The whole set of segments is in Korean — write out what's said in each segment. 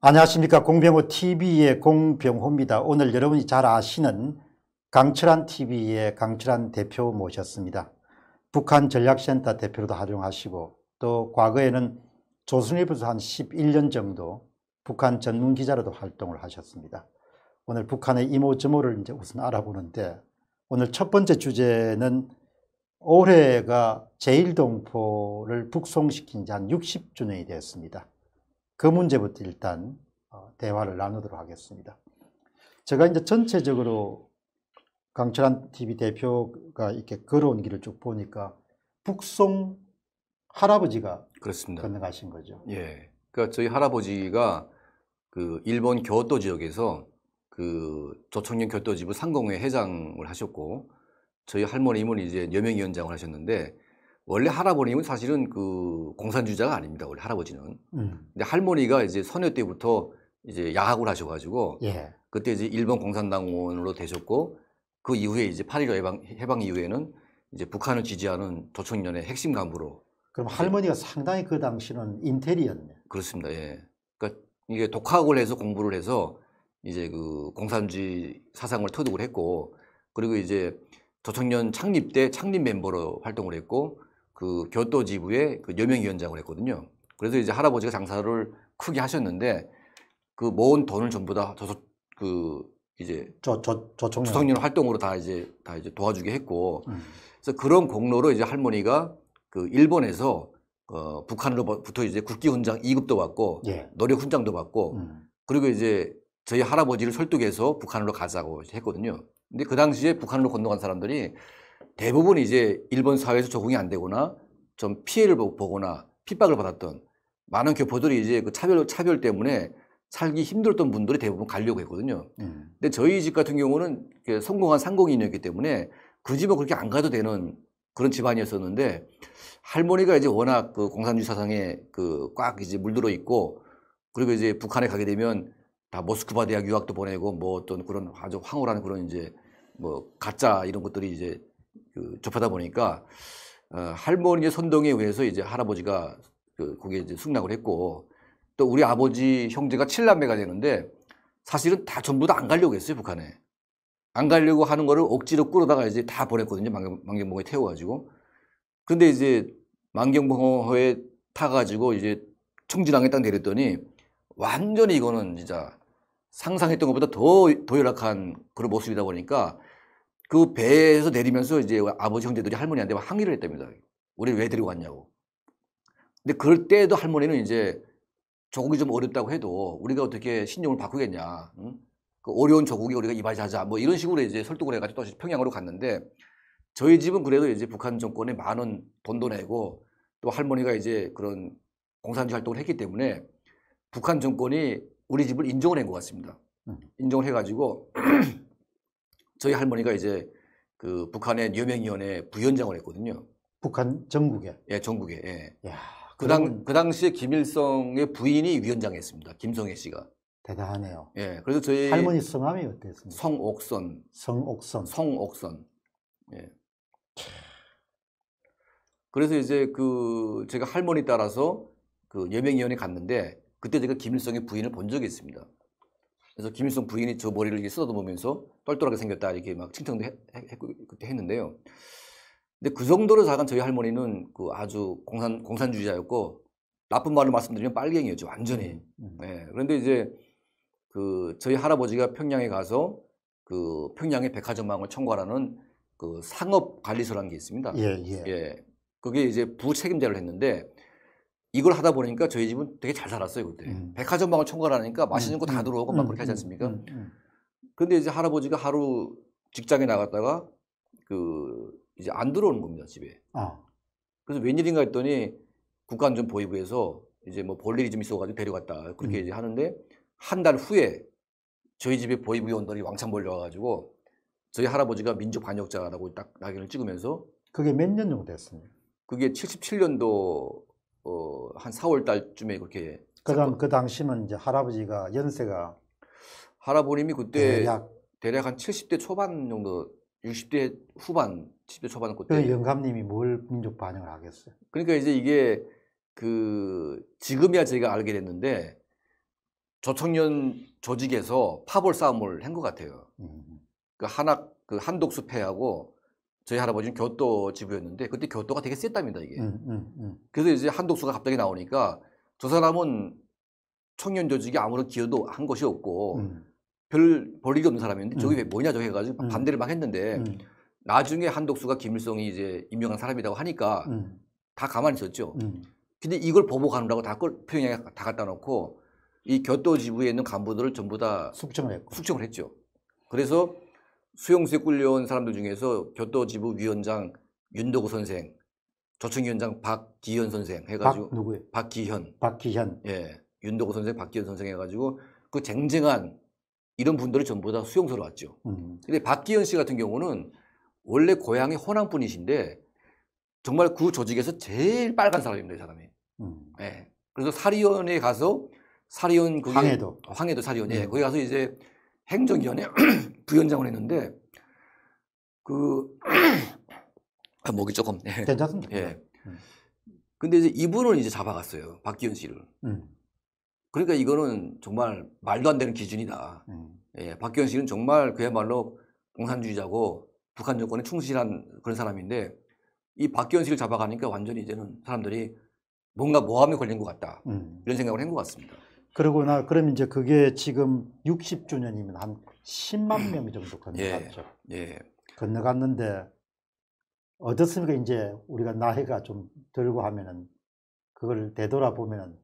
안녕하십니까 공병호 TV의 공병호입니다. 오늘 여러분이 잘 아시는 강철환 TV의 강철환 대표 모셨습니다. 북한 전략센터 대표로도 활용하시고 또 과거에는 조선일보에서 한 11년 정도 북한 전문 기자로도 활동을 하셨습니다. 오늘 북한의 이모저모를 이제 우선 알아보는데 오늘 첫 번째 주제는 올해가 제1동포를 북송시킨 지 한 60주년이 되었습니다. 그 문제부터 일단 어, 대화를 나누도록 하겠습니다. 제가 이제 전체적으로 강철한 TV 대표가 이렇게 걸어온 길을 쭉 보니까 북송 할아버지가 그렇습니다. 건너가신 거죠. 예. 그러니까 저희 할아버지가 그 일본 교토 지역에서 그 조청년 교토지부 상공회 회장을 하셨고 저희 할머님는 이제 여명위원장을 하셨는데 원래 할아버님은 사실은 그 공산주의자가 아닙니다. 원래 할아버지는. 음. 근데 할머니가 이제 소녀 때부터 이제 야학을 하셔가지고 예. 그때 이제 일본 공산당원으로 되셨고 그 이후에 이제 8.15 해방, 해방 이후에는 이제 북한을 지지하는 조총련의 핵심 간부로. 그럼 할머니가 이제, 상당히 그 당시는 인테리였네. 그렇습니다. 예. 그러니까 이게 독학을 해서 공부를 해서 이제 그 공산주의 사상을 터득을 했고 그리고 이제 조총련 창립 때 창립 멤버로 활동을 했고 그 교토지부의 그 여명위원장을 했거든요. 그래서 이제 할아버지가 장사를 크게 하셨는데 그 모은 돈을 전부 다 저소 그 이제 저저저 청년 활동으로 다 이제 다 이제 도와주게 했고 음. 그래서 그런 공로로 이제 할머니가 그 일본에서 어 북한으로부터 이제 국기 훈장 2급도 받고 예. 노력 훈장도 받고 음. 그리고 이제 저희 할아버지를 설득해서 북한으로 가자고 했거든요. 근데 그 당시에 북한으로 건너간 사람들이 대부분 이제 일본 사회에서 적응이 안 되거나 좀 피해를 보거나 핍박을 받았던 많은 교포들이 이제 그 차별 차별 때문에 살기 힘들었던 분들이 대부분 가려고 했거든요. 음. 근데 저희 집 같은 경우는 그 성공한 상공인이었기 때문에 그 집은 그렇게 안 가도 되는 그런 집안이었었는데 할머니가 이제 워낙 그 공산주의 사상에 그 꽉 이제 물들어 있고 그리고 이제 북한에 가게 되면 다 모스크바 대학 유학도 보내고 뭐 어떤 그런 아주 황홀한 그런 이제 뭐 가짜 이런 것들이 이제 그 접하다 보니까 어, 할머니의 선동에 의해서 이제 할아버지가 그 거기에 이제 승낙을 했고 또 우리 아버지 형제가 7남매가 되는데 사실은 다 전부 다 안 가려고 했어요 북한에 안 가려고 하는 거를 억지로 끌어다가 이제 다 보냈거든요 만경, 만경봉에 태워가지고 근데 이제 만경봉호에 타가지고 이제 청진항에 딱 내렸더니 완전히 이거는 진짜 상상했던 것보다 더, 더 열악한 그런 모습이다 보니까 그 배에서 내리면서 이제 아버지 형제들이 할머니한테 항의를 했답니다. 우리 왜 데리고 왔냐고. 근데 그럴 때도 할머니는 이제 조국이 좀 어렵다고 해도 우리가 어떻게 신념을 바꾸겠냐. 응? 그 어려운 조국이 우리가 이발자자뭐 이런 식으로 이제 설득을 해가지고 또 평양으로 갔는데 저희 집은 그래도 이제 북한 정권에 많은 돈도 내고 또 할머니가 이제 그런 공산주의 활동을 했기 때문에 북한 정권이 우리 집을 인정을 한 것 같습니다. 음. 인정을 해가지고 저희 할머니가 이제 그 북한의 유명위원회 부위원장을 했거든요. 북한 전국에. 예, 전국에. 예. 야, 그, 당, 그 당시에 김일성의 부인이 위원장했습니다. 김성애 씨가. 대단하네요. 예. 그래서 저희 할머니 성함이 어땠습니까? 성옥선. 성옥선. 성옥선. 예. 그래서 이제 그 제가 할머니 따라서 그 여명위원회 갔는데 그때 제가 김일성의 부인을 본 적이 있습니다. 그래서 김일성 부인이 저 머리를 쓰다듬으면서 똘똘하게 생겼다 이렇게 막 칭찬도 했, 고 그때 했는데요. 근데 그 정도로 작은 저희 할머니는 그 아주 공산 공산주의자였고 나쁜 말로 말씀드리면 빨갱이였죠 완전히. 음. 음. 네. 그런데 이제 그 저희 할아버지가 평양에 가서 그 평양의 백화점망을 청구하라는 그 상업 관리소라는 게 있습니다. 예, 예. 예. 그게 이제 부책임자를 했는데 이걸 하다 보니까 저희 집은 되게 잘 살았어요 그때. 음. 백화점 방을 총괄하니까 음. 맛있는 거다 음. 들어오고 막 음. 그렇게 하지 않습니까? 그런데 이제 할아버지가 하루 직장에 나갔다가 그 이제 안 들어오는 겁니다 집에. 아. 그래서 웬일인가 했더니 국간안보이부에서 이제 뭐볼 일이 좀 있어가지고 데려갔다 그렇게 음. 이제 하는데 한 달 후에 저희 집에 보이부 요원들이 왕창 몰려와가지고 저희 할아버지가 민족 반역자라고 딱 낙인을 찍으면서 그게 몇 년 정도 됐습니까? 그게 77년도 어, 한 4월 달쯤에 그렇게 그다음 그당시는 이제 할아버지가 연세가 할아버님이 그때 대략, 예, 대략 한 70대 초반 정도 60대 후반 10대 초반 그때 그 영감님이 뭘 민족 반영을 하겠어요? 그러니까 이제 이게 그 지금이야 제가 알게 됐는데 저청년 조직에서 파벌 싸움을 한 것 같아요. 음. 그 한학 그 한독수 패하고 저희 할아버지는 교토 지부였는데 그때 교토가 되게 셌답니다 이게. 음, 음, 음. 그래서 이제 한독수가 갑자기 나오니까 저 사람은 청년 조직에 아무런 기여도 한 것이 없고 음. 별 볼일이 없는 사람이었는데 저게 왜 음. 뭐냐 저게 해가지고 음. 반대를 막 했는데 나중에 한독수가 김일성이 이제 임명한 사람이라고 하니까 다 가만히 있었죠. 근데 이걸 보복하느라고 다걸 평양에 다 갖다 놓고 이 교토 지부에 있는 간부들을 전부 다 숙청을 했고 숙청을 했죠. 그래서 수용소에 끌려온 사람들 중에서 교도지부 위원장 윤도구 선생, 조충위원장 박기현 선생 해가지고 박 누구예요? 박기현. 박기현. 예, 윤도구 선생, 박기현 선생 해가지고 그 쟁쟁한 이런 분들을 전부 다 수용소로 왔죠. 음. 근데 박기현 씨 같은 경우는 원래 고향이 호남 분이신데 정말 그 조직에서 제일 빨간 사람입니다, 이 사람이. 음. 예. 그래서 사리원에 가서 사리원 그게 황해도 황해도 사리원 예. 거기 가서 이제 행정위원회 부위원장을 했는데 그 아, 목이 조금 네. 괜찮습니다. 예. 음. 근데 이제 이분을 이제 잡아갔어요. 박기현 씨를. 음. 그러니까 이거는 정말 말도 안 되는 기준이다. 음. 예, 박기현 씨는 정말 그야말로 공산주의자고 북한 정권에 충실한 그런 사람인데 이 박기현 씨를 잡아가니까 완전히 이제는 사람들이 뭔가 모함에 걸린 것 같다. 음. 이런 생각을 한 것 같습니다. 그러거나 그럼 이제 그게 지금 60주년이면 한 10만 명 정도 건너갔죠. 예, 예. 건너갔는데 어떻습니까? 이제 우리가 나이가 좀 들고 하면은 그걸 되돌아보면은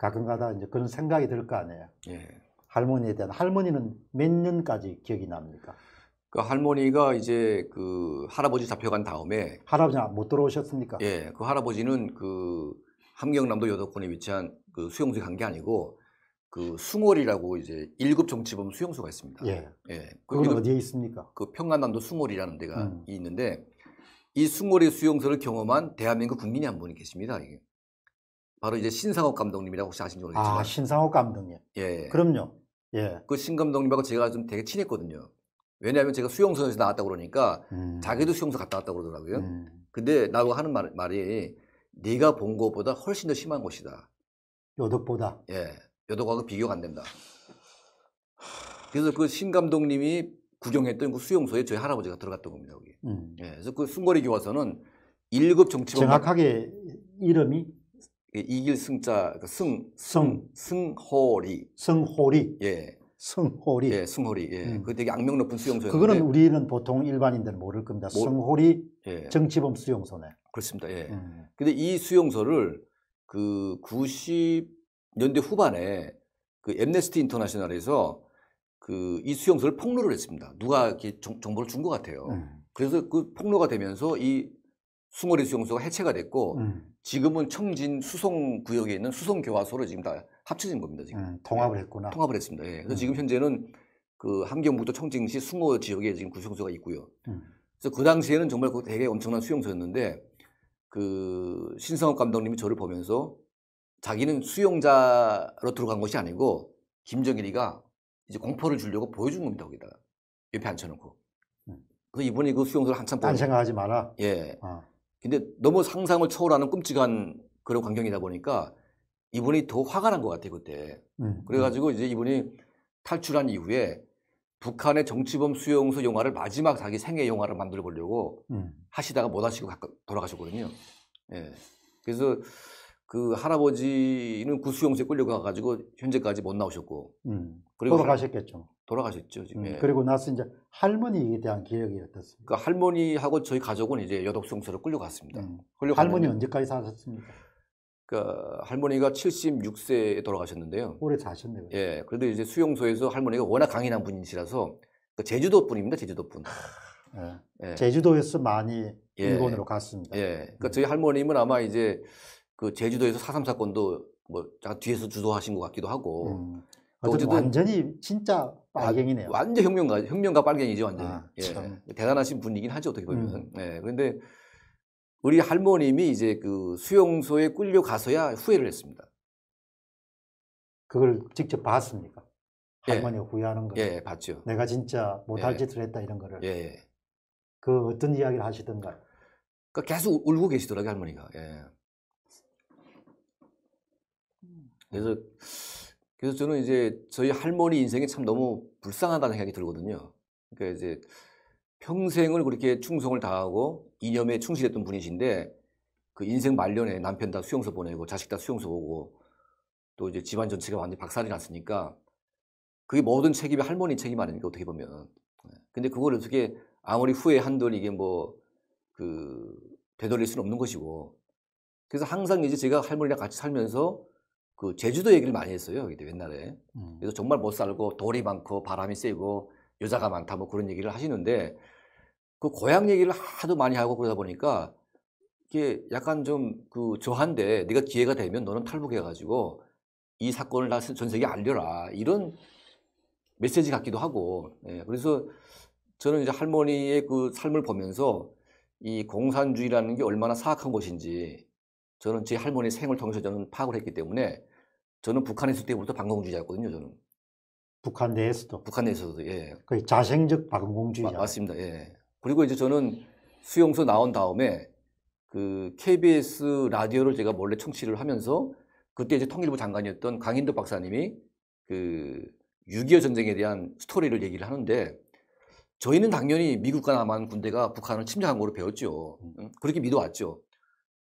가끔가다 이제 그런 생각이 들 거 아니에요. 예. 할머니에 대한 할머니는 몇 년까지 기억이 납니까? 그 할머니가 이제 그 할아버지 잡혀간 다음에 할아버지 못 들어오셨습니까? 예, 그 할아버지는 그 함경남도 여덕군에 위치한 그 수용소에 간 게 아니고 그 숭월이라고 이제 1급 정치범 수용소가 있습니다. 예. 예. 그건 어디에 있습니까? 그 평안남도 숭월이라는 데가 음. 있는데 이 숭월의 수용소를 경험한 대한민국 국민이 한 분이 계십니다. 이게. 바로 이제 신상옥 감독님이라고 혹시 아신지 아, 모르겠지만 아 신상옥 감독님. 예. 그럼요. 예. 그 신 감독님하고 제가 좀 되게 친했거든요. 왜냐하면 제가 수용소에서 나왔다 그러니까 음. 자기도 수용소 갔다 왔다 고 그러더라고요. 음. 근데 나하고 하는 말, 말이 네가 본 것보다 훨씬 더 심한 곳이다. 요덕보다. 예. 요덕하고 비교가 안 된다. 그래서 그 신 감독님이 구경했던 그 수용소에 저희 할아버지가 들어갔던 겁니다. 거기. 음. 예. 그래서 그 순거리 교화서는 1급 정치범 정확하게 이름이 그 이길 승자 그 승, 승, 승호리. 승호리. 예. 승호리. 예, 승호리. 예. 음. 그 되게 악명 높은 수용소였는데. 그거는 우리는 보통 일반인들은 모를 겁니다. 모... 승호리 예. 정치범 수용소네. 그렇습니다. 예. 음. 근데 이 수용소를 그 90년대 후반에 그 엠네스티 인터내셔널에서 그 이수용소를 폭로를 했습니다. 누가 이렇게 정, 보를 준 것 같아요. 음. 그래서 그 폭로가 되면서 이 숭어리 수용소가 해체가 됐고 음. 지금은 청진 수송 구역에 있는 수송 교화소로 지금 다 합쳐진 겁니다. 지금 음, 통합을 했구나. 통합을 했습니다. 예. 그래서 지금 현재는 그 함경북도 청진시 숭어 지역에 지금 구성소가 있고요. 그래서 그 당시에는 정말 그 되게 엄청난 수용소였는데 그 신성욱 감독님이 저를 보면서 자기는 수용자로 들어간 것이 아니고 김정일이가 이제 공포를 주려고 보여준 겁니다 거기다가 옆에 앉혀놓고 그 이분이 그 수용소를 한참 딴 생각하지 마라 예 아. 근데 너무 상상을 초월하는 끔찍한 그런 광경이다 보니까 이분이 더 화가 난 것 같아요 그때 음, 음. 그래가지고 음. 이제 이분이 탈출한 이후에 북한의 정치범 수용소 영화를 마지막 자기 생애 영화를 만들어 보려고 음. 하시다가 못 하시고 돌아가셨거든요. 예. 그래서 그 할아버지는 구수용소에 그 끌려가가지고 현재까지 못 나오셨고. 음. 그리고 돌아가셨겠죠. 돌아가셨죠. 지금. 음. 예. 그리고 나서 이제 할머니에 대한 기억이 어떻습니까? 그 할머니하고 저희 가족은 이제 여독수용소로 끌려갔습니다. 음. 끌 할머니 언제까지 사셨습니까? 그 할머니가 76세에 돌아가셨는데요. 오래 자셨네요 예. 그래도 이제 수용소에서 할머니가 워낙 강인한 분이시라서 그 제주도 분입니다. 제주도 분. 아, 예. 예. 제주도에서 많이 예. 일본으로 갔습니다. 예. 그러니까 음. 저희 할머님은 아마 이제 그 제주도에서 사삼 사건도 뭐 약간 뒤에서 주도하신 것 같기도 하고. 음. 어쨌든 완전히 진짜 빨갱이네요. 예, 완전 혁명가 혁명가 빨갱이죠 완전. 히 아, 예. 대단하신 분이긴 하죠 어떻게 보면. 음. 예. 그런데 우리 할머님이 이제 그 수용소에 끌려 가서야 후회를 했습니다. 그걸 직접 봤습니까? 예. 할머니가 후회하는 거. 예, 예, 봤죠. 내가 진짜 못할 예. 짓을 했다 이런 거를. 예, 예. 그 어떤 이야기를 하시던가. 그 계속 울고 계시더라고요 할머니가. 예. 그래서 그래서 저는 이제 저희 할머니 인생이 참 너무 불쌍하다는 생각이 들거든요. 그러니까 이제 평생을 그렇게 충성을 다하고 이념에 충실했던 분이신데 그 인생 말년에 남편 다 수용소 보내고 자식 다 수용소 보고또 이제 집안 전체가 완전히 박살이 났으니까 그게 모든 책임이 할머니 책임 아닙니까 어떻게 보면 네. 근데 그걸 어떻게 아무리 후회 한들 이게 뭐그 되돌릴 수는 없는 것이고 그래서 항상 이제 제가 할머니랑 같이 살면서 그 제주도 얘기를 많이 했어요. 옛날에. 음. 그래서 정말 못 살고 돌이 많고 바람이 세고 여자가 많다 뭐 그런 얘기를 하시는데 그 고향 얘기를 하도 많이 하고 그러다 보니까 이게 약간 좀 그 저한데 네가 기회가 되면 너는 탈북해가지고 이 사건을 다전 세계에 알려라 이런 메시지 같기도 하고 예, 그래서 저는 이제 할머니의 그 삶을 보면서 이 공산주의라는 게 얼마나 사악한 것인지 저는 제 할머니 생을 통해서 저는 파악을 했기 때문에 저는 북한에 있을 때부터 반공주의자였거든요 저는 북한 내에서도 북한 내에서도 예. 거의 자생적 반공주의자. 맞습니다. 예. 그리고 이제 저는 수용소 나온 다음에 그 KBS 라디오를 제가 몰래 청취를 하면서 그때 이제 통일부 장관이었던 강인덕 박사님이 그 6.25 전쟁에 대한 스토리를 얘기를 하는데 저희는 당연히 미국과 남한 군대가 북한을 침략한 거로 배웠죠. 음. 그렇게 믿어왔죠.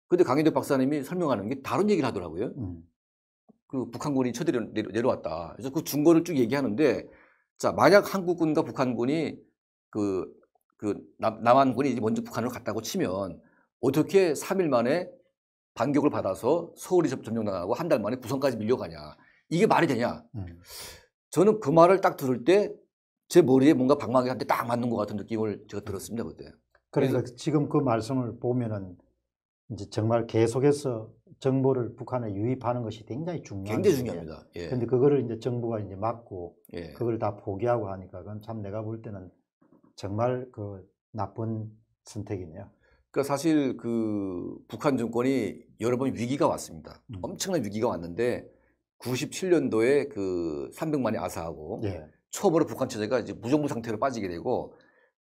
근데 강인덕 박사님이 설명하는 게 다른 얘기를 하더라고요. 음. 그 북한군이 쳐들어 내려왔다. 그래서 그 중거를 쭉 얘기하는데 자 만약 한국군과 북한군이 그, 그 남, 남한군이 먼저 북한으로 갔다고 치면 어떻게 3일 만에 반격을 받아서 서울이 점령당하고 한 달 만에 부산까지 밀려가냐. 이게 말이 되냐. 음. 저는 그 말을 딱 들을 때 제 머리에 뭔가 방망이 한테 딱 맞는 것 같은 느낌을 제가 음. 들었습니다, 그때. 그래서 지금 그 말씀을 보면은 이제 정말 계속해서 정보를 북한에 유입하는 것이 굉장히 중요한 굉장히 중요합니다. 그런데 예. 그거를 이제 정부가 이제 막고 예. 그걸 다 포기하고 하니까 그건 참 내가 볼 때는 정말 그 나쁜 선택이네요. 그러니까 사실 그 북한 정권이 여러 번 위기가 왔습니다. 음. 엄청난 위기가 왔는데 97년도에 그 300만이 아사하고 예. 처음으로 북한 체제가 이제 무정부 상태로 빠지게 되고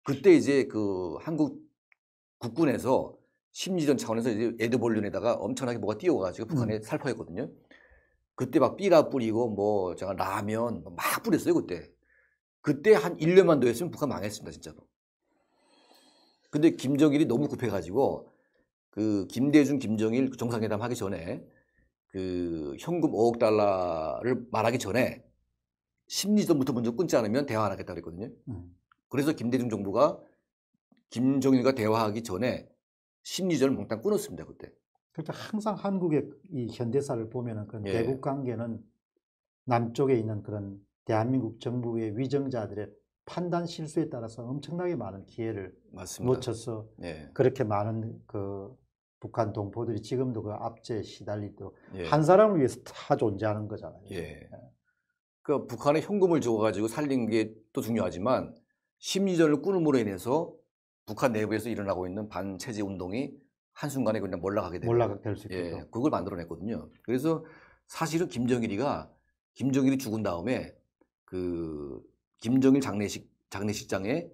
그때 이제 그 한국 국군에서 심리전 차원에서 이제 에드볼륜에다가 엄청나게 뭐가 띄워가지고 음. 북한에 음. 살포했거든요. 그때 막 삐라 뿌리고 뭐 제가 라면 뭐 막 뿌렸어요 그때. 그때 한 1년만 더 했으면 북한 망했습니다 진짜로. 근데 김정일이 너무 급해가지고 그 김대중 김정일 그 정상회담 하기 전에 그 현금 5억 달러를 말하기 전에 심리전부터 먼저 끊지 않으면 대화 안 하겠다 그랬거든요. 음. 그래서 김대중 정부가 김정일과 대화하기 전에 심리전을 몽땅 끊었습니다 그때. 그러니까 항상 한국의 이 현대사를 보면은 그 예. 대북 관계는 남쪽에 있는 그런 대한민국 정부의 위정자들의 판단 실수에 따라서 엄청나게 많은 기회를 맞습니다. 놓쳐서 예. 그렇게 많은 그 북한 동포들이 지금도 그 압제에 시달리도록 예. 한 사람을 위해서 다 존재하는 거잖아요. 예. 예. 그러니까 북한에 현금을 줘가지고 살린 게 또 중요하지만 심리전을 꾸름으로 인해서 북한 내부에서 일어나고 있는 반체제 운동이 한순간에 그냥 몰락하게 되는 몰락될수 있죠. 예, 그걸 만들어냈거든요. 그래서 사실은 김정일이가 김정일이 죽은 다음에 그 김정일 장례식 장례식장에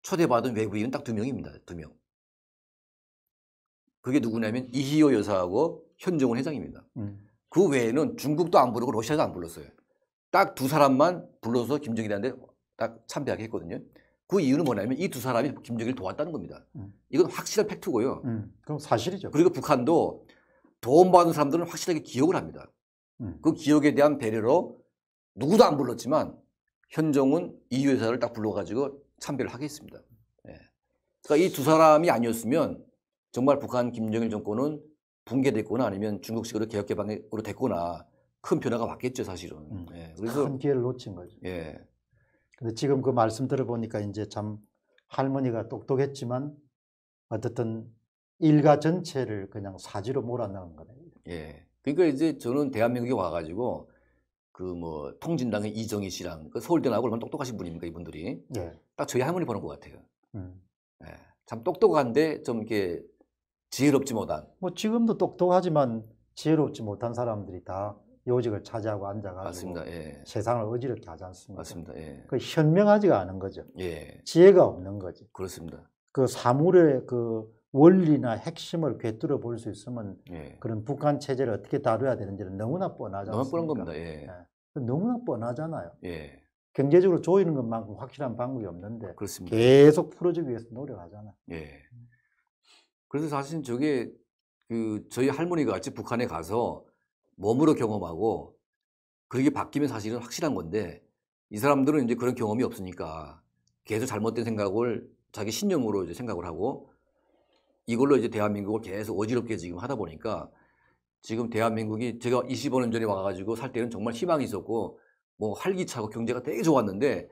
초대받은 외국인은 딱 두 명입니다. 두 명. 그게 누구냐면 이희호 여사하고 현정훈 회장입니다. 음. 그 외에는 중국도 안 부르고 러시아도 안 불렀어요. 딱 두 사람만 불러서 김정일한테 딱 참배하게 했거든요. 그 이유는 뭐냐면 이 두 사람이 김정일을 도왔다는 겁니다. 음. 이건 확실한 팩트고요. 음, 그럼 사실이죠. 그리고 북한도 도움받은 사람들은 확실하게 기억을 합니다. 음. 그 기억에 대한 배려로 누구도 안 불렀지만 현종은 이 회사를 딱 불러가지고 참배를 하겠습니다 예. 그러니까 이 두 사람이 아니었으면 정말 북한 김정일 정권은 붕괴됐거나 아니면 중국식으로 개혁개방으로 됐거나 큰 변화가 왔겠죠 사실은. 음, 예. 그래서 큰 기회를 놓친 거죠. 예. 근데 지금 그 말씀 들어보니까 이제 참 할머니가 똑똑했지만 어쨌든 일가 전체를 그냥 사지로 몰아넣은 거네요. 예. 그러니까 이제 저는 대한민국에 와가지고 그 뭐 통진당의 이정희 씨랑 그 서울대 나오고 얼마나 똑똑하신 분입니까 이분들이. 예. 딱 저희 할머니 보는 것 같아요. 음. 예. 참 똑똑한데 좀 이렇게 지혜롭지 못한. 뭐 지금도 똑똑하지만 지혜롭지 못한 사람들이 다 요직을 차지하고 앉아가지고 맞습니다. 예. 세상을 어지럽게 하지 않습니까 맞습니다. 예. 그 현명하지가 않은 거죠. 예. 지혜가 없는 거지. 그렇습니다. 그 사물의 그 원리나 핵심을 꿰뚫어 볼 수 있으면 예. 그런 북한 체제를 어떻게 다뤄야 되는지는 너무나 뻔하잖아요 너무 뻔한 겁니다. 예. 예. 너무나 뻔하잖아요. 예. 경제적으로 조이는 것만큼 확실한 방법이 없는데 그렇습니다. 계속 풀어주기 위해서 노력하잖아요. 예. 그래서 사실 저게 그 저희 할머니가 같이 북한에 가서 몸으로 경험하고 그렇게 바뀌면 사실은 확실한 건데 이 사람들은 이제 그런 경험이 없으니까 계속 잘못된 생각을 자기 신념으로 이제 생각을 하고 이걸로 이제 대한민국을 계속 어지럽게 지금 하다 보니까 지금 대한민국이 제가 25년 전에 와가지고 살 때는 정말 희망이 있었고 뭐 활기차고 경제가 되게 좋았는데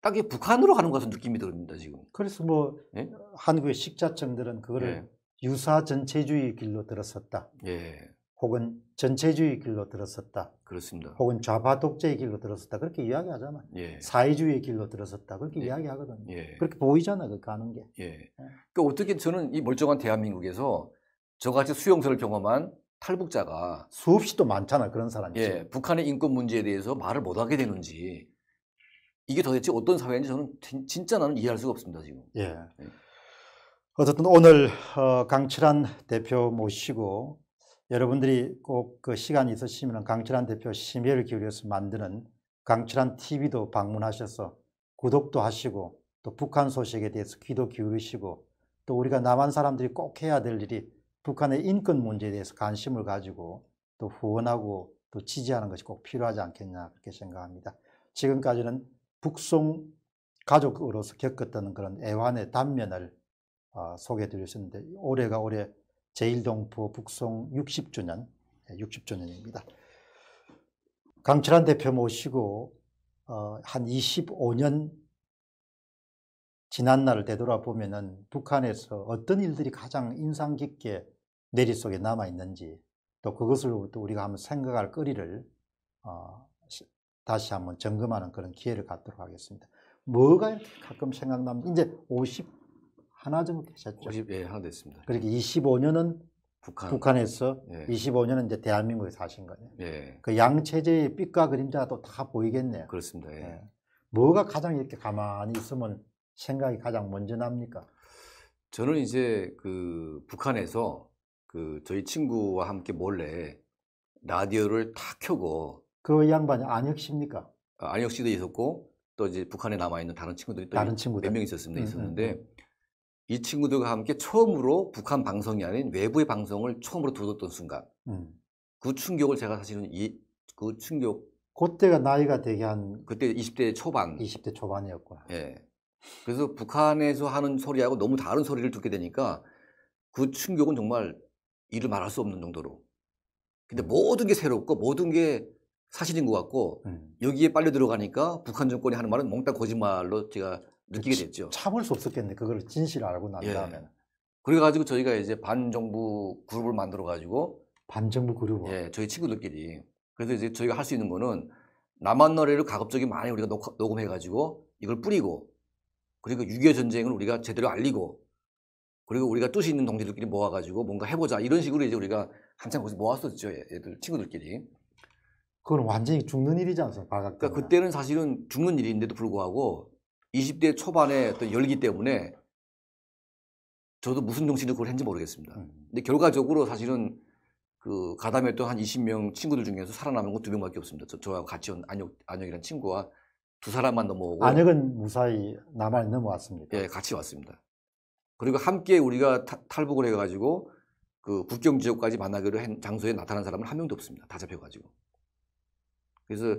딱히 북한으로 가는 것 같은 느낌이 듭니다 지금. 그래서 뭐 예? 한국의 식자층들은 그거를 예. 유사 전체주의 길로 들어섰다. 예. 혹은 전체주의 길로 들어섰다. 그렇습니다. 혹은 좌파 독재의 길로 들어섰다. 그렇게 이야기하잖아. 예. 사회주의의 길로 들어섰다. 그렇게 예. 이야기하거든요. 예. 그렇게 보이잖아. 그 가는 게. 예. 예. 그러니까 어떻게 저는 이 멀쩡한 대한민국에서 저같이 수용소를 경험한 탈북자가 수없이 또 많잖아. 그런 사람이. 예. 북한의 인권 문제에 대해서 말을 못 하게 되는지 이게 도대체 어떤 사회인지 저는 진짜 나는 이해할 수가 없습니다. 지금. 예. 예. 어쨌든 오늘 어, 강칠한 대표 모시고 여러분들이 꼭 그 시간이 있으시면 강철한 대표 심혈을 기울여서 만드는 강철한 TV도 방문하셔서 구독도 하시고 또 북한 소식에 대해서 귀도 기울이시고 또 우리가 남한 사람들이 꼭 해야 될 일이 북한의 인권 문제에 대해서 관심을 가지고 또 후원하고 또 지지하는 것이 꼭 필요하지 않겠냐 그렇게 생각합니다. 지금까지는 북송 가족으로서 겪었던 그런 애환의 단면을 어, 소개해 드렸었는데 올해가 올해 제1동포 북송 60주년, 60주년입니다. 예, 강철환 대표 모시고 어, 한 25년 지난 날을 되돌아보면 북한에서 어떤 일들이 가장 인상 깊게 내리 속에 남아있는지 또 그것을 또 우리가 한번 생각할 거리를 어, 다시 한번 점검하는 그런 기회를 갖도록 하겠습니다. 뭐가 이렇게 가끔 생각나면 이제 하나 정도 계셨죠. 50, 예, 하나 됐습니다. 그렇게 그러니까 25년은 북한. 에서 예. 25년은 이제 대한민국에 사신 거네요. 예, 그 양체제의 빛과 그림자도 다 보이겠네요. 그렇습니다. 예. 예. 뭐가 가장 이렇게 가만히 있으면 생각이 가장 먼저 납니까? 저는 이제 그 북한에서 그 저희 친구와 함께 몰래 라디오를 다 켜고 그 양반이 안혁씨입니까? 아, 안혁 씨도 있었고 또 이제 북한에 남아 있는 다른 친구들이 또 다른 친구들. 몇명 있었습니다. 음, 음 있었는데 음. 이 친구들과 함께 처음으로 북한 방송이 아닌 외부의 방송을 처음으로 들었던 순간 음. 그 충격을 제가 사실은 이 그 충격 그때가 나이가 되게 한 그때 20대 초반 20대 초반이었구 예. 그래서 북한에서 하는 소리하고 너무 다른 소리를 듣게 되니까 그 충격은 정말 이를 말할 수 없는 정도로. 근데 음. 모든 게 새롭고 모든 게 사실인 것 같고 음. 여기에 빨려 들어가니까 북한 정권이 하는 말은 몽땅 거짓말로 제가 느끼게 됐죠. 참을 수 없었겠네. 그걸 진실 을 알고 난 예. 다음에. 그래가지고 저희가 이제 반정부 그룹을 만들어가지고 반정부 그룹. 을 예, 저희 친구들끼리. 그래서 이제 저희가 할 수 있는 거는 남한 노래를 가급적이 많이 우리가 녹, 녹음해가지고 이걸 뿌리고 그리고 6.25 전쟁을 우리가 제대로 알리고 그리고 우리가 뜻이 있는 동지들끼리 모아가지고 뭔가 해보자 이런 식으로 이제 우리가 한참 거기서 모았었죠. 예, 애들 친구들끼리. 그건 완전히 죽는 일이지 않습니까? 그러니까 그때는 사실은 죽는 일인데도 불구하고 20대 초반의 어떤 열기 때문에 저도 무슨 정신으로 그걸 했는지 모르겠습니다. 음. 근데 결과적으로 사실은 그 가담했던 한 20명 친구들 중에서 살아남은 건 두 명밖에 없습니다. 저, 저하고 같이 온 안혁, 안혁이라는 친구와 두 사람만 넘어오고 안혁은 무사히 남한에 넘어왔습니다 예, 같이 왔습니다. 그리고 함께 우리가 타, 탈북을 해가지고 그 국경 지역까지 만나기로 한 장소에 나타난 사람은 한 명도 없습니다. 다 잡혀가지고. 그래서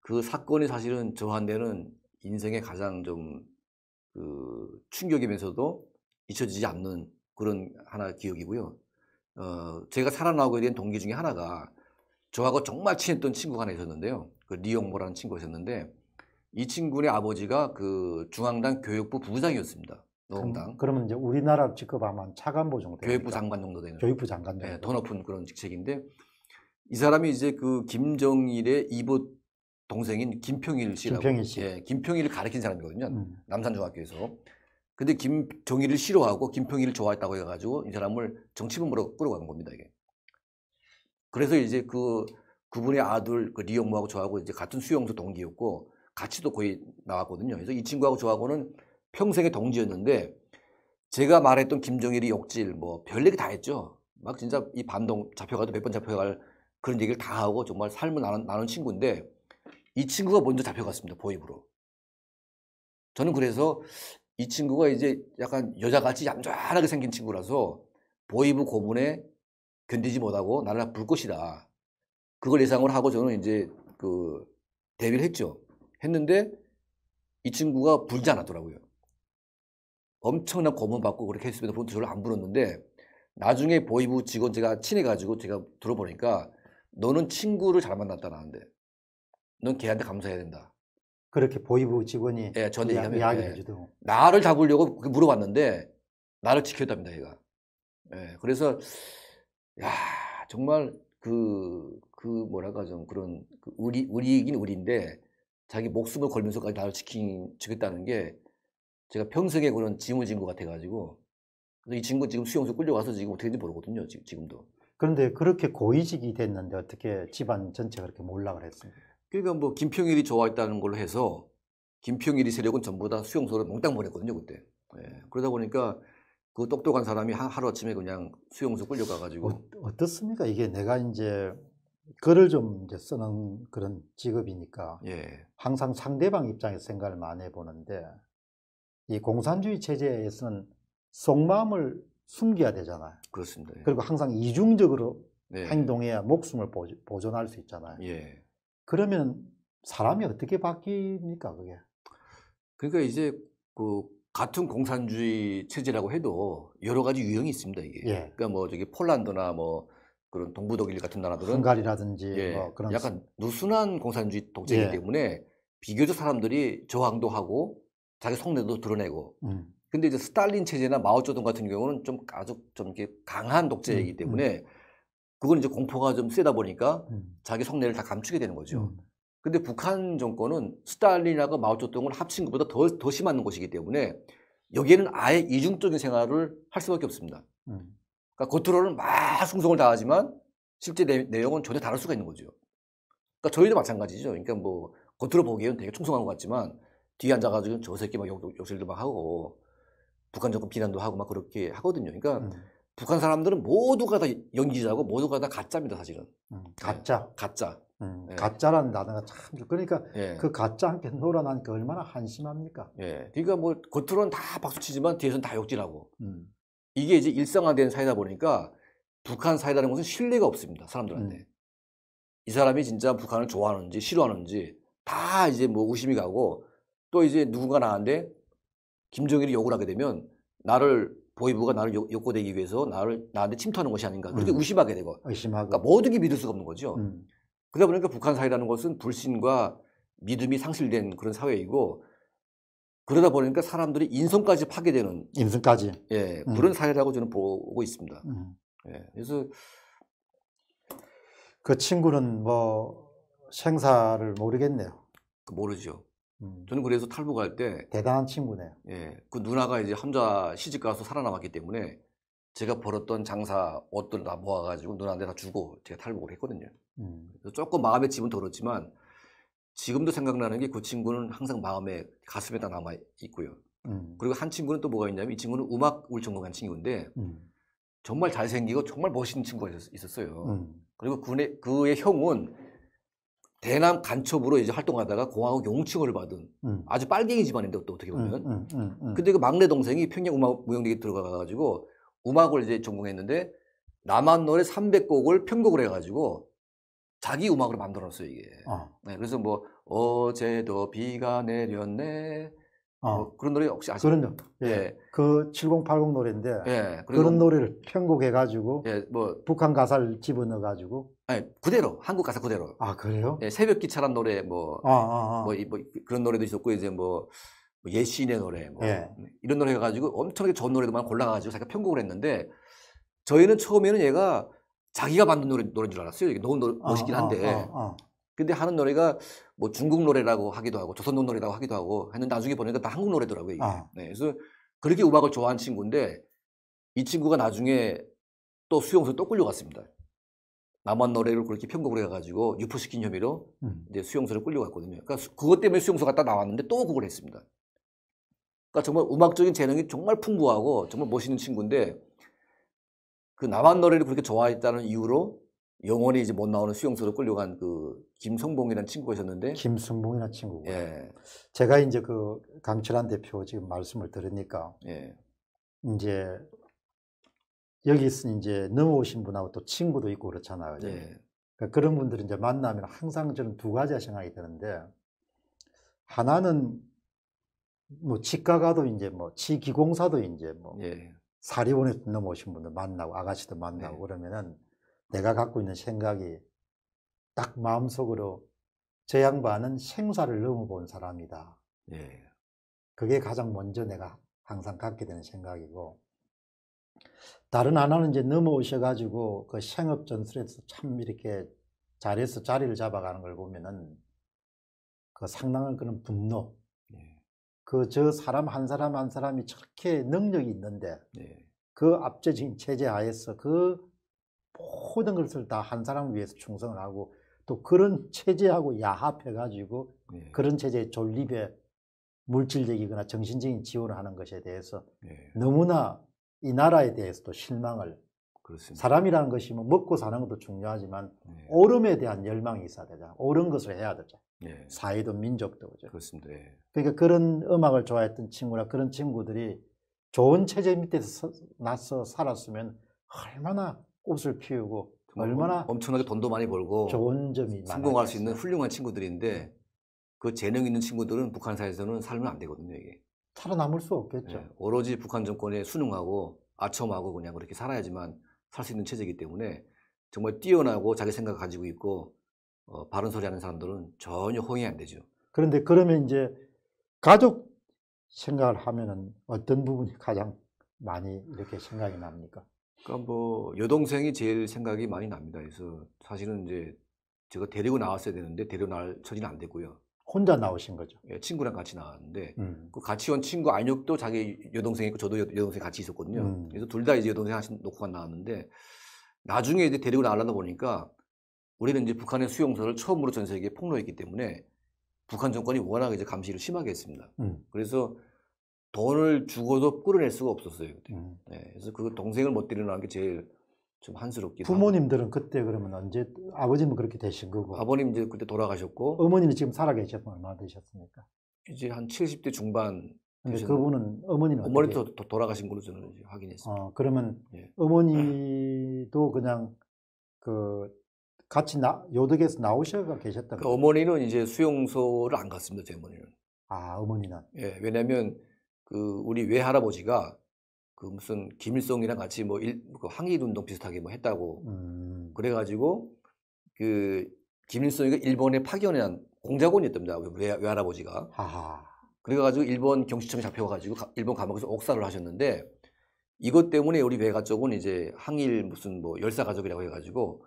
그 사건이 사실은 저한테는 인생의 가장 좀 그 충격이면서도 잊혀지지 않는 그런 하나 기억이고요. 어, 제가 살아나오게 된 동기 중에 하나가 저하고 정말 친했던 친구가 하나 있었는데요. 그 리용모라는 친구가 있었는데 이 친구의 아버지가 그 중앙당 교육부 부장이었습니다. 노동당. 그러면 이제 우리나라 직급 아마 차관보 정도 되 교육부 장관 정도 되는. 교육부 장관 정도. 네, 더 높은 그런 직책인데 이 사람이 이제 그 김정일의 이보 동생인 김평일 씨라고. 김평일 씨. 예, 김평일을 가르친 사람이거든요. 음. 남산중학교에서. 근데 김정일을 싫어하고 김평일을 좋아했다고 해가지고 이 사람을 정치범으로 끌어간 겁니다 이게. 그래서 이제 그 그분의 아들 그 리영모하고 저하고 이제 같은 수영소 동기였고 같이 도 거의 나왔거든요. 그래서 이 친구하고 저하고는 평생의 동지였는데 제가 말했던 김정일이 욕질 뭐 별 얘기 다 했죠. 막 진짜 이 반동 잡혀가도 몇 번 잡혀갈 그런 얘기를 다 하고 정말 삶을 나눈, 나눈 친구인데 이 친구가 먼저 잡혀갔습니다. 보임으로. 저는 그래서 이 친구가 이제 약간 여자같이 얌전하게 생긴 친구라서 보이브 고문에 견디지 못하고 나를 불 것이다. 그걸 예상을 하고 저는 이제 그 대비를 했죠. 했는데 이 친구가 불지 않았더라고요. 엄청난 고문 받고 그렇게 했으면 본도 저를 안 불었는데 나중에 보이브 직원 제가 친해가지고 제가 들어보니까 너는 친구를 잘 만났다 나는데 넌 걔한테 감사해야 된다. 그렇게 보이부 직원이 예, 저한 이야, 이야기를 예, 주도 나를 잡으려고 그 물어봤는데 나를 지켰답니다, 얘가. 예, 그래서 야 정말 그그 그 뭐랄까 좀 그런 그 우리 우리이긴 우리인데 자기 목숨을 걸면서까지 나를 지킨 지켰다는 게 제가 평생에 그런 짊어진 것 같아가지고 이 친구 지금 수용소 끌려와서 지금 어떻게 된지 모르거든요 지금도. 그런데 그렇게 고위직이 됐는데 어떻게 집안 전체가 그렇게 몰락을 했습니까? 그러니까 뭐 김평일이 좋아했다는 걸로 해서 김평일이 세력은 전부 다 수용소를 몽땅 보냈거든요 그때. 예. 그러다 보니까 그 똑똑한 사람이 하루 아침에 그냥 수용소 끌려가가지고 어, 떻습니까 이게 내가 이제 글을 좀 이제 쓰는 그런 직업이니까 예. 항상 상대방 입장에서 생각을 많이 해보는데 이 공산주의 체제에서는 속마음을 숨겨야 되잖아요. 그렇습니다. 예. 그리고 항상 이중적으로 예. 행동해야 목숨을 보존할 수 있잖아요. 예. 그러면 사람이 어떻게 바뀝니까, 그게? 그러니까 이제 그 같은 공산주의 체제라고 해도 여러 가지 유형이 있습니다, 이게. 예. 그러니까 뭐 저기 폴란드나 뭐 그런 동부 독일 같은 나라들은 h 가리라든지 예, 뭐 그런 약간 누순한 공산주의 독재이기 예. 때문에 비교적 사람들이 저항도 하고 자기 속내도 드러내고. 음. 근데 이제 스탈린 체제나 마오쩌둥 같은 경우는 좀 아주 좀 이렇게 강한 독재이기 때문에 음. 음. 그건 이제 공포가 좀 세다 보니까 음. 자기 성내를다 감추게 되는 거죠. 음. 근데 북한 정권은 스탈린하고 마오쩌둥을 합친 것보다 더, 더 심한 것이기 때문에 여기에는 아예 이중적인 생활을 할 수밖에 없습니다. 음. 그러니까 겉으로는 막 숭성을 다하지만 실제 내, 용은 전혀 다를 수가 있는 거죠. 그러니까 저희도 마찬가지죠. 그러니까 뭐 겉으로 보기에는 되게 충성한 것 같지만 뒤에 앉아가지고 저 새끼 막 욕, 욕, 욕실도 막 하고 북한 정권 비난도 하고 막 그렇게 하거든요. 그러니까 음. 북한 사람들은 모두가 다 연기자고 모두가 다 가짜입니다 사실은. 음, 네. 가짜. 가짜. 음, 예. 가짜라는 단어가 참 그러니까 예. 그 가짜 함께 놀아난 게 얼마나 한심합니까? 예. 그러니까 뭐 겉으로는 다 박수치지만 뒤에서는 다 욕질하고. 음. 이게 이제 일상화된 사이다 보니까 북한 사이라는 것은 신뢰가 없습니다 사람들한테. 음. 이 사람이 진짜 북한을 좋아하는지 싫어하는지 다 이제 뭐 의심이 가고 또 이제 누군가 나한테 김정일이 욕을 하게 되면 나를 보이부가 나를 욕, 구되기 위해서 나를 나한테 침투하는 것이 아닌가 그렇게 음. 의심하게 되고 의심하고 그러니까 모든 게 믿을 수가 없는 거죠. 음. 그러다 보니까 북한 사회라는 것은 불신과 믿음이 상실된 그런 사회이고 그러다 보니까 사람들이 인성까지 파괴되는 인성까지 예 음. 그런 사회라고 저는 보고 있습니다. 음. 예, 그래서 그 친구는 뭐 생사를 모르겠네요. 그 모르죠. 음. 저는 그래서 탈북할 때 대단한 친구네요. 예, 그 누나가 이제 혼자 시집 가서 살아남았기 때문에 제가 벌었던 장사 옷들 다 모아가지고 누나한테 다 주고 제가 탈북을 했거든요. 음. 조금 마음에 짐은 덜었지만 지금도 생각나는 게 그 친구는 항상 마음에 가슴에 다 남아 있고요. 음. 그리고 한 친구는 또 뭐가 있냐면 이 친구는 음악 을 전공한 친구인데 음. 정말 잘생기고 정말 멋있는 친구가 있었, 어요 음. 그리고 그의 형은 대남 간첩으로 이제 활동하다가 공화국 용칭을 받은 음. 아주 빨갱이 집안인데 또 어떻게 보면. 음, 음, 음, 음. 근데 그 막내 동생이 평양 음악 무용대에 들어가가지고 음악을 이제 전공했는데 남한 노래 300곡을 편곡을 해가지고 자기 음악으로 만들어놨어요 이게. 어. 네, 그래서 뭐 어제도 비가 내렸네. 어. 뭐 그런 노래 혹시 아시죠 그럼요. 예. 예. 그 7080 노래인데 예. 그런 노래를 편곡해가지고 예. 뭐 북한 가사를 집어넣어가지고 아니, 그대로 한국 가사 그대로. 아 그래요? 예, 새벽 기차란 노래 뭐뭐 아, 아, 아. 뭐, 뭐, 그런 노래도 있었고 이제 뭐뭐 뭐 예시인의 노래 뭐 예. 음, 이런 노래 해가지고 엄청나게 좋은 노래도만 골라가지고 자기가 편곡을 했는데 저희는 처음에는 얘가 자기가 만든 노래 노래인 줄 알았어요. 이게 너무 노, 아, 멋있긴 아, 한데. 아, 근데 하는 노래가 뭐 중국 노래라고 하기도 하고 조선노 노래라고 하기도 하고 했는데 나중에 보니까 다 한국 노래더라고요. 이게. 네, 그래서 그렇게 음악을 좋아하는 친구인데 이 친구가 나중에 또 수용소 에또 끌려갔습니다. 남한 노래를 그렇게 편곡을 해가지고 유포시킨 혐의로 음. 이제 수용소를 끌려갔거든요. 그러니까 그것 때문에 수용소 갔다 나왔는데 또 그걸 했습니다. 그러니까 정말 음악적인 재능이 정말 풍부하고 정말 멋있는 친구인데 그 남한 노래를 그렇게 좋아했다는 이유로 영원히 이제 못 나오는 수용소로 끌려간 그 김성봉이라는 친구가 있었는데 김성봉이라는 친구가 예. 제가 이제 그 강철환 대표 지금 말씀을 들으니까 예. 이제 여기 있으 이제 넘어오신 분하고 또 친구도 있고 그렇잖아요. 네. 그러니까 그런 분들을 이제 만나면 항상 저는 두 가지가 생각이 드는데 하나는 뭐 치과 가도 이제 뭐 치기공사도 이제 뭐 네. 사리원에 넘어오신 분들 만나고 아가씨도 네. 만나고 네. 그러면은 내가 갖고 있는 생각이 딱 마음속으로 저 양반은 생사를 넘어본 사람이다. 예. 그게 가장 먼저 내가 항상 갖게 되는 생각이고 다른 하나는 이제 넘어오셔가지고 그 생업 전술에서 참 이렇게 잘해서 자리를 잡아가는 걸 보면은 그 상당한 그런 분노. 네. 그저 사람 한 사람 한 사람이 저렇게 능력이 있는데 네. 그 압제적인 체제 하에서 그 모든 것을 다 한 사람을 위해서 충성을 하고 또 그런 체제하고 야합해가지고 네. 그런 체제의 존립에 물질적이거나 정신적인 지원을 하는 것에 대해서 네. 너무나 이 나라에 대해서도 실망을 그렇습니다. 사람이라는 것이 뭐 먹고 사는 것도 중요하지만 네. 오름에 대한 열망이 있어야 되잖아. 옳은 것을 해야 되죠. 네. 사회도 민족도 그죠. 그렇습니다. 네. 그러니까 그런 음악을 좋아했던 친구나 그런 친구들이 좋은 체제 밑에서 나서 살았으면 얼마나 꽃을 피우고 얼마나 엄청나게 돈도 많이 벌고 좋은 점이 성공할 수 있는 훌륭한 친구들인데 그 재능 있는 친구들은 북한 사회에서는 살면 안 되거든요 이게. 살아남을 수 없겠죠. 네, 오로지 북한 정권에 순응하고 아첨하고 그냥 그렇게 살아야지만 살 수 있는 체제이기 때문에 정말 뛰어나고 자기 생각 가지고 있고 어, 바른 소리 하는 사람들은 전혀 호응이 안 되죠. 그런데 그러면 이제 가족 생각을 하면은 어떤 부분이 가장 많이 이렇게 생각이 납니까? 그러니까 뭐 여동생이 제일 생각이 많이 납니다. 그래서 사실은 이제 제가 데리고 나왔어야 되는데 데려 나갈 처지는 안 되고요. 혼자 나오신 거죠. 예, 친구랑 같이 나왔는데 음. 그 같이 온 친구 안혁도 자기 여동생 있고 저도 여, 동생 같이 있었거든요. 음. 그래서 둘 다 이제 여동생 하신 놓고 나왔는데 나중에 이제 데리고 나가다 보니까 우리는 이제 북한의 수용소를 처음으로 전 세계에 폭로했기 때문에 북한 정권이 워낙 이제 감시를 심하게 했습니다. 음. 그래서 돈을 주고도 끌어낼 수가 없었어요. 그 음. 네, 그래서 그 동생을 못 데려나간 게 제일 좀 한스럽기도 부모님들은 하고. 그때 그러면 언제 아버지는 그렇게 되신 거고 아버님 이제 그때 돌아가셨고 어머니는 지금 살아계셨고 얼마나 되셨습니까? 이제 한 70대 중반 근데 그분은 어머니는 어머니도 돌아가신 걸로 저는 확인했습니다. 어, 그러면 예. 어머니도 그냥 그 같이 나, 요덕에서 나오셔가 계셨다. 그 그러니까 어머니는 이제 수용소를 안 갔습니다. 제 어머니는. 아 어머니는. 예, 왜냐면그 우리 외할아버지가 그 무슨 김일성이랑 같이 뭐 일, 그 항일 운동 비슷하게 뭐 했다고 음. 그래가지고 그 김일성이가 일본에 파견한 공작원이었답니다 외, 외할아버지가 하하. 그래가지고 일본 경시청에 잡혀가지고 일본 감옥에서 옥살을 하셨는데 이것 때문에 우리 외가 쪽은 이제 항일 무슨 뭐 열사 가족이라고 해가지고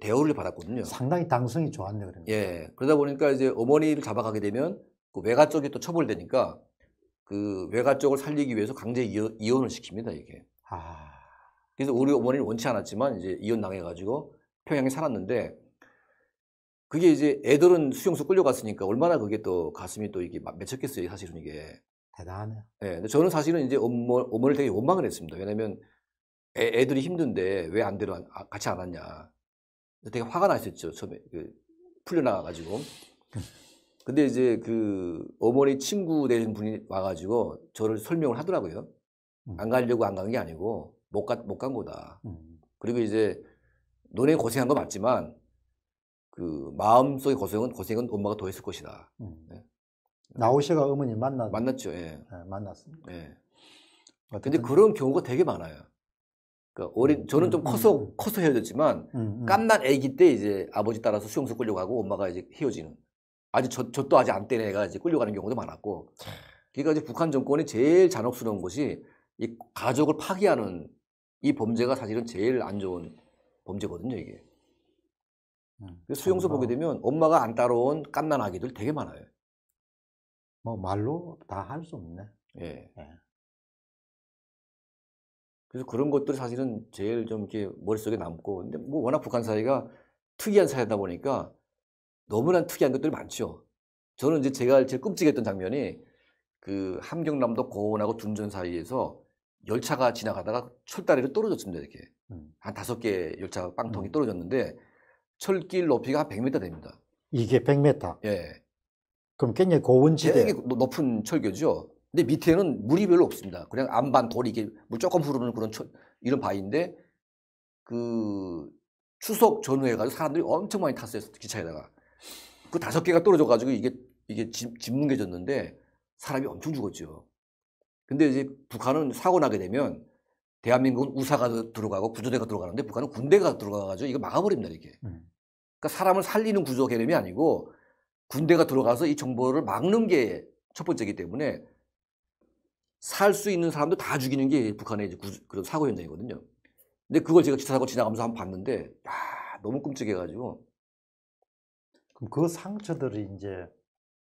대우를 받았거든요. 상당히 당성이 좋았네요. 그러니까. 예. 그러다 보니까 이제 어머니를 잡아가게 되면 그 외가 쪽이 또 처벌되니까 그 외가 쪽을 살리기 위해서 강제 이혼, 이혼을 시킵니다 이게. 아... 그래서 우리 어머니는 원치 않았지만 이제 이혼 당해가지고 평양에 살았는데 그게 이제 애들은 수용소 끌려갔으니까 얼마나 그게 또 가슴이 또 이게 맺혔겠어요 사실은 이게. 대단하네요. 네, 근데 저는 사실은 이제 어머, 어머니를 되게 원망을 했습니다. 왜냐면 애, 들이 힘든데 왜안 데려 아, 같이 안 왔냐. 되게 화가 나셨죠 처음에 그, 풀려나가가지고. 근데 이제 그 어머니 친구 되신 분이 와가지고 저를 설명을 하더라고요. 음. 안 가려고 안 가는 게 아니고 못간못간 거다. 음. 그리고 이제 너네 고생한 거 맞지만 그 마음속의 고생은 고생은 엄마가 더 했을 것이다. 음. 네. 나오시가 어머니 만나 만났죠. 예. 네, 만났습니다. 예. 근데 그런 경우가 되게 많아요. 그러니까 어린 음, 저는 음, 좀 음, 커서 커서 헤어졌지만 깐난 아기 때 이제 아버지 따라서 수용소 끌려가고 엄마가 이제 헤어지는. 아직 저, 젖도 아직 안 떼는 가 이제 끌려가는 경우도 많았고. 네. 그러니까 이제 북한 정권이 제일 잔혹스러운 것이 이 가족을 파괴하는 이 범죄가 사실은 제일 안 좋은 범죄거든요, 이게. 음, 그 수용소 보게 되면 엄마가 안 따라온 깐난 아기들 되게 많아요. 뭐 말로 다 할 수 없네. 예. 예. 그래서 그런 것들이 사실은 제일 좀 이렇게 머릿속에 남고 근데 뭐 워낙 북한 사회가 특이한 사회다 보니까 너무나 특이한 것들이 많죠. 저는 이제 제가 제일 끔찍했던 장면이 그 함경남도 고원하고 둔전 사이에서 열차가 지나가다가 철다리로 떨어졌습니다. 이렇게 음. 한 다섯 개 열차 빵통이 음. 떨어졌는데 철길 높이가 한 100m 됩니다. 이게 100m. 예. 그럼 굉장히 고원지대 예, 되게 높은 철교죠. 근데 밑에는 물이 별로 없습니다. 그냥 안반 돌이 이게 물 조금 흐르는 그런 철, 이런 바위인데 그 추석 전후에 가지고 사람들이 엄청 많이 탔어요 기차에다가. 그 다섯 개가 떨어져가지고 이게, 이게 집, 집뭉개졌는데 사람이 엄청 죽었죠. 근데 이제 북한은 사고 나게 되면 대한민국은 우사가 들어가고 구조대가 들어가는데 북한은 군대가 들어가가지고 이거 막아버립니다, 이게. 음. 그러니까 사람을 살리는 구조 개념이 아니고 군대가 들어가서 이 정보를 막는 게 첫 번째이기 때문에 살 수 있는 사람도 다 죽이는 게 북한의 구조, 그런 사고 현장이거든요. 근데 그걸 제가 기사사고 지나가면서 한번 봤는데, 야, 너무 끔찍해가지고 그럼 그 상처들이 이제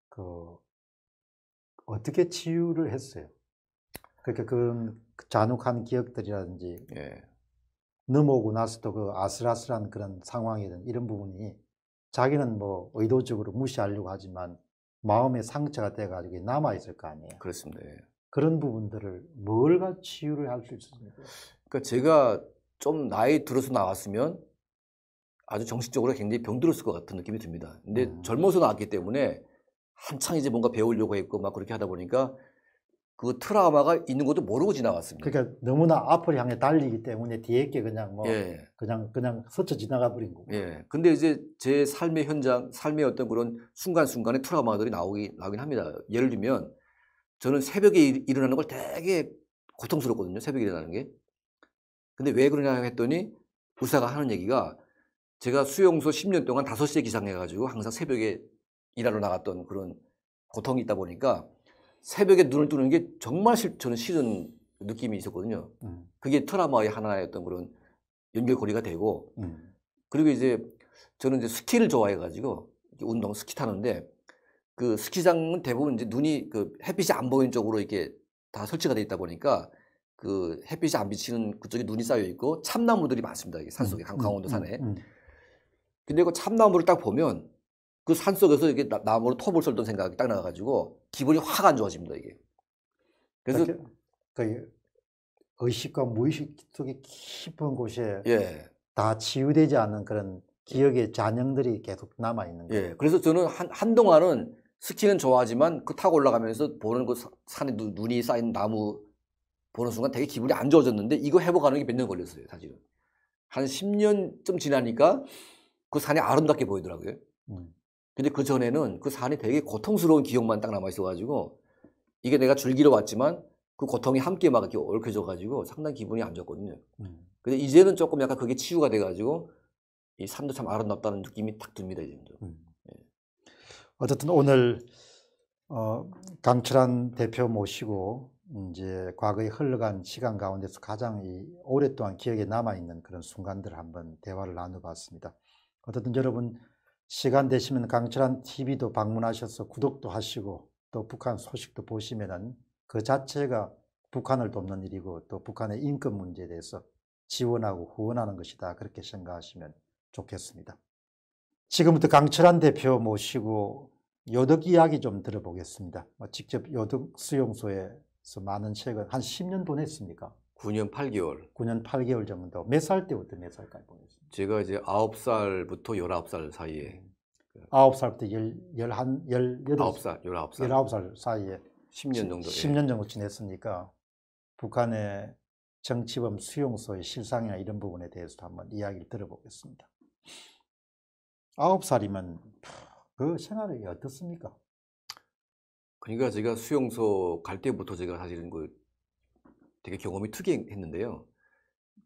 그 어떻게 치유를 했어요? 그러니까 그 잔혹한 기억들이라든지 예. 넘어오고 나서도 그 아슬아슬한 그런 상황이든 이런 부분이 자기는 뭐 의도적으로 무시하려고 하지만 마음의 상처가 돼가지고 남아 있을 거 아니에요. 그렇습니다. 예. 그런 부분들을 뭘가 치유를 할 수 있습니까? 그러니까 제가 좀 나이 들어서 나왔으면 아주 정신적으로 굉장히 병들었을 것 같은 느낌이 듭니다. 근데 음. 젊어서 나왔기 때문에 한창 이제 뭔가 배우려고 했고 막 그렇게 하다 보니까 그 트라우마가 있는 것도 모르고 지나갔습니다. 그러니까 너무나 앞을 향해 달리기 때문에 뒤에 게 그냥 뭐 예. 그냥 그냥 스쳐 지나가 버린 거고. 예. 근데 이제 제 삶의 현장, 삶의 어떤 그런 순간순간에 트라우마들이 나오기 나오긴 합니다. 예를 들면 저는 새벽에 일, 어나는걸 되게 고통스럽거든요. 새벽에 일어나는 게. 근데 왜 그러냐 했더니 의사가 하는 얘기가 제가 수용소 10년 동안 5시에 기상해가지고 항상 새벽에 일하러 나갔던 그런 고통이 있다 보니까 새벽에 눈을 뜨는 게 정말 싫, 저는 싫은 느낌이 있었거든요. 음. 그게 트라마의 하나였던 그런 연결고리가 되고, 음. 그리고 이제 저는 이제 스키를 좋아해가지고 운동 스키 타는데 그 스키장은 대부분 이제 눈이 그 햇빛이 안 보이는 쪽으로 이렇게 다 설치가 돼 있다 보니까 그 햇빛이 안 비치는 그쪽에 눈이 쌓여 있고 참나무들이 많습니다. 산속에 음. 강원도 음. 산에. 음, 음, 근데 그 참나무를 딱 보면 그 산속에서 이게 나무로 톱을 썰던 생각이 딱 나가지고 기분이 확 안 좋아집니다 이게. 그래서 그 의식과 무의식 속에 깊은 곳에 예. 다 치유되지 않은 그런 기억의 잔영들이 계속 남아 있는 예. 거예요. 예. 그래서 저는 한 한동안은 스키는 좋아하지만 그 타고 올라가면서 보는 그 산에 눈이 쌓인 나무 보는 순간 되게 기분이 안 좋아졌는데 이거 해보가는게 몇 년 걸렸어요, 사실은. 한 10년쯤 지나니까 그 산이 아름답게 보이더라고요. 음. 근데 그 전에는 그 산이 되게 고통스러운 기억만 딱 남아 있어가지고 이게 내가 즐기러 왔지만 그 고통이 함께 막 이렇게 얽혀져가지고 상당히 기분이 안 좋거든요. 음. 네. 근데 이제는 조금 약간 그게 치유가 돼가지고 이 삶도 참 아름답다는 느낌이 딱 듭니다 이제 음. 네. 예. 어쨌든 오늘 어, 강철한 대표 모시고 이제 과거에 흘러간 시간 가운데서 가장 이 오랫동안 기억에 남아 있는 그런 순간들을 한번 대화를 나눠봤습니다. 어쨌든 여러분 시간 되시면 강철한 TV도 방문하셔서 구독도 하시고 또 북한 소식도 보시면은 그 자체가 북한을 돕는 일이고 또 북한의 인권 문제에 대해서 지원하고 후원하는 것이다 그렇게 생각하시면 좋겠습니다. 지금부터 강철한 대표 모시고 여덕 이야기 좀 들어보겠습니다. 뭐 직접 여덕 수용소에서 많은 책을 한 10년 보냈습니까? 9년 8개월. 9년 8개월 정도. 몇 살 때부터 몇 살까지 보냈어요? 제가 이제 9살부터 19살 사이에. 9살부터 11, 11, 19살, 19살. 19살 사이에. 10년 정도. 10년 예. 정도 지냈으니까 북한의 정치범 수용소의 실상이나 이런 부분에 대해서도 한번 이야기를 들어보겠습니다. 9살이면 그 생활이 어떻습니까? 그러니까 제가 수용소 갈 때부터 제가 사실은 그 되게 경험이 특이했는데요.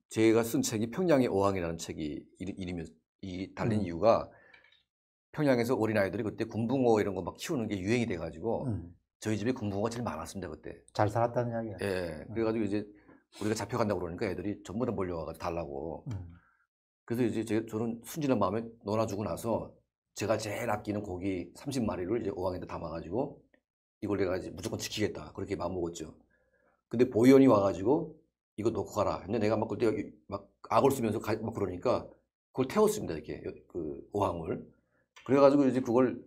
제가 쓴 책이 평양의 어항이라는 책이 이름이 이 달린 음. 이유가 평양에서 어린 아이들이 그때 군붕어 이런 거 막 키우는 게 유행이 돼가지고 음. 저희 집에 군붕어가 제일 많았습니다 그때. 잘 살았다는 이야기야. 예. 그래가지고 음. 이제 우리가 잡혀간다고 그러니까 애들이 전부 다 몰려와가지고 달라고. 음. 그래서 이제 제, 저는 순진한 마음에 놀아주고 나서 제가 제일 아끼는 고기 30마리를 이제 어항에다 담아가지고 이걸 내가 이제 무조건 지키겠다 그렇게 마음 먹었죠. 근데 보위원이 와가지고 이거 놓고 가라. 근데 내가 막 그때 막 악을 쓰면서 가, 막 그러니까 그걸 태웠습니다. 이렇게 그어항을 그래가지고 이제 그걸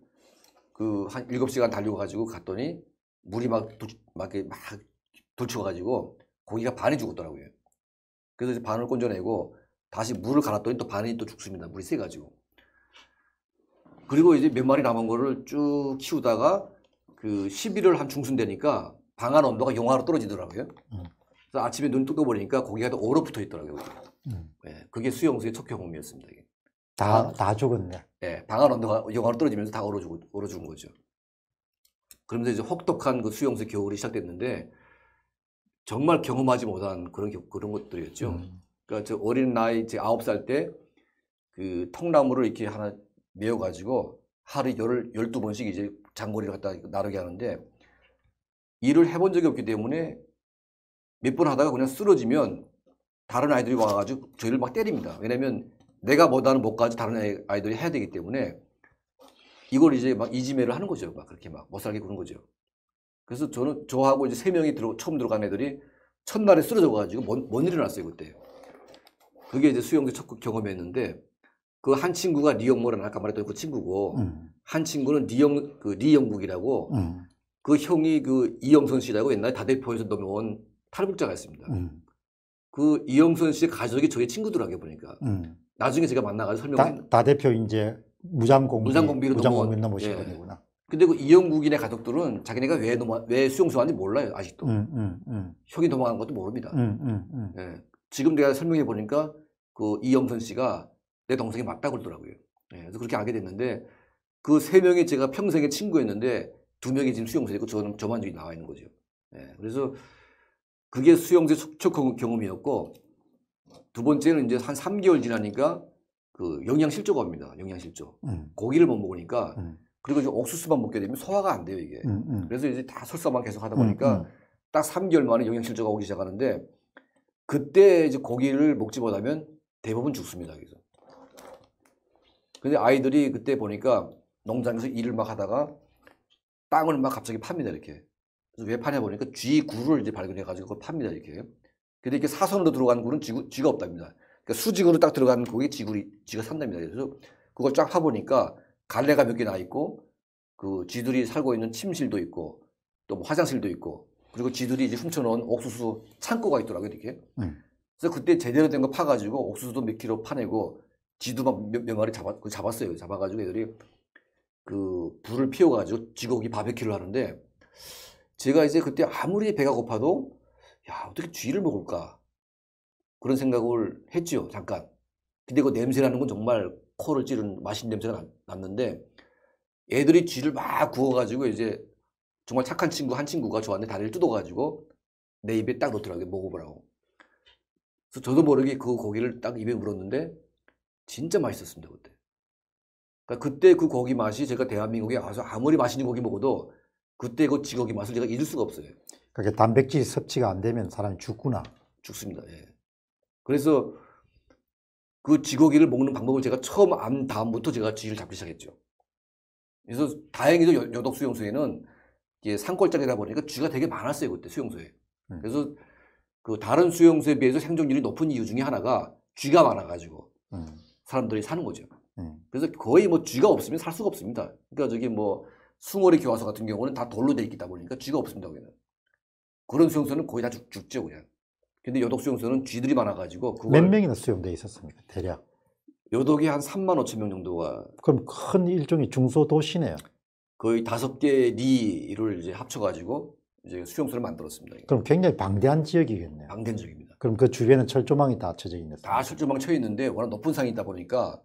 그 한 7시간 달리고 가지고 갔더니 물이 막, 두, 막, 이렇게 쳐가지고 고기가 반이 죽었더라고요. 그래서 이제 반을 건져내고 다시 물을 갈았더니 또 반이 또 죽습니다. 물이 세가지고. 그리고 이제 몇 마리 남은 거를 쭉 키우다가 그 11월 한 중순 되니까 방안 온도가 음. 영하로 떨어지더라고요. 음. 그래서 아침에 눈 뜨고 보니까 고기가 또 얼어 붙어 있더라고요. 음. 네, 그게 수용수의 척 경험이었습니다. 다, 방, 다 죽었네. 네, 방안 온도가 영하로 떨어지면서 다 얼어 죽, 얼어 죽은 거죠. 그러면서 이제 혹독한 그 수용수 겨울이 시작됐는데 정말 경험하지 못한 그런 그런 것들이었죠. 음. 그러니까 저 어린 나이 제 아홉 살 때 그 통나무를 이렇게 하나 메어 가지고 하루 열을 열두 번씩 이제 장거리를 갖다 나르게 하는데 일을 해본 적이 없기 때문에 몇 번 하다가 그냥 쓰러지면 다른 아이들이 와가지고 저희를 막 때립니다. 왜냐면 내가 뭐다는 못가지 다른 아이들이 해야 되기 때문에 이걸 이제 막 이지매를 하는 거죠. 막 그렇게 막못 살게 구는 거죠. 그래서 저는 저하고 이제 세 명이 들어, 처음 들어간 애들이 첫날에 쓰러져가지고 못, 못 일어났어요 그때. 그게 이제 수영도 첫경험이었는데그 한 친구가 리영모라는 아까 말했던 그 친구고 음. 한 친구는 리영 그 리영국이라고 음. 그 형이 그 이영선 씨라고 옛날에 다대표에서 넘어온 탈북자가 있습니다. 음. 그 이영선 씨 가족이 저의 친구들하게 보니까 음. 나중에 제가 만나가지고 설명을 다, 대표 이제 무장공비 무장공비로 무장공비 넘어오신 예. 분구나 근데 그 이영국인의 가족들은 자기네가 왜 넘어 왜 수용소한지 몰라요 아직도 음, 음, 음, 형이 넘어간 것도 모릅니다. 음, 예. 지금 내가 설명해 보니까 그 이영선 씨가 내 동생이 맞다고 그러더라고요. 예. 그래서 그렇게 알게 됐는데 그 세 명이 제가 평생의 친구였는데 두 명이 지금 수용소에 있고 저는 저만 여기 나와 있는 거죠. 예. 그래서 그게 수용소 촉촉한 경험이었고 두 번째는 이제 한 3개월 지나니까 그 영양실조가 옵니다. 영양실조. 음. 고기를 못 먹으니까 음. 그리고 이제 옥수수만 먹게 되면 소화가 안 돼요, 이게. 음, 음. 그래서 이제 다 설사만 계속 하다 음, 보니까 음. 딱 3개월 만에 영양실조가 오기 시작하는데 그때 이제 고기를 먹지 못하면 대부분 죽습니다. 그래서. 근데 아이들이 그때 보니까 농장에서 일을 막 하다가 땅을 막 갑자기 팝니다 이렇게 그래서 왜 파냐 보니까 쥐9를 이제 발견해 가지고 그걸 팝니다 이렇게 근데 이렇게 사선으로 들어간 굴은 쥐, G가 없답니다 그러니까 수직으로 딱 들어간 거기 쥐9이쥐가 산답니다 그래서 그걸 쫙 파보니까 갈래가 몇 개 나 있고 그 쥐들이 살고 있는 침실도 있고 또뭐 화장실도 있고 그리고 쥐들이 이제 훔쳐놓은 옥수수 창고가 있더라고요 이렇게 음. 그래서 그때 제대로 된 거 파가지고 옥수수도 몇 킬로 파내고 쥐도 막 몇 마리 잡았, 그 잡았어요 잡아가지고 애들이 그 불을 피워가지고 쥐고기 바베큐를 하는데 제가 이제 그때 아무리 배가 고파도 야 어떻게 쥐를 먹을까 그런 생각을 했죠 잠깐 근데 그 냄새라는 건 정말 코를 찌른 맛있는 냄새가 났는데 애들이 쥐를 막 구워가지고 이제 정말 착한 친구 한 친구가 저한테 다리를 뜯어가지고 내 입에 딱 넣더라고요 먹어보라고 그래서 저도 모르게 그 고기를 딱 입에 물었는데 진짜 맛있었습니다 그때 그러니까 그때 그 고기 맛이 제가 대한민국에 와서 아무리 맛있는 고기 먹어도 그때 그지고기 맛을 제가 잊을 수가 없어요. 그게 그러니까 단백질 섭취가 안 되면 사람이 죽구나. 죽습니다. 예. 그래서 그지고기를 먹는 방법을 제가 처음 안 다음부터 제가 쥐를 잡기 시작했죠. 그래서 다행히도 여, 덕 수용소에는 이게 산골장이다 보니까 쥐가 되게 많았어요 그때 수용소에. 음. 그래서 그 다른 수용소에 비해서 생존율이 높은 이유 중에 하나가 쥐가 많아가지고 음. 사람들이 사는 거죠. 예. 그래서 거의 뭐 쥐가 없으면 살 수가 없습니다. 그러니까 저기 뭐 숭어리 교화소 같은 경우는 다 돌로 돼 있다 보니까 쥐가 없습니다. 거기는. 그런 수용소는 거의 다 죽, 죽죠 그냥. 근데 여독 수용소는 쥐들이 많아가지고 몇 명이나 수용돼 있었습니까 대략? 여독이 한 3만 5천 명 정도가 그럼 큰 일종의 중소 도시네요. 거의 다섯 개 리를 이제 합쳐가지고 이제 수용소를 만들었습니다. 그럼 굉장히 방대한 지역이겠네요. 방대한 지역입니다. 그럼 그 주변에 철조망이 다 쳐져 있는. 다 철조망 쳐 있는데 워낙 높은 산이 다 보니까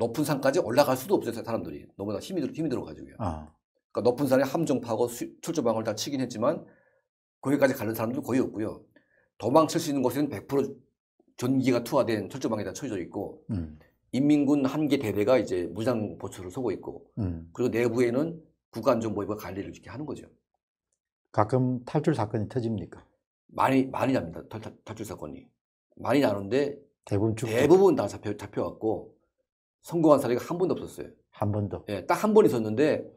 높은 산까지 올라갈 수도 없어요 사람들이 너무나 힘이 들어 힘이 들어가지고요. 아. 그러니까 높은 산에 함정 파고 수, 출조방을 다 치긴 했지만 거기까지 가는 사람들 거의 없고요. 도망칠 수 있는 곳에는 100% 전기가 투하된 철조망에다 쳐져 있고 음. 인민군 한개 대대가 이제 무장 보초를 서고 있고 음. 그리고 내부에는 국가안전보위가 관리를 이렇게 하는 거죠. 가끔 탈출 사건이 터집니까? 많이 많이 납니다. 탈, 탈출 사건이 많이 나는데 대부분, 대부분 다 잡혀 잡혀왔고 성공한 사례가 한 번도 없었어요. 한 번도. 예, 딱 한 번 있었는데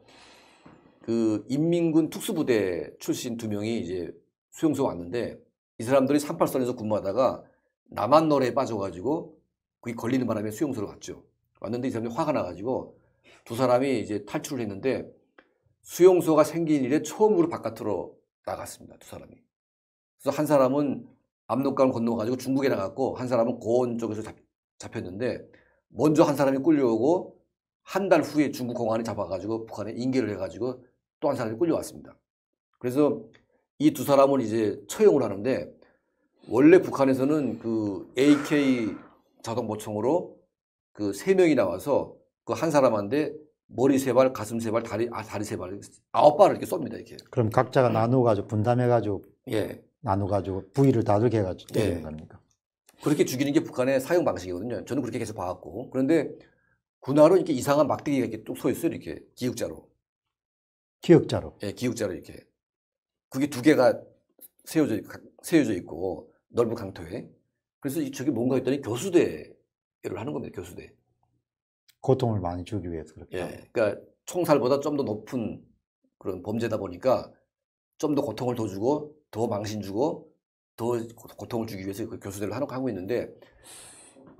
그 인민군 특수부대 출신 두 명이 이제 수용소 왔는데 이 사람들이 38선에서 근무하다가 남한 노래에 빠져가지고 그게 걸리는 바람에 수용소로 갔죠. 왔는데 이 사람들이 화가 나가지고 두 사람이 이제 탈출을 했는데 수용소가 생긴 일에 처음으로 바깥으로 나갔습니다. 두 사람이. 그래서 한 사람은 압록강을 건너가지고 중국에 나갔고 한 사람은 고원 쪽에서 잡, 잡혔는데 먼저 한 사람이 끌려오고 한 달 후에 중국 공안이 잡아가지고 북한에 인계를 해가지고 또 한 사람이 끌려왔습니다. 그래서 이 두 사람을 이제 처형을 하는데 원래 북한에서는 그 AK 자동 보총으로그 세 명이 나와서 그 한 사람한테 머리 세 발, 가슴 세 발, 다리 아, 다리 세 발, 아홉 발을 이렇게 쏩니다 이렇게. 그럼 각자가 네. 나누 어 가지고 분담해 가지고 예. 나누 가지고 부위를 다르게 해 가지고 예. 되는 겁니까? 그렇게 죽이는 게 북한의 사용 방식이거든요. 저는 그렇게 계속 봐왔고. 그런데 군화로 이렇게 이상한 막대기가 이렇게 뚝서 있어요. 이렇게 기육자로. 기육자로. 예, 기육자로 이렇게. 그게 두 개가 세워져, 세워져 있고 넓은 강토에. 그래서 저기 뭔가 있더니 교수대를 하는 겁니다. 교수대. 고통을 많이 주기 위해서 그렇게. 예, 그러니까 총살보다 좀 더 높은 그런 범죄다 보니까 좀 더 고통을 더 주고 더 망신 주고 더 고통을 주기 위해서 그 교수들을 한옥하고 있는데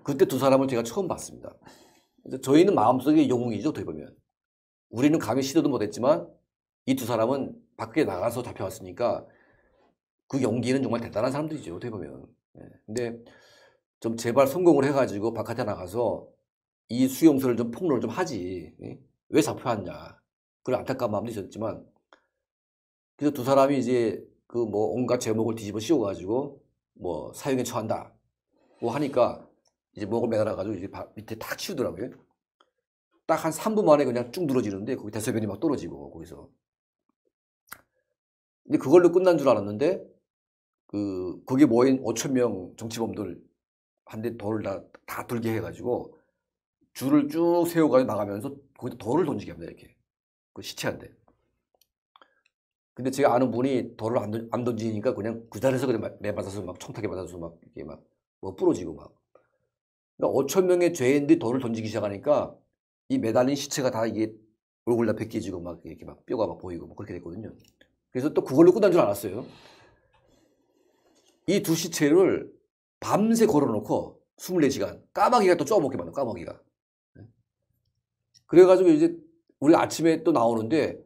그때 두 사람을 제가 처음 봤습니다. 저희는 마음속에 영웅이죠, 어떻게 보면. 우리는 감히 시도도 못했지만 이 두 사람은 밖에 나가서 잡혀왔으니까 그 연기는 정말 대단한 사람들이죠, 어떻게 보면. 예. 근데 좀 제발 성공을 해가지고 바깥에 나가서 이 수용소를 좀 폭로를 좀 하지. 예? 왜 잡혀왔냐. 그런 안타까운 마음도 있었지만 그래서 두 사람이 이제 그뭐 온갖 제목을 뒤집어 씌워가지고 뭐 사형에 처한다 뭐 하니까 이제 목을 매달아가지고 이제 밑에 탁 치우더라고요. 딱 한 3분 만에 그냥 쭉 늘어지는데 거기 대소변이 막 떨어지고 거기서. 근데 그걸로 끝난 줄 알았는데 그 거기 모인 5천 명 정치범들 한 대 돌을 다, 다 들게 해가지고 줄을 쭉 세워가지고 나가면서 거기다 돌을 던지게 합니다 이렇게 그 시체한테. 근데 제가 아는 분이 돈을 안, 던, 안 던지니까 그냥 그 자리에서 그냥 막, 내받아서 막 청탁에 받아서 막 이게 막 뭐 부러지고 막. 그러니까 5천 명의 죄인들이 돈을 던지기 시작하니까 이 매달린 시체가 다 이게 얼굴 다 벗겨지고 막 이렇게 막 뼈가 막 보이고 막 뭐 그렇게 됐거든요. 그래서 또 그걸로 끝난 줄 알았어요. 이 두 시체를 밤새 걸어놓고 24시간 까마귀가 또 쪼먹게 만든 까마귀가. 네. 그래가지고 이제 우리 아침에 또 나오는데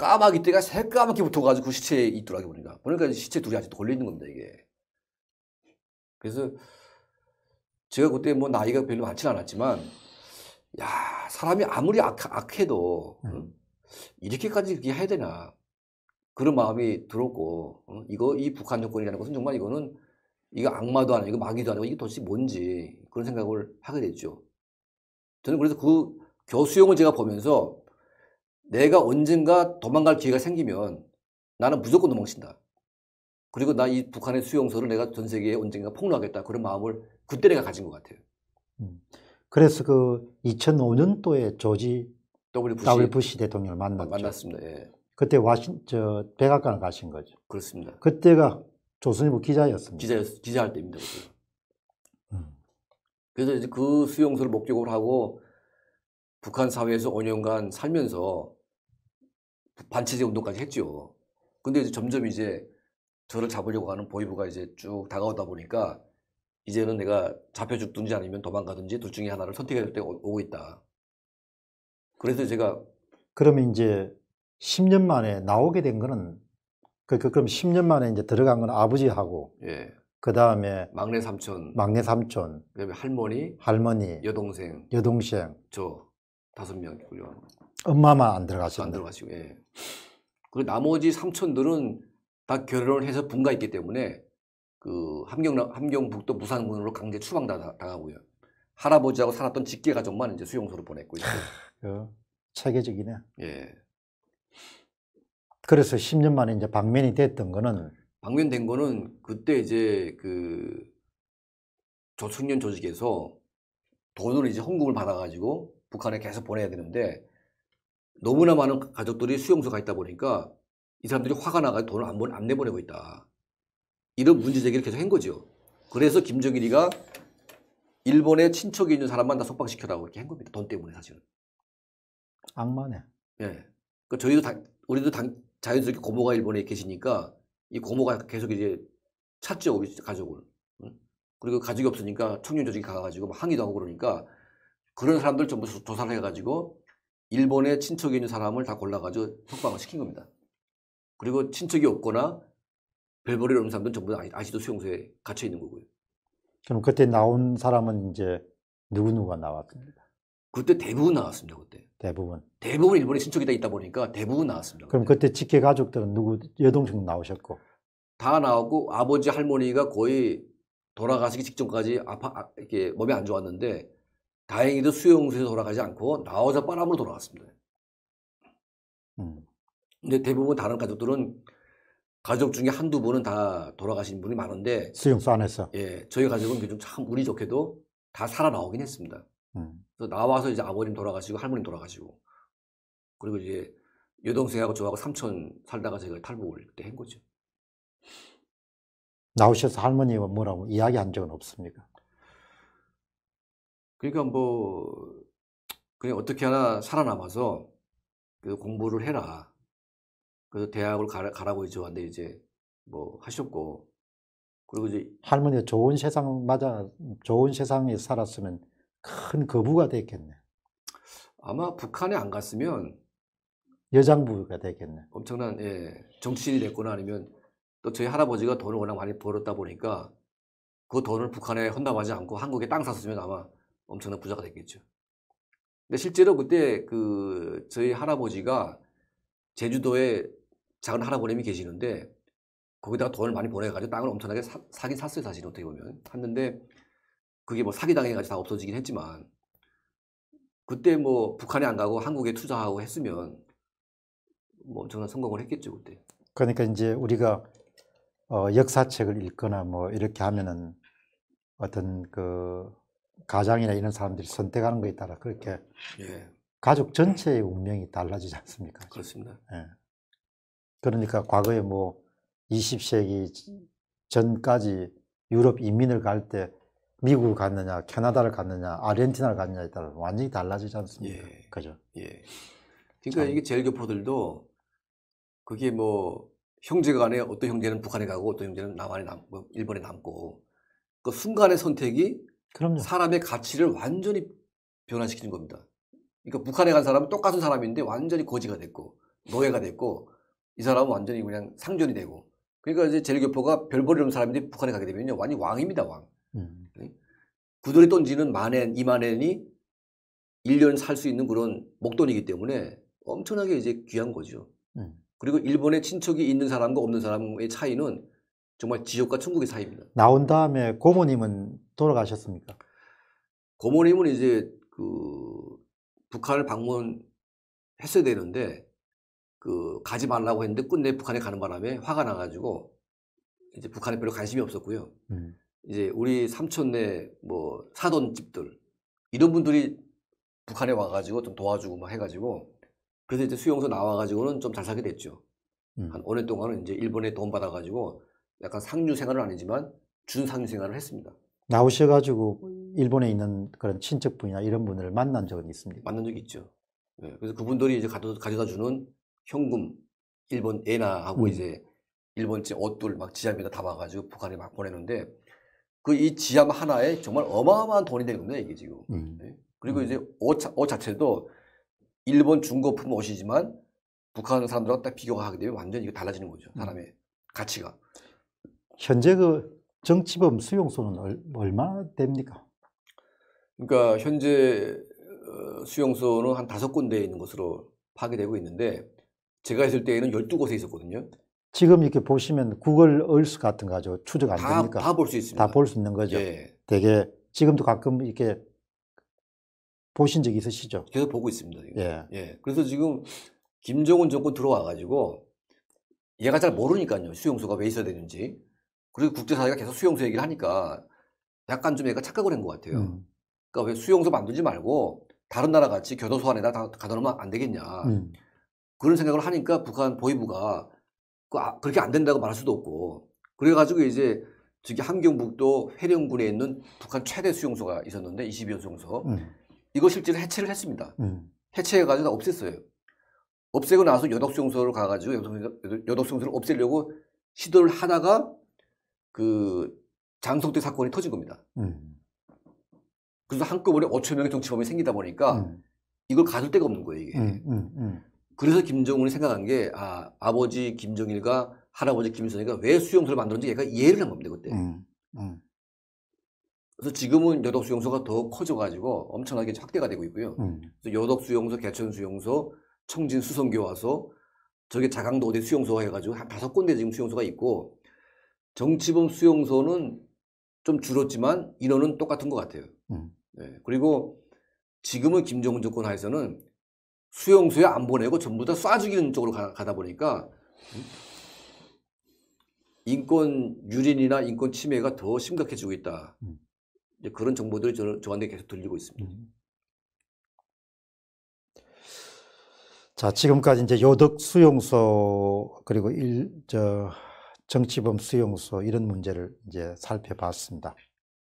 까마귀 떼가 새까맣게 붙어가지고 그 시체에 있더라고 보니까 보니까 시체 둘이 아직도 걸려 있는 겁니다 이게 그래서 제가 그때 뭐 나이가 별로 많지는 않았지만 야 사람이 아무리 악, 악해도 음. 응? 이렇게까지 그게 해야 되나 그런 마음이 들었고 응? 이거 이 북한 정권이라는 것은 정말 이거는 이거 악마도 아니고 마귀도 아니고 이게 도대체 뭔지 그런 생각을 하게 됐죠 저는 그래서 그교수형을 제가 보면서 내가 언젠가 도망갈 기회가 생기면 나는 무조건 도망친다. 그리고 나 이 북한의 수용소를 내가 전 세계에 언젠가 폭로하겠다. 그런 마음을 그때 내가 가진 것 같아요. 음. 그래서 그 2005년도에 조지 W. 부시, 부시 대통령을 만났죠. 만났습니다. 예. 그때 와신 저 백악관을 가신 거죠. 그렇습니다. 그때가 조선일보 기자였습니다. 기자였 기자할 때입니다. 음. 그래서 이제 그 수용소를 목적으로 하고 북한 사회에서 5년간 살면서 반체제 운동까지 했죠. 근데 이제 점점 이제 저를 잡으려고 하는 보이부가 이제 쭉 다가오다 보니까 이제는 내가 잡혀 죽든지 아니면 도망가든지 둘 중에 하나를 선택해야 될 때가 오고 있다. 그래서 제가 그러면 이제 10년 만에 나오게 된 거는 그, 그 그럼 10년 만에 이제 들어간 건 아버지하고 예. 그 다음에 막내 삼촌, 막내 삼촌, 그다음에 할머니, 할머니, 여동생, 여동생, 저 다섯 명이고요. 엄마만 안 들어가시고, 안 들어가시고, 예. 그 나머지 삼촌들은 다 결혼을 해서 분가했기 때문에 그 함경 함경북도 부산군으로 강제 추방 당하고요. 할아버지하고 살았던 직계 가족만 이제 수용소로 보냈고 있고. 어, 체계적이네. 예. 그래서 10년 만에 이제 방면이 됐던 거는 네. 방면된 거는 그때 이제 그 조청년 조직에서 돈을 이제 헌금을 받아가지고 북한에 계속 보내야 되는데 너무나 많은 가족들이 수용소가 있다 보니까 이 사람들이 화가 나가 돈을 안, 안 내보내고 있다. 이런 문제 제기를 계속 한 거죠. 그래서 김정일이가 일본에 친척이 있는 사람만 다 석방시켜라고 이렇게 한 겁니다. 돈 때문에 사실은. 악마네. 예. 그러니까 저희도 다, 우리도 당, 자연스럽게 고모가 일본에 계시니까 이 고모가 계속 이제 찾죠, 우리 가족을. 그리고 가족이 없으니까 청년 조직이 가가지고 항의도 하고 그러니까 그런 사람들 전부 조사를 해가지고 일본에 친척이 있는 사람을 다 골라가지고 석방을 시킨 겁니다. 그리고 친척이 없거나 별벌이 없는 사람들은 전부 다 아시도 수용소에 갇혀 있는 거고요. 그럼 그때 나온 사람은 이제 누구누가 나왔습니다. 그때 대부분 나왔습니다. 그때. 대부분. 대부분 일본에 친척이 다 있다 보니까 대부분 나왔습니다. 그럼 그때, 그때 직계 가족들은 누구 여동생 나오셨고? 다 나왔고 아버지 할머니가 거의 돌아가시기 직전까지 아파 아, 이렇게 몸이 안 좋았는데 다행히도 수용소에 서 돌아가지 않고 나와서 빠람으로 돌아갔습니다. 음. 근데 대부분 다른 가족들은 가족 중에 한두 분은 다 돌아가신 분이 많은데 수용소 안에서 예 저희 가족은 요참 운이 좋게도 다 살아 나오긴 했습니다. 음. 그래서 나와서 이제 아버님 돌아가시고 할머님 돌아가시고 그리고 이제 여동생하고 저하고 삼촌 살다가 제가 탈북을 그때 한 거죠. 나오셔서 할머니가 뭐라고 이야기한 적은 없습니까? 그러니까 뭐 그냥 어떻게 하나 살아남아서 그 공부를 해라. 그래서 대학을 가라, 고 이제 왔는데 이제 뭐 하셨고 그리고 이제 할머니가 좋은 세상 맞아 좋은 세상에 살았으면 큰 거부가 됐겠네. 아마 북한에 안 갔으면 여장부가 됐겠네. 엄청난 예, 정치인이 됐거나 아니면 또 저희 할아버지가 돈을 워낙 많이 벌었다 보니까 그 돈을 북한에 헌납하지 않고 한국에 땅 샀으면 아마 엄청난 부자가 됐겠죠. 근데 실제로 그때 그 저희 할아버지가 제주도에 작은 할아버님이 계시는데 거기다가 돈을 많이 보내가지고 땅을 엄청나게 사, 사긴 샀어요 사실 어떻게 보면 샀는데 그게 뭐 사기 당해가지고 다 없어지긴 했지만 그때 뭐 북한에 안 가고 한국에 투자하고 했으면 뭐 엄청난 성공을 했겠죠 그때. 그러니까 이제 우리가 어, 역사책을 읽거나 뭐 이렇게 하면은 어떤 그 가장이나 이런 사람들이 선택하는 것에 따라 그렇게 예. 가족 전체의 운명이 달라지지 않습니까? 그렇습니다. 예. 그러니까 과거에 뭐 20세기 전까지 유럽 이민을 갈 때 미국을 갔느냐, 캐나다를 갔느냐, 아르헨티나를 갔느냐에 따라 완전히 달라지지 않습니까? 예. 그죠? 예. 그러니까 참. 이게 제일 교포들도 그게 뭐 형제 간에 어떤 형제는 북한에 가고 어떤 형제는 남한에 남고 뭐 일본에 남고 그 순간의 선택이 그럼요. 사람의 가치를 완전히 변화시키는 겁니다. 그러니까 북한에 간 사람은 똑같은 사람인데 완전히 거지가 됐고 노예가 됐고 이 사람은 완전히 그냥 상전이 되고 그러니까 이제 제일교포가 별벌이는 사람인데 북한에 가게 되면요 완전 왕입니다 왕. 음. 네? 구두이 던지는 만엔 이만엔이 1년 살 수 있는 그런 목돈이기 때문에 엄청나게 이제 귀한 거죠. 음. 그리고 일본에 친척이 있는 사람과 없는 사람의 차이는 정말 지옥과 천국의 사이입니다. 나온 다음에 고모님은 돌아가셨습니까? 고모님은 이제 그 북한을 방문했어야 되는데 그 가지 말라고 했는데 끝내 북한에 가는 바람에 화가 나가지고 이제 북한에 별로 관심이 없었고요. 음. 이제 우리 삼촌네 뭐 사돈 집들 이런 분들이 북한에 와가지고 좀 도와주고 막 해가지고 그래서 이제 수용소 나와가지고는 좀 잘 살게 됐죠. 음. 한 5년 동안은 이제 일본에 돈 받아가지고 약간 상류 생활은 아니지만 준상류 생활을 했습니다. 나오셔가지고 음. 일본에 있는 그런 친척분이나 이런 분을 만난 적은 있습니까? 만난 적이 있죠. 네, 그래서 그분들이 이제 가져다 주는 현금, 일본 애나 하고 음. 이제 일본제 옷들 막지하입가다 담아가지고 북한에 막 보내는데 그 이지하 하나에 정말 어마어마한 돈이 되는 겁니다 이게 지금. 음. 네? 그리고 음. 이제 옷, 옷 자체도 일본 중고품 옷이지만 북한 사람들하고 딱비교 하게 되면 완전히 달라지는 거죠, 음. 사람의 가치가. 현재 그 정치범 수용소는 얼마 됩니까? 그러니까 현재 어, 수용소는 한 다섯 군데에 있는 것으로 파괴되고 있는데 제가 있을 때에는 열두 곳에 있었거든요. 지금 이렇게 보시면 구글 얼스 같은 거 아주 추적 안 됩니까? 다 볼 수 있습니다. 다 볼 수 있는 거죠. 예. 되게 지금도 가끔 이렇게 보신 적 있으시죠? 계속 보고 있습니다. 지금. 예. 예. 그래서 지금 김정은 정권 들어와 가지고 얘가 잘 모르니까요. 수용소가 왜 있어야 되는지. 그리고 국제사회가 계속 수용소 얘기를 하니까 약간 좀 얘가 착각을 한 것 같아요. 음. 그러니까 왜 수용소 만들지 말고 다른 나라 같이 교도소 안에다 가둬놓으면 안 되겠냐. 음. 그런 생각을 하니까 북한 보위부가 그 아, 그렇게 안 된다고 말할 수도 없고 그래가지고 이제 저기 함경북도 해령군에 있는 북한 최대 수용소가 있었는데 22호 수용소 음. 이거 실제로 해체를 했습니다. 음. 해체해가지고 다 없앴어요. 없애고 나서 여덕수용소를 가가지고 여덕수용소를 없애려고 시도를 하다가 그장성대 사건이 터진 겁니다. 음. 그래서 한꺼번에 5천 명의 정치범이 생기다 보니까 음. 이걸 가둘 데가 없는 거예요, 이게. 음, 음, 음. 그래서 김정은이 생각한 게, 아, 아버지 김정일과 할아버지 김일성이가 왜 수용소를 만들었는지 얘가 이해를 한 겁니다, 그때. 음, 그래서 지금은 여덕 수용소가 더 커져가지고 엄청나게 확대가 되고 있고요. 그래서 여덕 수용소, 개천 수용소, 청진 수성교와서 저게 자강도 어디 수용소가 해가지고 한 다섯 군데 지금 수용소가 있고 정치범 수용소는 좀 줄었지만 인원은 똑같은 것 같아요. 음. 네. 그리고 지금은 김정은 정권 하에서는 수용소에 안 보내고 전부 다 쏴 죽이는 쪽으로 가, 다 보니까 인권 유린이나 인권 침해가 더 심각해지고 있다. 음. 그런 정보들이 저, 저한테 계속 들리고 있습니다. 음. 자, 지금까지 이제 요덕 수용소 그리고 일, 저, 정치범 수용소 이런 문제를 이제 살펴봤습니다.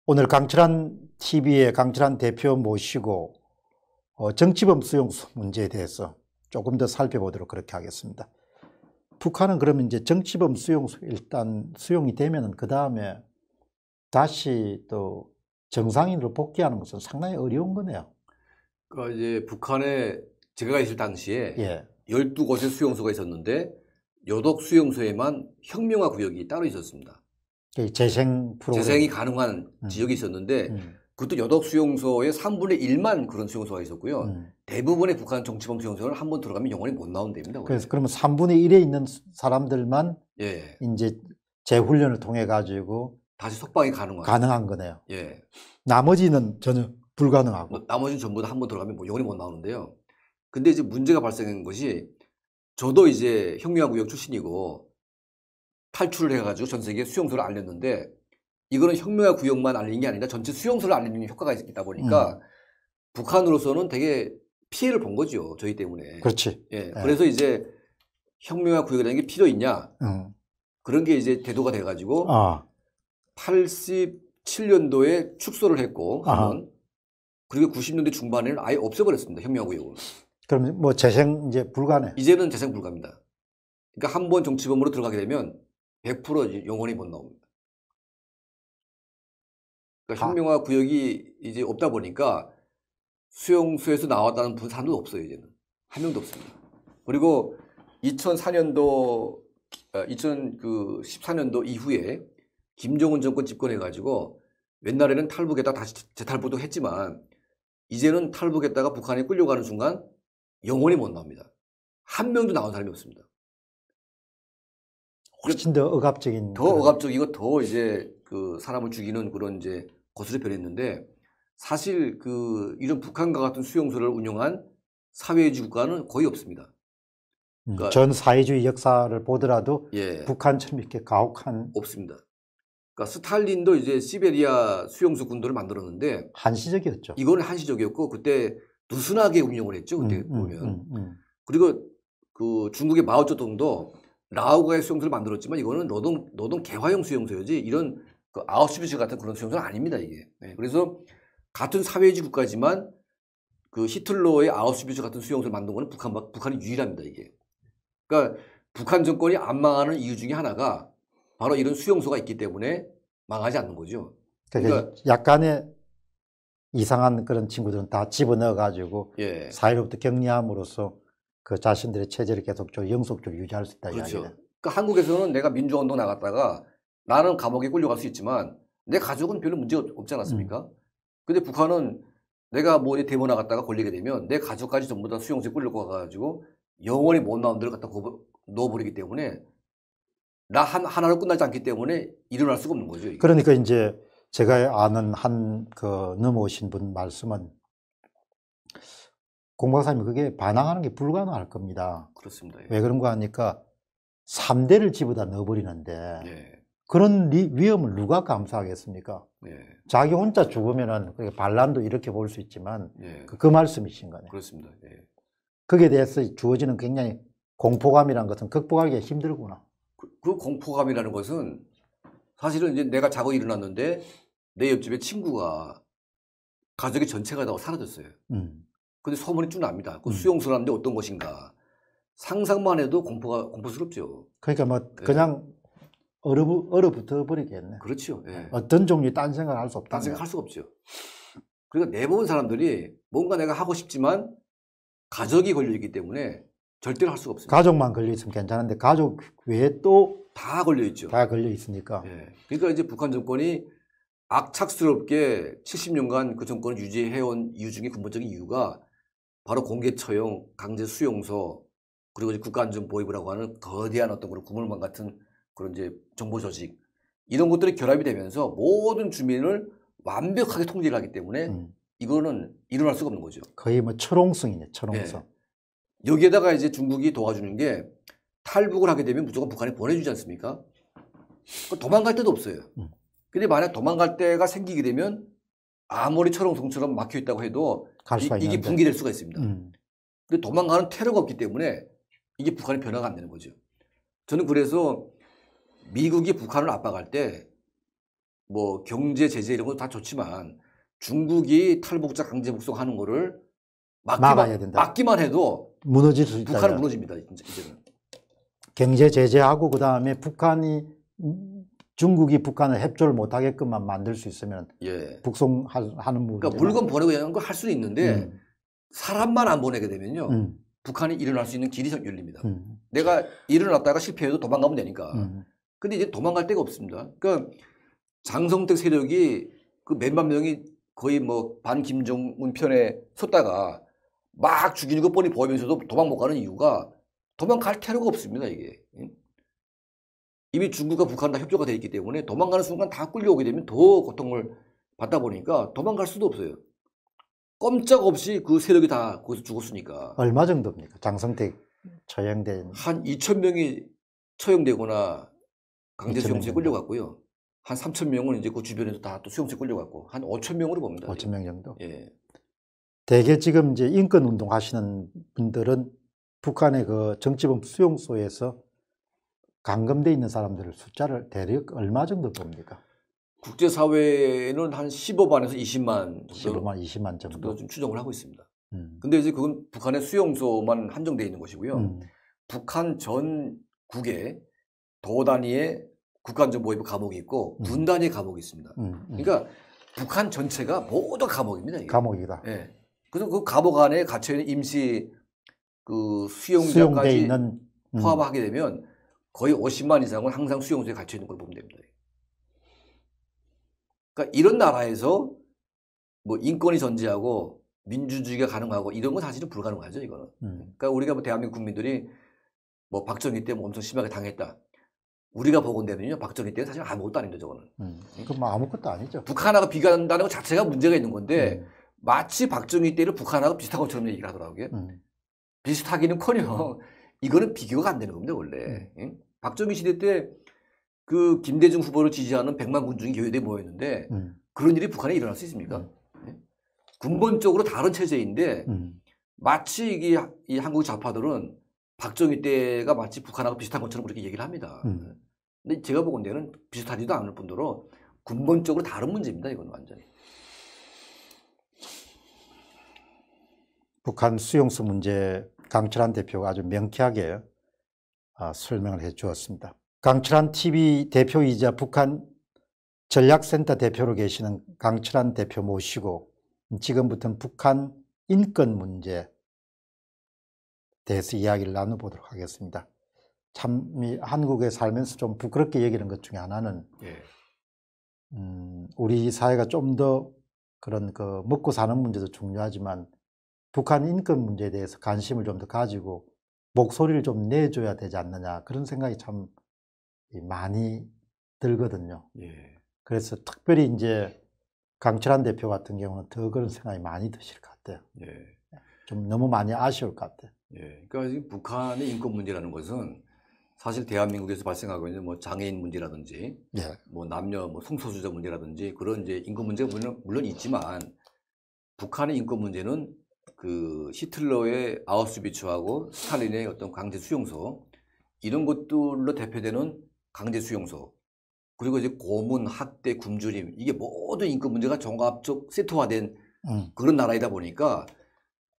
오늘 강철한 t v 의강철한 대표 모시고 어, 정치범 수용소 문제에 대해서 조금 더 살펴보도록 그렇게 하겠습니다. 북한은 그러면 이제 정치범 수용소 일단 수용이 되면그 다음에 다시 또 정상인으로 복귀하는 것은 상당히 어려운 거네요. 그러니까 이제 북한에 제가 있을 당시에 예. 12곳의 수용소가 있었는데 요독 수용소에만 혁명화 구역이 따로 있었습니다. 그 재생 프로그램. 재생이 가능한 음. 지역이 있었는데 음. 그것도 여덕 수용소의 3분의 1만 그런 수용소가 있었고요. 음. 대부분의 북한 정치범 수용소를한번 들어가면 영원히 못 나온답니다. 그래서 그러면 3분의 1에 있는 사람들만 예. 이제 재훈련을 통해 가지고 다시 속방이 가능한 가능한 거네요. 예. 나머지는 전혀 불가능하고 뭐, 나머지는 전부 다 한 번 들어가면 뭐 영원히 못 나오는데요. 근데 이제 문제가 발생한 것이 저도 이제 혁명화구역 출신이고 탈출을 해가지고 전 세계 수용소를 알렸는데 이거는 혁명화 구역만 알리는 게 아니라 전체 수용소를 알리는 효과가 있다 었 보니까 음. 북한으로서는 되게 피해를 본 거죠 저희 때문에. 그렇지. 예. 네. 그래서 이제 혁명화 구역이라는 게 필요 있냐 음. 그런 게 이제 대도가 돼가지고 아. 87년도에 축소를 했고 하는 그리고 90년대 중반에는 아예 없애버렸습니다 혁명화 구역을. 그럼 뭐 재생 이제 불가네. 이제는 재생 불가입니다. 그러니까 한 번 정치범으로 들어가게 되면 100% 영원히 못 나옵니다. 그러니까 아. 혁명화 아. 구역이 이제 없다 보니까 수용소에서 나왔다는 분산도 없어요 이제는 한 명도 없습니다. 그리고 2004년도 2014년도 아, 이후에 김정은 정권 집권해가지고 옛날에는 탈북했다 다시 재탈북도 했지만 이제는 탈북했다가 북한에 끌려가는 순간 영원히 못 나옵니다. 한 명도 나온 사람이 없습니다. 훨씬 더 억압적인. 더 그런... 억압적이고 더 이제 그 사람을 죽이는 그런 이제 것으로 변했는데 사실 그 이런 북한과 같은 수용소를 운영한 사회주의 국가는 거의 없습니다. 음, 그러니까 전 사회주의 역사를 보더라도 예. 북한처럼 이렇게 가혹한 없습니다. 그러니까 스탈린도 이제 시베리아 수용소 군도를 만들었는데 한시적이었죠. 이거는 한시적이었고 그때 느슨하게 운영을 했죠. 그때 음, 음 보면. 음, 음, 그리고 그 중국의 마오쩌둥도 라오가의 수용소를 만들었지만 이거는 노동 노동 개화형 수용소였지 이런 그 아우슈비츠 같은 그런 수용소는 아닙니다 이게. 네. 그래서 같은 사회주의 국가지만 그 히틀러의 아우슈비츠 같은 수용소를 만든 거는 북한 북한이 유일합니다 이게. 그러니까 북한 정권이 안 망하는 이유 중에 하나가 바로 이런 수용소가 있기 때문에 망하지 않는 거죠. 그러니까, 그러니까 약간의 이상한 그런 친구들은 다 집어넣어가지고 예. 사회로부터 격리함으로써 그 자신들의 체제를 계속적 영속적으로 유지할 수 있다. 그렇죠. 그러니까 한국에서는 내가 민주화운동 나갔다가 나는 감옥에 끌려갈 수 있지만 내 가족은 별로 문제 없지 않았습니까? 음. 근데 북한은 내가 뭐 대모 나갔다가 걸리게 되면 내 가족까지 전부 다 수용소에 끌려가가지고 영원히 못 나온 데를 갖다 놓아버리기 때문에 나 한, 하나로 끝나지 않기 때문에 일어날 수가 없는 거죠. 이게. 그러니까 이제 제가 아는 한 그 넘어오신 분 말씀은 공박사님 그게 반항하는 게 불가능할 겁니다. 그렇습니다. 예. 왜 그런가 하니까 3대를 집어다 넣어버리는데 예. 그런 위험을 누가 감수하겠습니까? 예. 자기 혼자 죽으면은 그러 반란도 이렇게 볼 수 있지만 예. 그, 그, 말씀이신 거네요. 그렇습니다. 거기에 예. 대해서 주어지는 굉장히 공포감이라는 것은 극복하기가 힘들구나. 그, 그 공포감이라는 것은 사실은 이제 내가 자고 일어났는데 내 옆집에 친구가 가족이 전체가 다 사라졌어요. 음. 근데 소문이 쭉 납니다. 그 음. 수용소라는 데 어떤 것인가. 상상만 해도 공포가 공포스럽죠. 그러니까 뭐 네. 그냥 얼어, 얼어붙어 버리겠네. 그렇죠. 예. 어떤 종류 의딴 생각을 할 수 없다. 딴 생각 할 수가 없죠. 그러니까 대부분 사람들이 뭔가 내가 하고 싶지만 가족이 걸려 있기 때문에 절대로 할 수가 없습니다. 가족만 걸려 있으면 괜찮은데 가족 외에 또다 걸려 있죠. 다 걸려 있으니까. 예. 그러니까 이제 북한 정권이 악착스럽게 70년간 그 정권을 유지해온 이유 중에 근본적인 이유가 바로 공개 처형, 강제 수용소 그리고 이제 국가안전보위부라고 하는 거대한 어떤 그런 구멍망 같은 그런 이제 정보 조직 이런 것들이 결합이 되면서 모든 주민을 완벽하게 통제를 하기 때문에 음. 이거는 일어날 수가 없는 거죠. 거의 뭐 철옹성이네, 철옹성. 네. 여기에다가 이제 중국이 도와주는 게 탈북을 하게 되면 무조건 북한에 보내주지 않습니까? 도망갈 데도 없어요. 음. 근데 만약 도망갈 데가 생기게 되면 아무리 철옹성처럼 막혀 있다고 해도 이, 게 붕괴될 수가 있습니다. 음. 근데 도망가는 테러가 없기 때문에 이게 북한의 변화가 안 되는 거죠. 저는 그래서 미국이 북한을 압박할 때 뭐 경제 제재 이런 것도 다 좋지만 중국이 탈북자 강제 북송하는 거를 막기만, 막아야 된다. 막기만 해도 무너질 수 있다. 북한은 무너집니다. 이제는. 경제 제재하고 그 다음에 북한이 중국이 북한을 협조를 못하게끔만 만들 수 있으면 예. 북송하는 부분. 그러니까 물건 보내고 이런 거 할 수는 있는데 음. 사람만 안 보내게 되면요. 음. 북한이 일어날 수 있는 길이 열립니다. 음. 내가 일어났다가 실패해도 도망가면 되니까. 음. 근데 이제 도망갈 데가 없습니다. 그러니까 장성택 세력이 그 몇만 명이 거의 뭐 반 김정은 편에 섰다가 막 죽이는 것 뻔히 보이면서도 도망 못 가는 이유가 도망갈 테러가 없습니다, 이게. 이미 중국과 북한과 협조가 되어 있기 때문에 도망가는 순간 다 끌려오게 되면 더 고통을 받다 보니까 도망갈 수도 없어요. 꼼짝없이 그 세력이 다 거기서 죽었으니까. 얼마 정도입니까? 장성택 처형된. 한 2천 명이 처형되거나 강제 수용소에 끌려갔고요. 한 3천 명은 이제 그 주변에서 다 또 수용소에 끌려갔고 한 5천 명으로 봅니다. 5천 명 정도. 예. 대개 지금 이제 인권 운동 하시는 분들은 북한의 그 정치범 수용소에서 감금돼 있는 사람들을 숫자를 대략 얼마 정도 봅니까? 국제사회는 한 15만에서 20만 정도, 15만, 20만 정도, 정좀 추정을 하고 있습니다. 음. 근데 이제 그건 북한의 수용소만 한정되어 있는 것이고요. 음. 북한 전국에 도 단위의 국간정보위부 감옥이 있고 군 음. 단위의 감옥이 있습니다. 음, 음. 그러니까 북한 전체가 모두 감옥입니다. 이게. 감옥이다. 예. 그래서 그 감옥 안에 갇혀 있는 임시 그 수용자까지 있는, 음. 포함하게 되면 거의 50만 이상은 항상 수용소에 갇혀 있는 걸 보면 됩니다. 그러니까 이런 나라에서 뭐 인권이 전제하고 민주주의가 가능하고 이런 건 사실은 불가능하죠 이거는. 음. 그러니까 우리가 뭐 대한민국 국민들이 뭐 박정희 때뭐 엄청 심하게 당했다. 우리가 보건되면요 박정희 때는 사실 아무것도 아닌데 저거는. 음. 그건 뭐 아무것도 아니죠. 북한하고 비교한다는 것 자체가 문제가 있는 건데 음. 마치 박정희 때를 북한하고 비슷한 것처럼 얘기를 하더라고요. 음. 비슷하기는커녕 이거는 비교가 안 되는 겁니다 원래. 응? 네. 예? 박정희 시대 때 그 김대중 후보를 지지하는 백만 군중이 교회대에 모였는데 응. 음. 그런 일이 북한에 일어날 수 있습니까? 응. 음. 예? 근본적으로 다른 체제인데 음. 마치 이게 이 한국 좌파들은 박정희 때가 마치 북한하고 비슷한 것처럼 그렇게 얘기를 합니다. 예? 근데 제가 보건대는 비슷하지도 않을 뿐더러 근본적으로 다른 문제입니다 이건 완전히. 북한 수용소 문제 강철환 대표가 아주 명쾌하게 아, 설명을 해 주었습니다. 강철환 TV 대표이자 북한 전략센터 대표로 계시는 강철환 대표 모시고 지금부터는 북한 인권 문제에 대해서 이야기를 나눠보도록 하겠습니다. 참 한국에 살면서 좀 부끄럽게 여기는 것 중에 하나는 예. 음, 우리 사회가 좀 더 그런 그 먹고 사는 문제도 중요하지만 북한 인권 문제에 대해서 관심을 좀 더 가지고 목소리를 좀 내줘야 되지 않느냐 그런 생각이 참 많이 들거든요. 예. 그래서 특별히 이제 강철한 대표 같은 경우는 더 그런 생각이 많이 드실 것 같아요. 예. 좀 너무 많이 아쉬울 것 같아요. 예. 그러니까 북한의 인권 문제라는 것은 사실 대한민국에서 발생하고 있는 뭐 장애인 문제라든지 예. 뭐 남녀 뭐 성소수자 문제라든지 그런 이제 인권 문제가 물론, 물론 있지만 북한의 인권 문제는 그 히틀러의 아우슈비츠하고 스탈린의 어떤 강제 수용소 이런 것들로 대표되는 강제 수용소 그리고 이제 고문, 학대, 굶주림 이게 모든 인권 문제가 종합적 세트화된 음. 그런 나라이다 보니까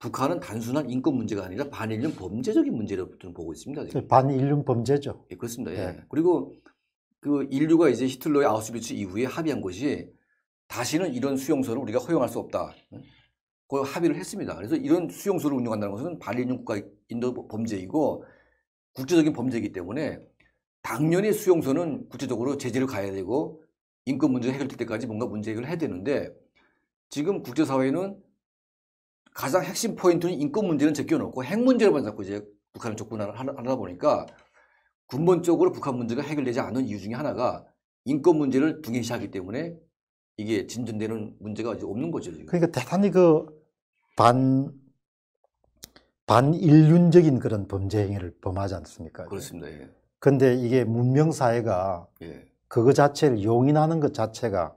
북한은 단순한 인권 문제가 아니라 반인륜 범죄적인 문제로 저는 보고 있습니다. 지금. 네, 반인륜 범죄죠. 예, 그렇습니다. 예. 예. 그리고 그 인류가 이제 히틀러의 아우슈비츠 이후에 합의한 것이 다시는 이런 수용소를 우리가 허용할 수 없다. 그 합의를 했습니다. 그래서 이런 수용소를 운영한다는 것은 발리륜 국가 인도 범죄이고 국제적인 범죄이기 때문에 당연히 수용소는 구체적으로 제재를 가야 되고 인권 문제가 해결될 때까지 뭔가 문제 해결을 해야 되는데 지금 국제사회는 가장 핵심 포인트는 인권 문제는 제껴놓고 핵 문제로만 자꾸 이제 북한을 접근하다 보니까 근본적으로 북한 문제가 해결되지 않은 이유 중에 하나가 인권 문제를 등에시하기 때문에 이게 진전되는 문제가 이제 없는 거죠. 지금. 그러니까 대단히 그 반, 반인륜적인 그런 범죄 행위를 범하지 않습니까? 그렇습니다. 예. 근데 이게 문명사회가 예. 그거 자체를 용인하는 것 자체가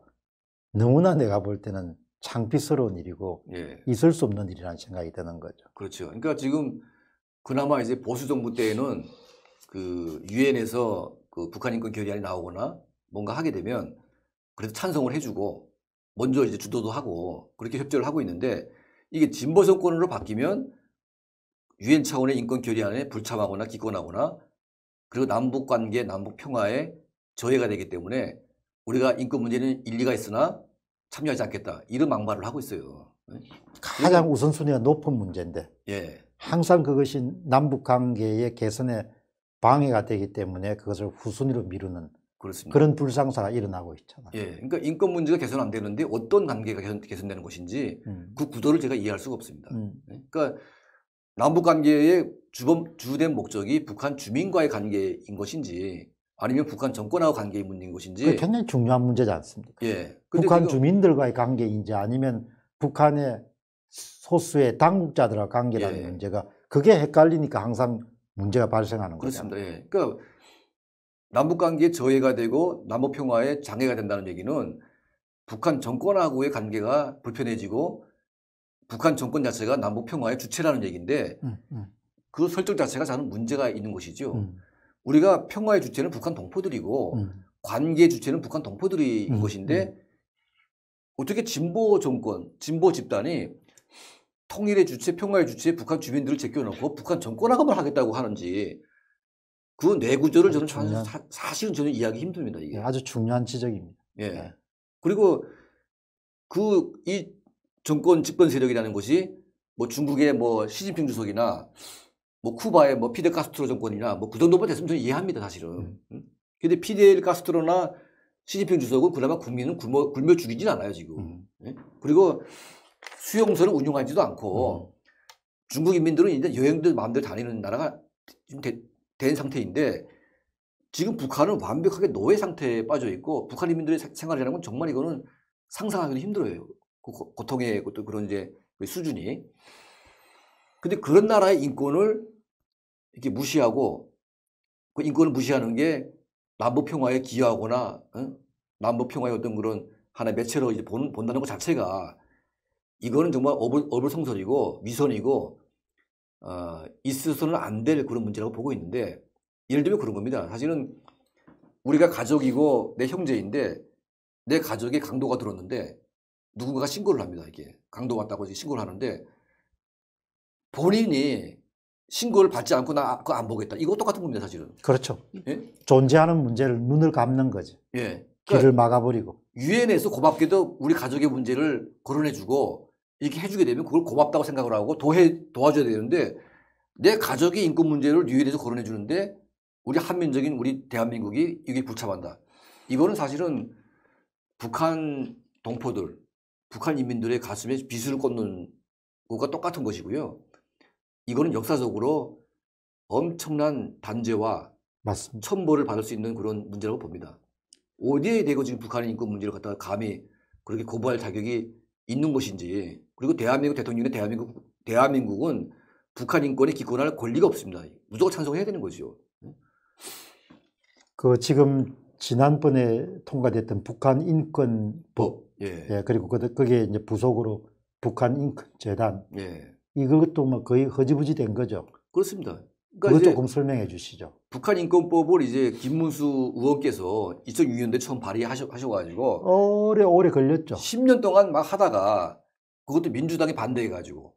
너무나 내가 볼 때는 창피스러운 일이고 예. 있을 수 없는 일이라는 생각이 드는 거죠. 그렇죠. 그러니까 지금 그나마 이제 보수 정부 때에는 그 유엔에서 그 북한 인권 결의안이 나오거나 뭔가 하게 되면 그래도 찬성을 해주고 먼저 이제 주도도 하고 그렇게 협조를 하고 있는데 이게 진보 정권으로 바뀌면 유엔 차원의 인권 결의안에 불참하거나 기권하거나 그리고 남북 관계, 남북 평화에 저해가 되기 때문에 우리가 인권 문제는 일리가 있으나 참여하지 않겠다 이런 막말을 하고 있어요. 예? 가장 우선순위가 높은 문제인데 예. 항상 그것이 남북 관계의 개선에 방해가 되기 때문에 그것을 후순위로 미루는 그렇습니다. 그런 불상사가 일어나고 있잖아요. 예, 그러니까 인권 문제가 개선 안 되는데 어떤 관계가 개선, 되는 것인지 음. 그 구도를 제가 이해할 수가 없습니다. 음. 예, 그러니까 남북 관계의 주범, 주된 목적이 북한 주민과의 관계인 것인지 아니면 북한 정권하고 관계의 문제인 것인지 굉장히 중요한 문제지 않습니까? 예. 북한 주민들과의 관계인지 아니면 북한의 소수의 당국자들하고 관계라는 예. 문제가 그게 헷갈리니까 항상 문제가 발생하는 거죠. 그렇습니다. 예. 그러니까 남북관계에 저해가 되고 남북평화에 장애가 된다는 얘기는 북한 정권하고의 관계가 불편해지고 북한 정권 자체가 남북평화의 주체라는 얘기인데 음, 음. 그 설정 자체가 저는 문제가 있는 것이죠. 음. 우리가 평화의 주체는 북한 동포들이고 음. 관계 주체는 북한 동포들인 음, 것인데 어떻게 진보 정권, 진보 집단이 통일의 주체, 평화의 주체 북한 주민들을 제껴놓고 북한 정권화감을 하겠다고 하는지 그 뇌구조를 저는 중요한, 그렇죠. 네. 사, 사실은 저는 이해하기 힘듭니다. 이게 네, 아주 중요한 지적입니다. 예. 네. 그리고 그 이 정권 집권 세력이라는 것이 뭐 중국의 뭐 시진핑 주석이나 뭐 쿠바의 뭐 피델 카스트로 정권이나 뭐 그 정도만 됐으면 저는 이해합니다. 사실은. 음. 근데 피델 카스트로나 시진핑 주석은 그나마 국민은 굶어, 굶어 죽이진 않아요, 지금. 음. 예? 그리고 수용소를 운영하지도 않고 음. 중국 인민들은 이제 여행들 마음대로 다니는 나라가 지금 된 상태인데 지금 북한은 완벽하게 노예 상태에 빠져 있고 북한 인민들의 생활이라는 건 정말 이거는 상상하기는 힘들어요. 그 고통의 것도 그런 이제 그 수준이. 근데 그런 나라의 인권을 이렇게 무시하고 그 인권을 무시하는 게 남북 평화에 기여하거나 응? 어? 남북 평화의 어떤 그런 하나의 매체로 이제 본, 본다는 것 자체가 이거는 정말 어불, 어불성설이고 위선이고 어, 있어서는 안 될 그런 문제라고 보고 있는데 예를 들면 그런 겁니다. 사실은 우리가 가족이고 내 형제인데 내가족의 강도가 들었는데 누군가가 신고를 합니다. 이게 강도 왔다고 신고를 하는데 본인이 신고를 받지 않고 나 그거 안 보겠다. 이거 똑같은 겁니다, 사실은. 그렇죠. 예? 존재하는 문제를 눈을 감는 거지. 예. 그러니까 길을 막아버리고. 유엔에서 고맙게도 우리 가족의 문제를 거론해주고 이렇게 해주게 되면 그걸 고맙다고 생각을 하고 도해, 도와줘야 되는데 내 가족의 인권 문제를 뉴일에서 거론해 주는데 우리 한민적인 우리 대한민국이 이게 불참한다. 이거는 사실은 북한 동포들, 북한 인민들의 가슴에 비수를 꽂는 것과 똑같은 것이고요. 이거는 역사적으로 엄청난 단죄와 맞습니다. 천벌을 받을 수 있는 그런 문제라고 봅니다. 어디에 대고 지금 북한의 인권 문제를 갖다가 감히 그렇게 고발할 자격이 있는 것인지 그리고 대한민국 대통령이 대한민국, 대한민국은 북한 인권에 기권할 권리가 없습니다. 무조건 찬성해야 되는 거죠. 네? 그 지금 지난번에 통과됐던 북한 인권법, 예. 예. 그리고 그, 게 이제 부속으로 북한 인권 재단, 예. 이것도 뭐 거의 허지부지 된 거죠. 그렇습니다. 그러니까 그것 조금 설명해 주시죠. 북한 인권법을 이제 김문수 의원께서 2006년도에 처음 발의하셔가지고 오래 오래 걸렸죠. 10년 동안 막 하다가 그것도 민주당이 반대해가지고.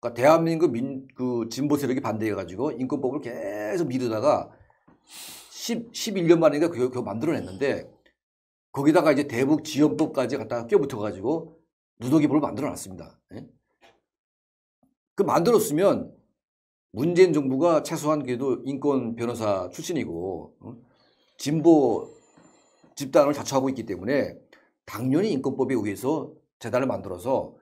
그러니까 대한민국 민, 그 진보 세력이 반대해가지고 인권법을 계속 미루다가 10, 11년 만에 그거, 그거 만들어냈는데 거기다가 이제 대북 지원법까지 갖다가 껴붙여가지고 누더기법을 만들어놨습니다. 예? 그 만들었으면 문재인 정부가 최소한 그래도 인권 변호사 출신이고 어? 진보 집단을 자처하고 있기 때문에 당연히 인권법에 의해서 재단을 만들어서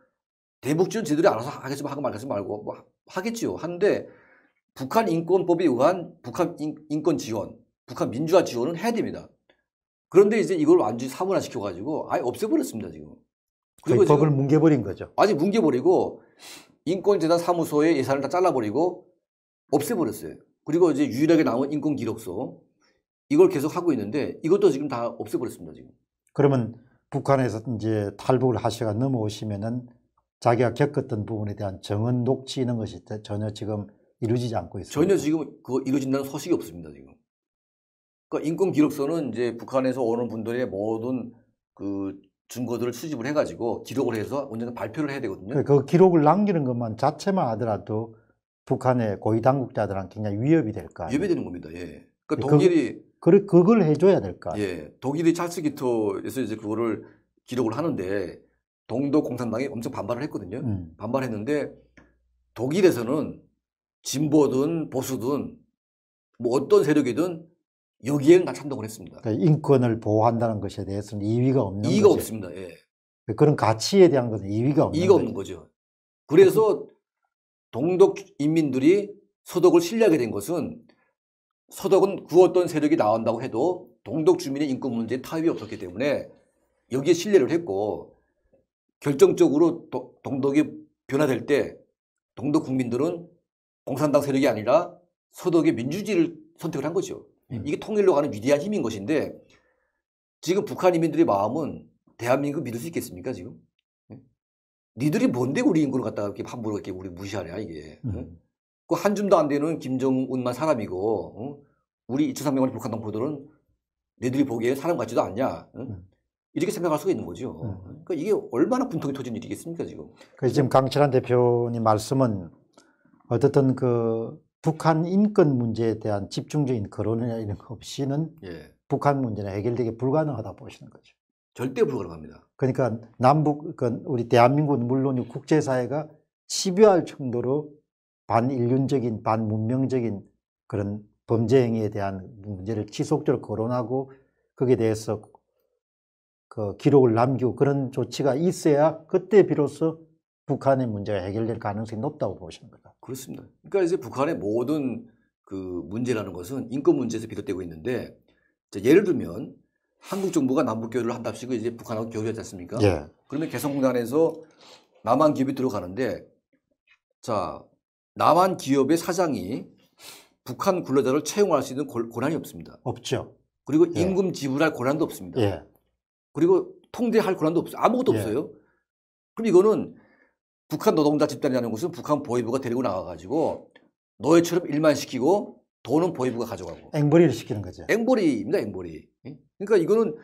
대북지원 제대로 알아서 하겠지면 하고 말겠으 말고 뭐 하겠지요. 한데 북한 인권법에 의한 북한 인, 권 지원, 북한 민주화 지원은 해야 됩니다. 그런데 이제 이걸 완전히 사문화 시켜가지고 아예 없애버렸습니다 지금. 그리고 법을 뭉개버린 거죠. 아직 뭉개버리고 인권재단 사무소의 예산을 다 잘라버리고 없애버렸어요. 그리고 이제 유일하게 남은 인권 기록소 이걸 계속 하고 있는데 이것도 지금 다 없애버렸습니다 지금. 그러면 북한에서 이제 탈북을 하셔가 넘어오시면은 자기가 겪었던 부분에 대한 정은 녹취는 것이 전혀 지금 이루어지지 않고 있습니다. 전혀 지금 그 이루어진다는 소식이 없습니다 지금. 그러니까 인권 기록서는 이제 북한에서 오는 분들의 모든 그 증거들을 수집을 해가지고 기록을 해서 언제나 발표를 해야 되거든요. 그 기록을 남기는 것만 자체만 하더라도 북한의 고위 당국자들한 굉장히 위협이 될까. 위협이 되는 겁니다. 예. 그러니까 그 독일이 그, 그, 그걸 해줘야 될까. 예. 독일이 찰스 기토에서 이제 그거를 기록을 하는데 동독 공산당이 엄청 반발을 했거든요. 음. 반발했는데 독일에서는 진보든 보수든 뭐 어떤 세력이든 여기에는 다참동을 했습니다. 그러니까 인권을 보호한다는 것에 대해서는 이의가 없는 이의가 거지. 없습니다. 예. 그 그런 가치에 대한 것은 이의가 없는 이의가 거 없는 거죠. 그래서 동독 인민들이 소독을 신뢰하게 된 것은 소독은그 어떤 세력이 나온다고 해도 동독 주민의 인권 문제에 타협이 없었기 때문에 여기에 신뢰를 했고 결정적으로 도, 동독이 변화될 때 동독 국민들은 공산당 세력이 아니라 서독의 민주주의를 선택을 한 거죠. 음. 이게 통일로 가는 위대한 힘인 것인데 지금 북한 이민들의 마음은 대한민국 믿을 수 있겠습니까 지금? 예? 니들이 뭔데 우리 인구를 갖다가 이렇게 함부로 이렇게 우리 무시하냐 이게. 예? 음. 그한 줌도 안 되는 김정은만 사람이고 어? 우리 2 3 0만 북한 동포들은 니들이 보기에 사람 같지도 않냐. 어? 음. 이렇게 생각할 수가 있는 거죠. 음. 그러니까 이게 얼마나 분통이 터진 일이겠습니까 지금. 그 지금 강철환 대표님 말씀은 어쨌든 그 북한 인권 문제에 대한 집중적인 거론이나 이런 것 없이는 예. 북한 문제는 해결되기 불가능하다 보시는 거죠. 절대 불가능합니다. 그러니까 남북, 그 우리 대한민국은 물론 국제사회가 집요할 정도로 반인륜적인, 반문명적인 그런 범죄 행위에 대한 문제를 지속적으로 거론하고 거기에 대해서 그 기록을 남기고 그런 조치가 있어야 그때 비로소 북한의 문제가 해결될 가능성이 높다고 보시는 거다. 그렇습니다. 그러니까 이제 북한의 모든 그 문제라는 것은 인권 문제에서 비롯되고 있는데 예를 들면 한국 정부가 남북 교류를 한답시고 이제 북한하고 교류하지 않습니까? 예. 그러면 개성공단에서 남한 기업이 들어가는데 자 남한 기업의 사장이 북한 근로자를 채용할 수 있는 고난이 없습니다. 없죠. 그리고 예. 임금 지불할 고난도 없습니다. 예. 그리고 통제할 권한도 없어요. 아무것도 예. 없어요. 그럼 이거는 북한 노동자 집단이라는 곳은 북한 보위부가 데리고 나가가지고 노예처럼 일만 시키고 돈은 보위부가 가져가고. 앵벌이를 시키는 거죠. 앵벌이입니다, 앵벌이. 예? 그러니까 이거는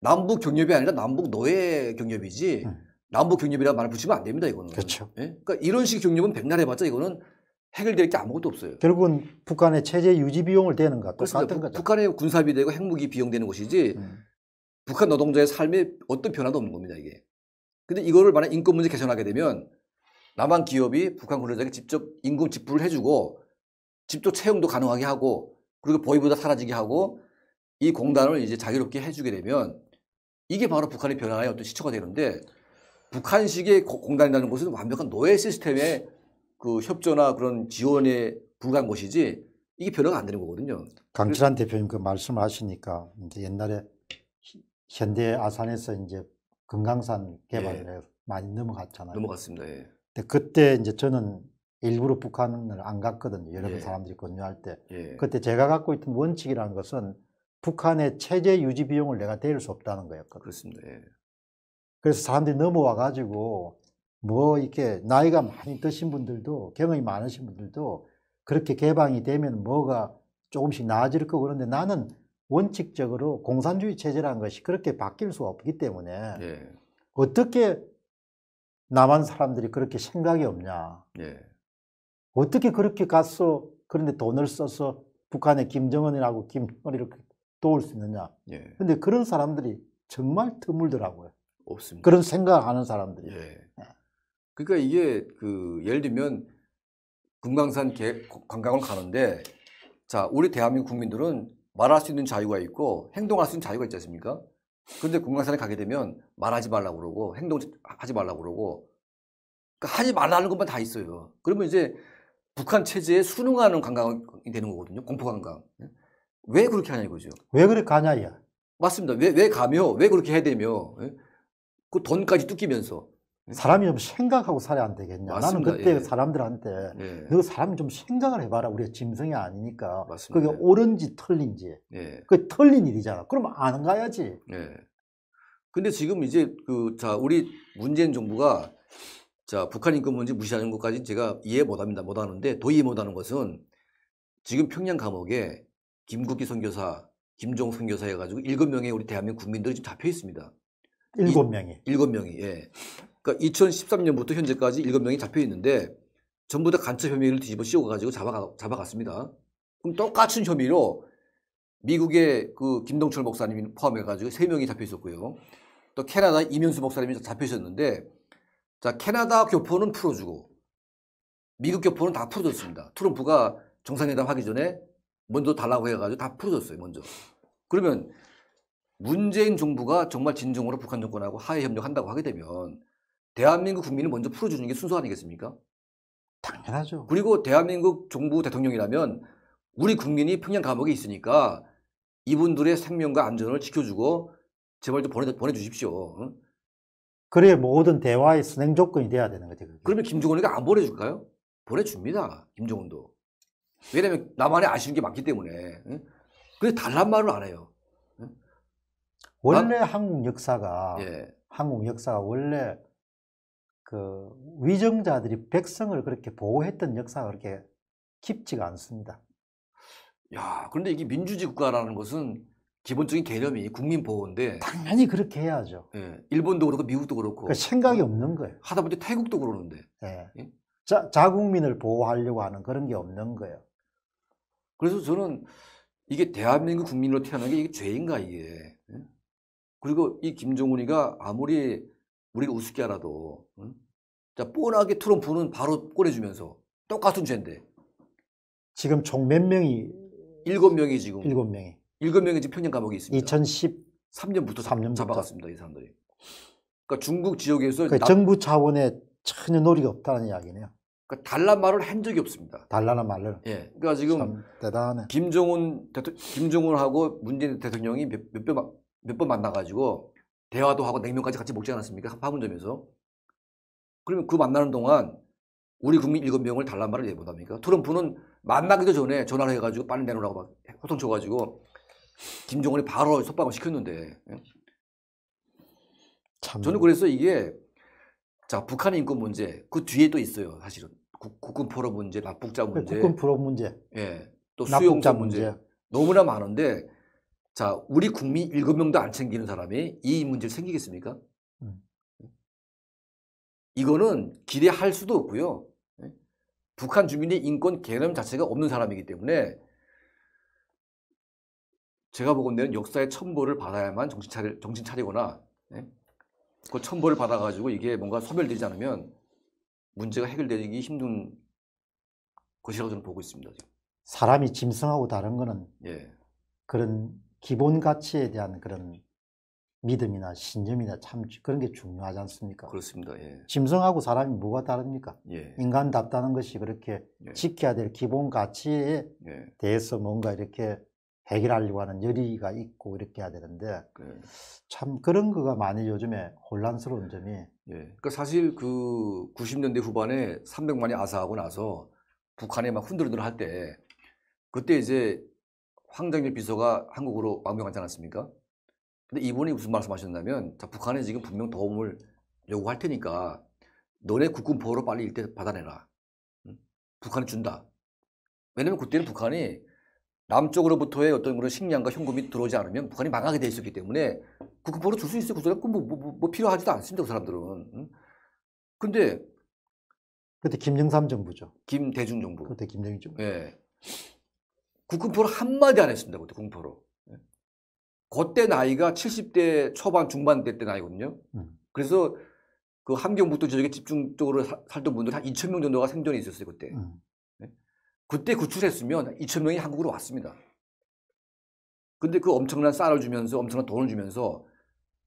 남북 경협이 아니라 남북 노예 경협이지 음. 남북 경협이라 말을 붙이면 안 됩니다, 이거는. 그렇죠. 예? 그러니까 이런 식의 경협은 백날 해봤자 이거는 해결될 게 아무것도 없어요. 결국은 북한의 체제 유지 비용을 대는 것같은 북, 거죠. 북한의 군사비 되고 핵무기 비용 되는 것이지 음. 북한 노동자의 삶에 어떤 변화도 없는 겁니다, 이게. 근데 이거를 만약 인권 문제 개선하게 되면 남한 기업이 북한 근로자에게 직접 임금 지불을 해주고 직접 채용도 가능하게 하고 그리고 보이보다 사라지게 하고 이 공단을 이제 자유롭게 해주게 되면 이게 바로 북한의 변화의 어떤 시초가 되는데 북한식의 공단이라는 곳은 완벽한 노예 시스템의 그 협조나 그런 지원에 불과한 곳이지 이게 변화가 안 되는 거거든요. 강철환 대표님 그 말씀을 하시니까 이제 옛날에 현대 아산에서 이제 금강산 개발을 예. 많이 넘어갔잖아요. 넘어갔습니다. 예. 근데 그때 이제 저는 일부러 북한을 안 갔거든요. 여러 예. 사람들이 권유할 때. 예. 그때 제가 갖고 있던 원칙이라는 것은 북한의 체제 유지 비용을 내가 대릴 수 없다는 거였거든요. 그렇습니다. 예. 그래서 사람들이 넘어와 가지고 뭐 이렇게 나이가 많이 드신 분들도 경험이 많으신 분들도 그렇게 개방이 되면 뭐가 조금씩 나아질 거고 그런데 나는 원칙적으로 공산주의 체제라는 것이 그렇게 바뀔 수 없기 때문에 예. 어떻게 남한 사람들이 그렇게 생각이 없냐. 예. 어떻게 그렇게 갔어? 그런데 돈을 써서 북한의 김정은이라고 김정은이를 그 도울 수 있느냐. 그런데 예. 그런 사람들이 정말 드물더라고요. 없습니다. 그런 생각하는 사람들이. 예. 예. 그러니까 이게 그 예를 들면 금강산 관광을 가는데 자 우리 대한민국 국민들은 말할 수 있는 자유가 있고 행동할 수 있는 자유가 있지 않습니까? 그런데 공강산에 가게 되면 말하지 말라고 그러고 행동하지 말라고 그러고 그러니까 하지 말라는 것만 다 있어요. 그러면 이제 북한 체제에 순응하는 관광이 되는 거거든요. 공포 관광. 예? 왜 그렇게 하냐 이거죠. 왜 그렇게 하냐 이야. 맞습니다. 왜, 왜 가며 왜 그렇게 해야 되며 예? 그 돈까지 뜯기면서 사람이 좀 생각하고 살아야 안 되겠냐. 맞습니다. 나는 그때 예. 사람들한테 예. 너 사람이 좀 생각을 해봐라. 우리가 짐승이 아니니까. 맞습니다. 그게 예. 옳은지 틀린지. 예. 그게 틀린 일이잖아. 그럼 안 가야지. 예. 근데 지금 이제 그, 자, 우리 문재인 정부가 자, 북한 인권 문제 무시하는 것까지 제가 이해 못 합니다. 못 하는데 더 이해 못 하는 것은 지금 평양 감옥에 김국기 선교사, 김종 선교사 해가지고 일곱 명의 우리 대한민국 국민들이 지금 잡혀 있습니다. 일곱 명이. 일곱 명이, 예. 그러니까 2013년부터 현재까지 7명이 잡혀 있는데 전부 다 간첩 혐의를 뒤집어 씌워가지고 잡아가, 잡아갔습니다. 그럼 똑같은 혐의로 미국의 그 김동철 목사님 포함해가지고 3명이 잡혀 있었고요. 또 캐나다 이명수 목사님이 잡혀 있었는데 자 캐나다 교포는 풀어주고 미국 교포는 다 풀어줬습니다. 트럼프가 정상회담 하기 전에 먼저 달라고 해가지고 다 풀어줬어요. 먼저. 그러면 문재인 정부가 정말 진정으로 북한 정권하고 하해 협력한다고 하게 되면 대한민국 국민을 먼저 풀어주는 게 순서 아니겠습니까? 당연하죠. 그리고 대한민국 정부 대통령이라면 우리 국민이 평양 감옥에 있으니까 이분들의 생명과 안전을 지켜주고 제발 좀 보내, 보내주십시오. 그래야 모든 대화의 선행 조건이 돼야 되는 거죠. 그게. 그러면 김정은이가 안 보내줄까요? 보내줍니다. 김정은도. 왜냐면 나만의 아쉬운 게 많기 때문에. 그 근데 달란 말을 안 해요. 원래 난... 한국 역사가 예. 한국 역사가 원래 그 위정자들이 백성을 그렇게 보호했던 역사가 그렇게 깊지가 않습니다. 야, 그런데 이게 민주주의 국가라는 것은 기본적인 개념이 국민 보호인데 당연히 그렇게 해야죠. 예, 일본도 그렇고 미국도 그렇고 그러니까 생각이 어? 없는 거예요. 하다 보니 태국도 그러는데 예. 예? 자, 자국민을 보호하려고 하는 그런 게 없는 거예요. 그래서 저는 이게 대한민국 국민으로 태어난 게 이게 죄인가 이게 예? 그리고 이 김정은이가 아무리 우리가 우습게알아도 응? 자 뻔하게 트럼프는 바로 꺼내주면서 똑같은 죄인데 지금 총 몇 명이 일곱 명이 지금 일곱 명이 일곱 명이 지금 평양 감옥에 있습니다. 2013년부터 3년부터 잡아갔습니다 이 사람들이. 그러니까 중국 지역에서 그 남... 정부 차원의 전혀 놀이가 없다는 이야기네요. 그러니까 달란 말을 한 적이 없습니다. 달란는 말을. 예. 그러니까 지금 대단해. 김정은 대통령, 김정은하고 문재인 대통령이 몇번 몇 번 만나가지고 대화도 하고 냉면까지 같이 먹지 않았습니까? 파문점에서. 그러면 그 만나는 동안 우리 국민 일곱 명을 달란 말을 얘보답니까 트럼프는 만나기도 전에 전화를 해가지고 빨리 내놓으라고 막 호통 쳐가지고 김정은이 바로 석방을 시켰는데. 예? 참... 저는 그래서 이게 자 북한의 인권 문제 그 뒤에 또 있어요 사실은 국, 군 포로 문제, 납북자 네, 문제, 국군 포로 문제, 예, 또 수용자 문제. 문제 너무나 많은데 자, 우리 국민 7명도 안 챙기는 사람이 이 문제 생기겠습니까? 음. 이거는 기대할 수도 없고요. 예? 북한 주민의 인권 개념 자체가 없는 사람이기 때문에 제가 보건대는 역사의 첨보를 받아야만 정신, 차리, 정신 차리거나 예? 그 첨보를 받아가지고 이게 뭔가 소멸되지 않으면 문제가 해결되기 힘든 것이라고 저는 보고 있습니다. 지금. 사람이 짐승하고 다른 거는 예. 그런 기본 가치에 대한 그런 믿음이나 신념이나 참 그런 게 중요하지 않습니까? 그렇습니다. 예. 짐승하고 사람이 뭐가 다릅니까? 예. 인간답다는 것이 그렇게 예. 지켜야 될 기본 가치에 예. 대해서 뭔가 이렇게 해결하려고 하는 열의가 있고 이렇게 해야 되는데 네. 참 그런 거가 많이 요즘에 혼란스러운 점이 예. 그러니까 사실 그 90년대 후반에 300만이 아사하고 나서 북한에 막 흔들흔들 할 때 그때 이제 황정일 비서가 한국으로 왕명하지 않았습니까? 근데 이분이 무슨 말씀하셨냐면 자, 북한에 지금 분명 도움을 요구할 테니까 너네 국군 보호로 빨리 일대 받아내라. 응? 북한이 준다. 왜냐면 그때는 북한이 남쪽으로부터의 어떤 그런 식량과 현금이 들어오지 않으면 북한이 망하게 돼 있었기 때문에 국군 보호로 줄 수 있어요. 그 사람 뭐, 뭐, 뭐, 뭐 필요하지도 않습니다. 그 사람들은. 응? 근데 그때 김정삼 정부죠. 김대중 정부. 그때 김대중 정부. 예. 국군포로 한마디 안 했습니다. 그때 군포로. 예. 그때 나이가 70대 초반 중반 때 나이거든요. 음. 그래서 그 함경북도 지역에 집중적으로 살던 분들 한 2천 명 정도가 생존이 있었어요 그때. 음. 예. 그때 구출했으면 2천 명이 한국으로 왔습니다. 근데 그 엄청난 쌀을 주면서 엄청난 돈을 주면서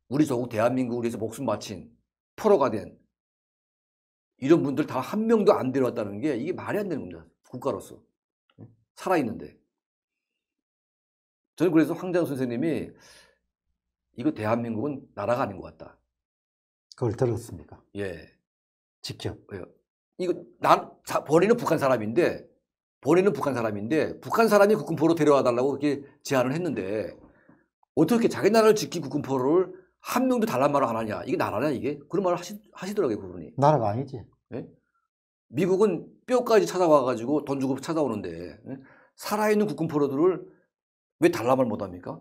우리 조국 대한민국우리에서 목숨 바친 포로가 된 이런 분들 다 한 명도 안 데려왔다는 게 이게 말이 안 되는 겁니다. 국가로서 예. 살아있는데 저는 그래서 황장 선생님이 이거 대한민국은 나라가 아닌 것 같다. 그걸 들었습니까? 예. 직접. 예. 이거 난 자, 본인은 북한 사람인데 본인은 북한 사람인데 북한 사람이 국군포로 데려와 달라고 이렇게 제안을 했는데 어떻게 자기 나라를 지킨 국군포를 로한 명도 달란 말을 안 하냐 이게 나라냐 이게 그런 말을 하시, 하시더라고요 그분이 나라가 아니지 예? 미국은 뼈까지 찾아와 가지고 돈 주고 찾아오는데 예? 살아있는 국군포로들을 왜 단랍을 못합니까?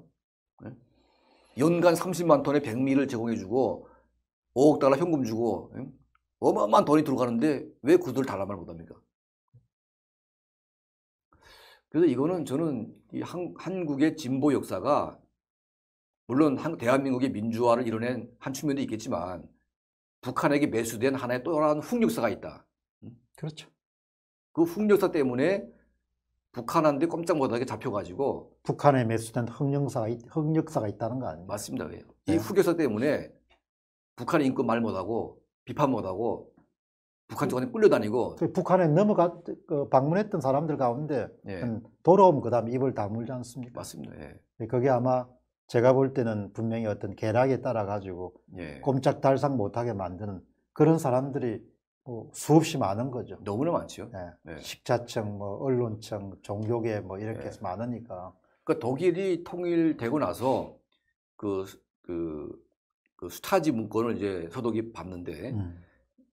예? 연간 30만 톤의 백미를 제공해주고 5억 달러 현금 주고 예? 어마어마한 돈이 들어가는데 왜 그들 단랍을 못합니까? 그래서 이거는 저는 한, 한국의 진보 역사가 물론 한, 대한민국의 민주화를 이뤄낸 한 측면도 있겠지만 북한에게 매수된 하나의 또 다른 훅 역사가 있다. 음? 그렇죠. 그훅 역사 때문에 북한한테 꼼짝 못하게 잡혀가지고 북한에 매수된 흑역사가, 흑역사가 있다는 거 아니에요? 맞습니다. 예. 네. 이후교사 때문에 북한의 인권 말 못하고 비판 못하고 북한 쪽 안에 끌려다니고 그 북한에 넘어가 그 방문했던 사람들 가운데 네. 예. 돌아오면 그다음 입을 다물지 않습니까? 맞습니다. 예. 네. 그게 아마 제가 볼 때는 분명히 어떤 계략에 따라 가지고 꼼짝달싹 못하게 만드는 그런 사람들이 뭐 수없이 많은 거죠. 너무나 많죠. 예. 네. 식자청, 뭐 언론청, 종교계 뭐 이렇게 해서 네. 많으니까. 그러니까 독일이 통일되고 나서 그, 그, 그 수타지 문건을 이제 서독이 봤는데 음.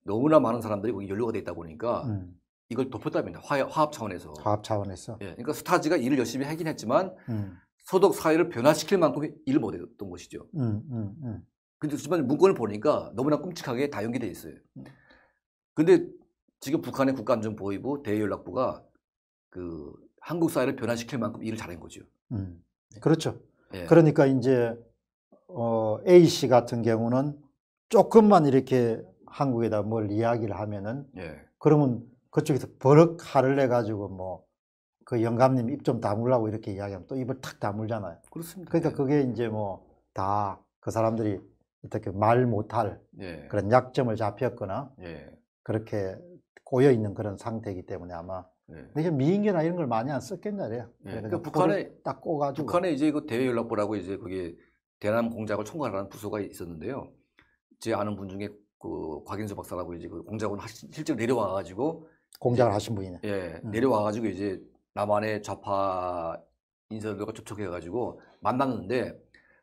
너무나 많은 사람들이 거기 연루가 돼 있다 보니까 음. 이걸 덮었답니다. 화, 합 차원에서. 화합 차원에서. 예, 그러니까 스타지가 일을 열심히 하긴 했지만 음. 소독 사회를 변화시킬 만큼 일을 못했던 것이죠. 음, 음, 음. 근데 하지만 문건을 보니까 너무나 끔찍하게 다 연기돼 있어요. 음. 근데 지금 북한의 국가안전보위부 대외연락부가 그 한국 사회를 변화시킬 만큼 일을 잘한 거죠. 음, 네. 그렇죠. 예. 그러니까 이제 어, A 씨 같은 경우는 조금만 이렇게 한국에다 뭘 이야기를 하면은 예. 그러면 그쪽에서 버럭 화를 내 가지고 뭐 그 영감님 입 좀 다물라고 이렇게 이야기하면 또 입을 탁 다물잖아요. 그렇습니다. 그러니까 예. 그게 이제 뭐 다 그 사람들이 어떻게 말 못할 예. 그런 약점을 잡혔거나 예. 그렇게 꼬여 있는 그런 상태이기 때문에 아마 네. 이게 미인계나 이런 걸 많이 안 썼겠냐 그래요. 네. 그러니까 북한에 딱 꼬가지고 북한에 이제 그 대외 연락부라고 이제 그게 대남 공작을 총괄하는 부서가 있었는데요. 제 아는 분 중에 그 곽인수 박사라고 이제 그 공작원 실제로 내려와 가지고 공작을 하신 분이네. 예, 음. 내려와 가지고 이제 남한의 좌파 인사들과 접촉해 가지고 만났는데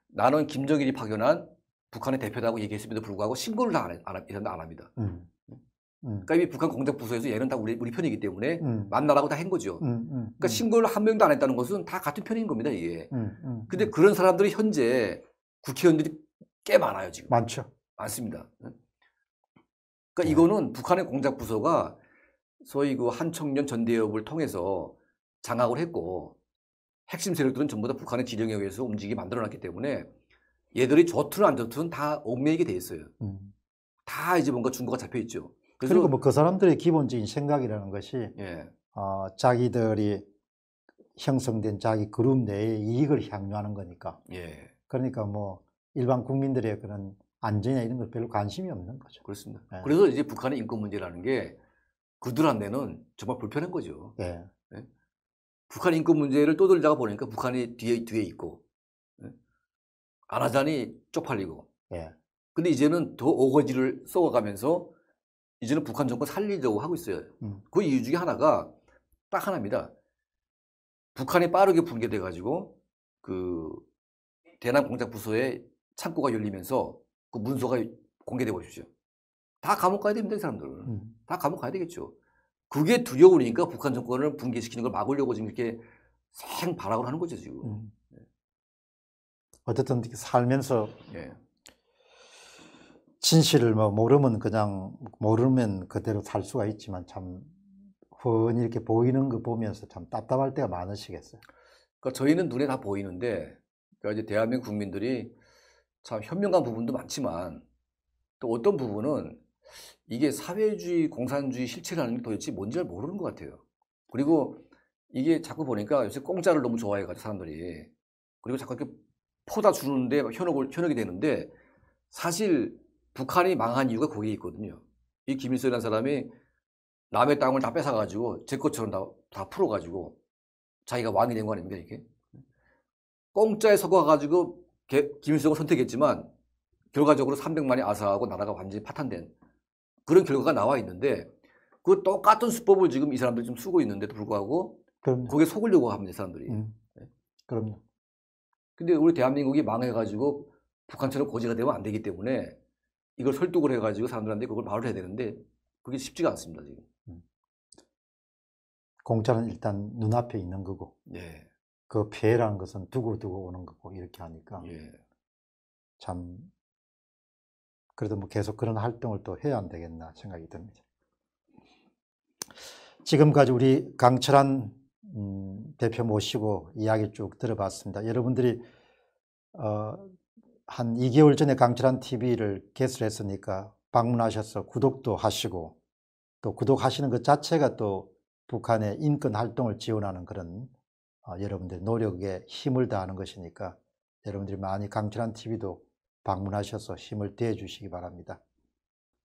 나는 김정일이 파견한 북한의 대표라고 얘기했음에도 불구하고 신고를 안, 안, 안 합니다. 음. 음. 그러니까 이미 북한 공작부서에서 얘는 다 우리, 우리 편이기 때문에 음. 만나라고 다 한 거죠. 음, 그러니까 신고를 한 명도 안 했다는 것은 다 같은 편인 겁니다, 이게. 음, 근데 그런 사람들이 현재 국회의원들이 꽤 많아요, 지금. 많죠. 많습니다. 그러니까 네. 이거는 북한의 공작부서가 소위 그 한청년 전대협을 통해서 장악을 했고 핵심 세력들은 전부 다 북한의 지령에 의해서 움직이게 만들어놨기 때문에 얘들이 좋든 안 좋든 다 얽매이게 돼 있어요. 음. 다 이제 뭔가 중고가 잡혀 있죠. 그리고 뭐 그 사람들의 기본적인 생각이라는 것이 예. 어, 자기들이 형성된 자기 그룹 내에 이익을 향유하는 거니까. 예. 그러니까 뭐 일반 국민들의 그런 안전이나 이런 것 별로 관심이 없는 거죠. 그렇습니다. 예. 그래서 이제 북한의 인권 문제라는 게 그들한테는 정말 불편한 거죠. 예. 예. 북한 인권 문제를 떠돌다가 보니까 북한이 뒤에 뒤에 있고 안 예? 하자니 쪽팔리고. 예. 근데 이제는 더 오거지를 써가면서 이제는 북한 정권 살리려고 하고 있어요. 음. 그 이유 중에 하나가 딱 하나입니다. 북한이 빠르게 붕괴돼 가지고 그 대남 공작 부서에 창고가 열리면서 그 문서가 공개돼 버리죠. 다 감옥 가야 됩니다, 이 사람들. 음. 다 감옥 가야 되겠죠. 그게 두려우니까 북한 정권을 붕괴시키는 걸 막으려고 지금 이렇게 생 발악을 하는 거죠, 지금. 음. 어쨌든 이렇게 살면서 예. 진실을 뭐 모르면 그냥 모르면 그대로 살 수가 있지만 참흔히 이렇게 보이는 거 보면서 참 답답할 때가 많으시겠어요. 그러니까 저희는 눈에 다 보이는데 그러니까 이제 대한민국 국민들이 참 현명한 부분도 많지만 또 어떤 부분은 이게 사회주의 공산주의 실체라는 게 도대체 뭔지 를 모르는 것 같아요. 그리고 이게 자꾸 보니까 요새 공짜를 너무 좋아해가지고 사람들이 그리고 자꾸 이렇게 퍼다 주는데 현혹을 현혹이 되는데 사실 북한이 망한 이유가 거기에 있거든요. 이 김일성이라는 사람이 남의 땅을 다 뺏어가지고 제 것처럼 다, 다 풀어가지고 자기가 왕이 된 거 아닙니까 이게? 렇 공짜에 서가가지고 김일성을 선택했지만 결과적으로 300만이 아사하고 나라가 완전히 파탄된 그런 결과가 나와 있는데 그 똑같은 수법을 지금 이 사람들이 좀 쓰고 있는데도 불구하고 그럼요. 거기에 속으려고 합니다 사람들이. 음. 네. 그럼요. 근데 우리 대한민국이 망해가지고 북한처럼 고지가 되면 안 되기 때문에 이걸 설득을 해가지고 사람들한테 그걸 말을 해야 되는데 그게 쉽지가 않습니다 지금. 음. 공짜는 일단 눈앞에 있는 거고. 네. 그 피해라는 것은 두고 두고 오는 거고 이렇게 하니까 예. 참 그래도 뭐 계속 그런 활동을 또 해야 안 되겠나 생각이 듭니다. 지금까지 우리 강철한 음, 대표 모시고 이야기 쭉 들어봤습니다. 여러분들이 어, 한 2개월 전에 강철한 TV를 개설했으니까 방문하셔서 구독도 하시고 또 구독하시는 것 자체가 또 북한의 인권 활동을 지원하는 그런 어, 여러분들 노력에 힘을 다하는 것이니까 여러분들이 많이 강철한 TV도 방문하셔서 힘을 대해 주시기 바랍니다.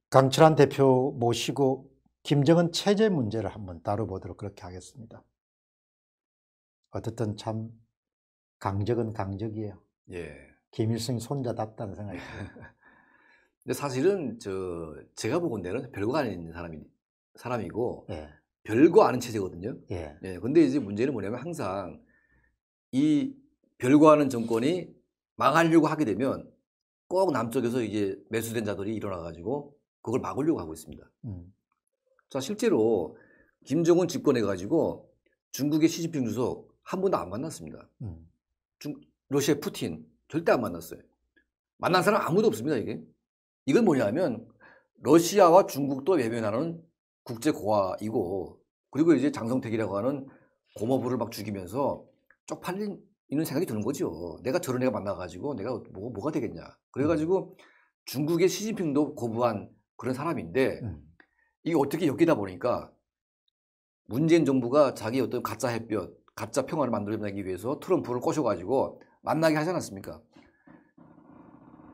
강철한 대표 모시고 김정은 체제 문제를 한번 다뤄보도록 그렇게 하겠습니다. 어쨌든 참 강적은 강적이에요. 예. 김일성 손자답다는 생각이 들어요. 근데 사실은 저 제가 보건대는 별거 아닌 사람이 사람이고 예. 별거 아는 체제거든요. 예. 예. 근데 이제 문제는 뭐냐면 항상 이 별거 아는 정권이 망하려고 하게 되면 꼭 남쪽에서 이제 매수된 자들이 일어나가지고 그걸 막으려고 하고 있습니다. 음. 자 실제로 김정은 집권해 가지고 중국의 시진핑 주석 한 번도 안 만났습니다. 음. 중, 러시아 푸틴 절대 안 만났어요. 만난 사람 아무도 없습니다, 이게. 이건 뭐냐면 러시아와 중국도 외면하는 국제 고아이고 그리고 이제 장성택이라고 하는 고모부를 막 죽이면서 쪽팔리는 생각이 드는 거죠. 내가 저런 애가 만나가지고 내가 뭐, 뭐가 되겠냐. 그래가지고 음. 중국의 시진핑도 거부한 그런 사람인데 음. 이게 어떻게 엮이다 보니까 문재인 정부가 자기 어떤 가짜 햇볕, 가짜 평화를 만들어내기 위해서 트럼프를 꼬셔가지고 만나게 하지 않았습니까?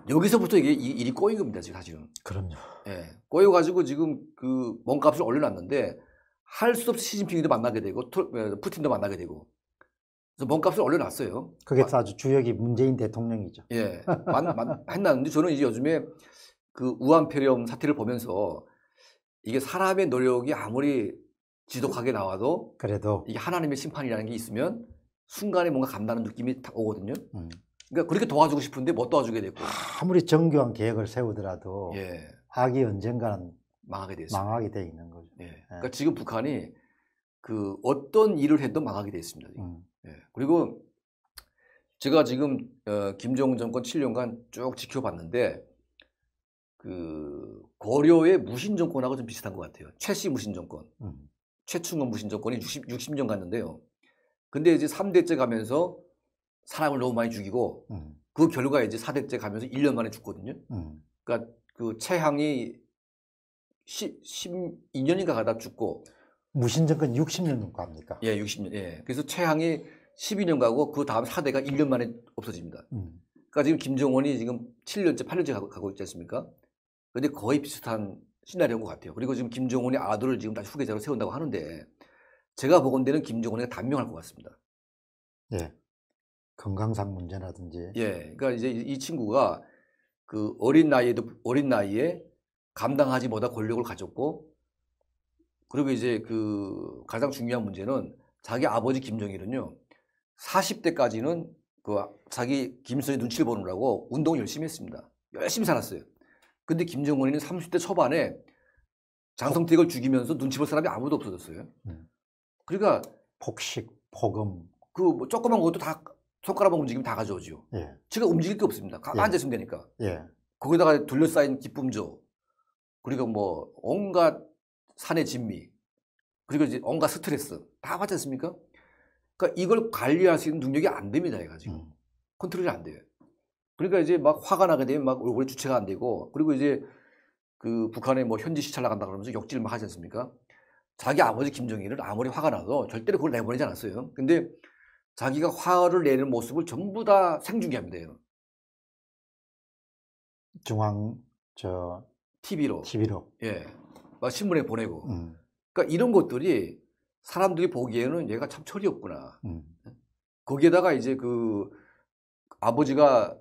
여기서부터 이게 일이 꼬인 겁니다, 지금 사실은. 그럼요. 예. 꼬여가지고 지금 그 몸값을 올려놨는데 할 수 없이 시진핑이도 만나게 되고 토, 어, 푸틴도 만나게 되고 그래서 몸값을 올려놨어요. 그게 마, 아주 주역이 문재인 대통령이죠. 예. 만, 만, 했는데 저는 이제 요즘에 그 우한폐렴 사태를 보면서 이게 사람의 노력이 아무리 지독하게 나와도 그래도 이게 하나님의 심판이라는 게 있으면 순간에 뭔가 간다는 느낌이 딱 오거든요. 음. 그러니까 그렇게 도와주고 싶은데 못 도와주게 되고 아무리 정교한 계획을 세우더라도 예. 악이 언젠가는 망하게 돼 망하게 돼 있는 거죠. 예. 예. 그러니까 지금 북한이 그 어떤 일을 해도 망하게 돼 있습니다. 음. 예. 그리고 제가 지금 어, 김정은 정권 7년간 쭉 지켜봤는데 그 고려의 무신 정권하고 좀 비슷한 것 같아요. 최씨 무신 정권, 음. 최충원 무신 정권이 60, 60년 갔는데요. 근데 이제 3대째 가면서 사람을 너무 많이 죽이고 음. 그 결과 이제 4대째 가면서 1년 만에 죽거든요. 음. 그러니까 그 최향이 10, 12년인가 가다 죽고 무신 정권 60년 정도 갑니까? 예, 60년. 예. 그래서 최향이 12년 가고 그 다음 4대가 1년 만에 없어집니다. 음. 그러니까 지금 김정원이 지금 7년째, 8년째 가고, 가고 있지 않습니까? 근데 거의 비슷한 시나리오인 것 같아요. 그리고 지금 김정원이 아들을 지금 다시 후계자로 세운다고 하는데 제가 보건대는 김정은이가 단명할 것 같습니다. 예. 건강상 문제라든지. 예. 그러니까 이제 이 친구가 그 어린 나이에도 어린 나이에 감당하지 못한 권력을 가졌고 그리고 이제 그 가장 중요한 문제는 자기 아버지 김정일은요. 40대까지는 그 자기 김일성의 눈치를 보느라고 운동 을 열심히 했습니다. 열심히 살았어요. 근데 김정은이는 30대 초반에 장성택을 죽이면서 눈치 볼 사람이 아무도 없어졌어요. 음. 그러니까 복식, 복음. 그뭐 조그만 것도 다 손가락만 움직이면 다 가져오죠. 예. 제가 움직일 게 없습니다. 가만 예. 앉아 있으면 되니까. 예. 거기다가 둘러싸인 기쁨조. 그리고 뭐 온갖 산의 진미. 그리고 이제 온갖 스트레스 다 받지 않습니까? 그러니까 이걸 관리할 수 있는 능력이 안 됩니다, 얘가 지금. 음. 컨트롤이 안 돼요. 그러니까 이제 막 화가 나게 되면 막 얼굴에 주체가 안 되고 그리고 이제 그 북한에 뭐 현지 시찰 나간다 그러면서 욕질을 막 하지 않습니까? 자기 아버지 김정일은 아무리 화가 나도 절대로 그걸 내보내지 않았어요. 근데 자기가 화를 내는 모습을 전부 다 생중계합니다. 중앙 저 TV로 TV로 예, 막 신문에 보내고. 음. 그러니까 이런 것들이 사람들이 보기에는 얘가 참 철이 없구나. 음. 예? 거기에다가 이제 그 아버지가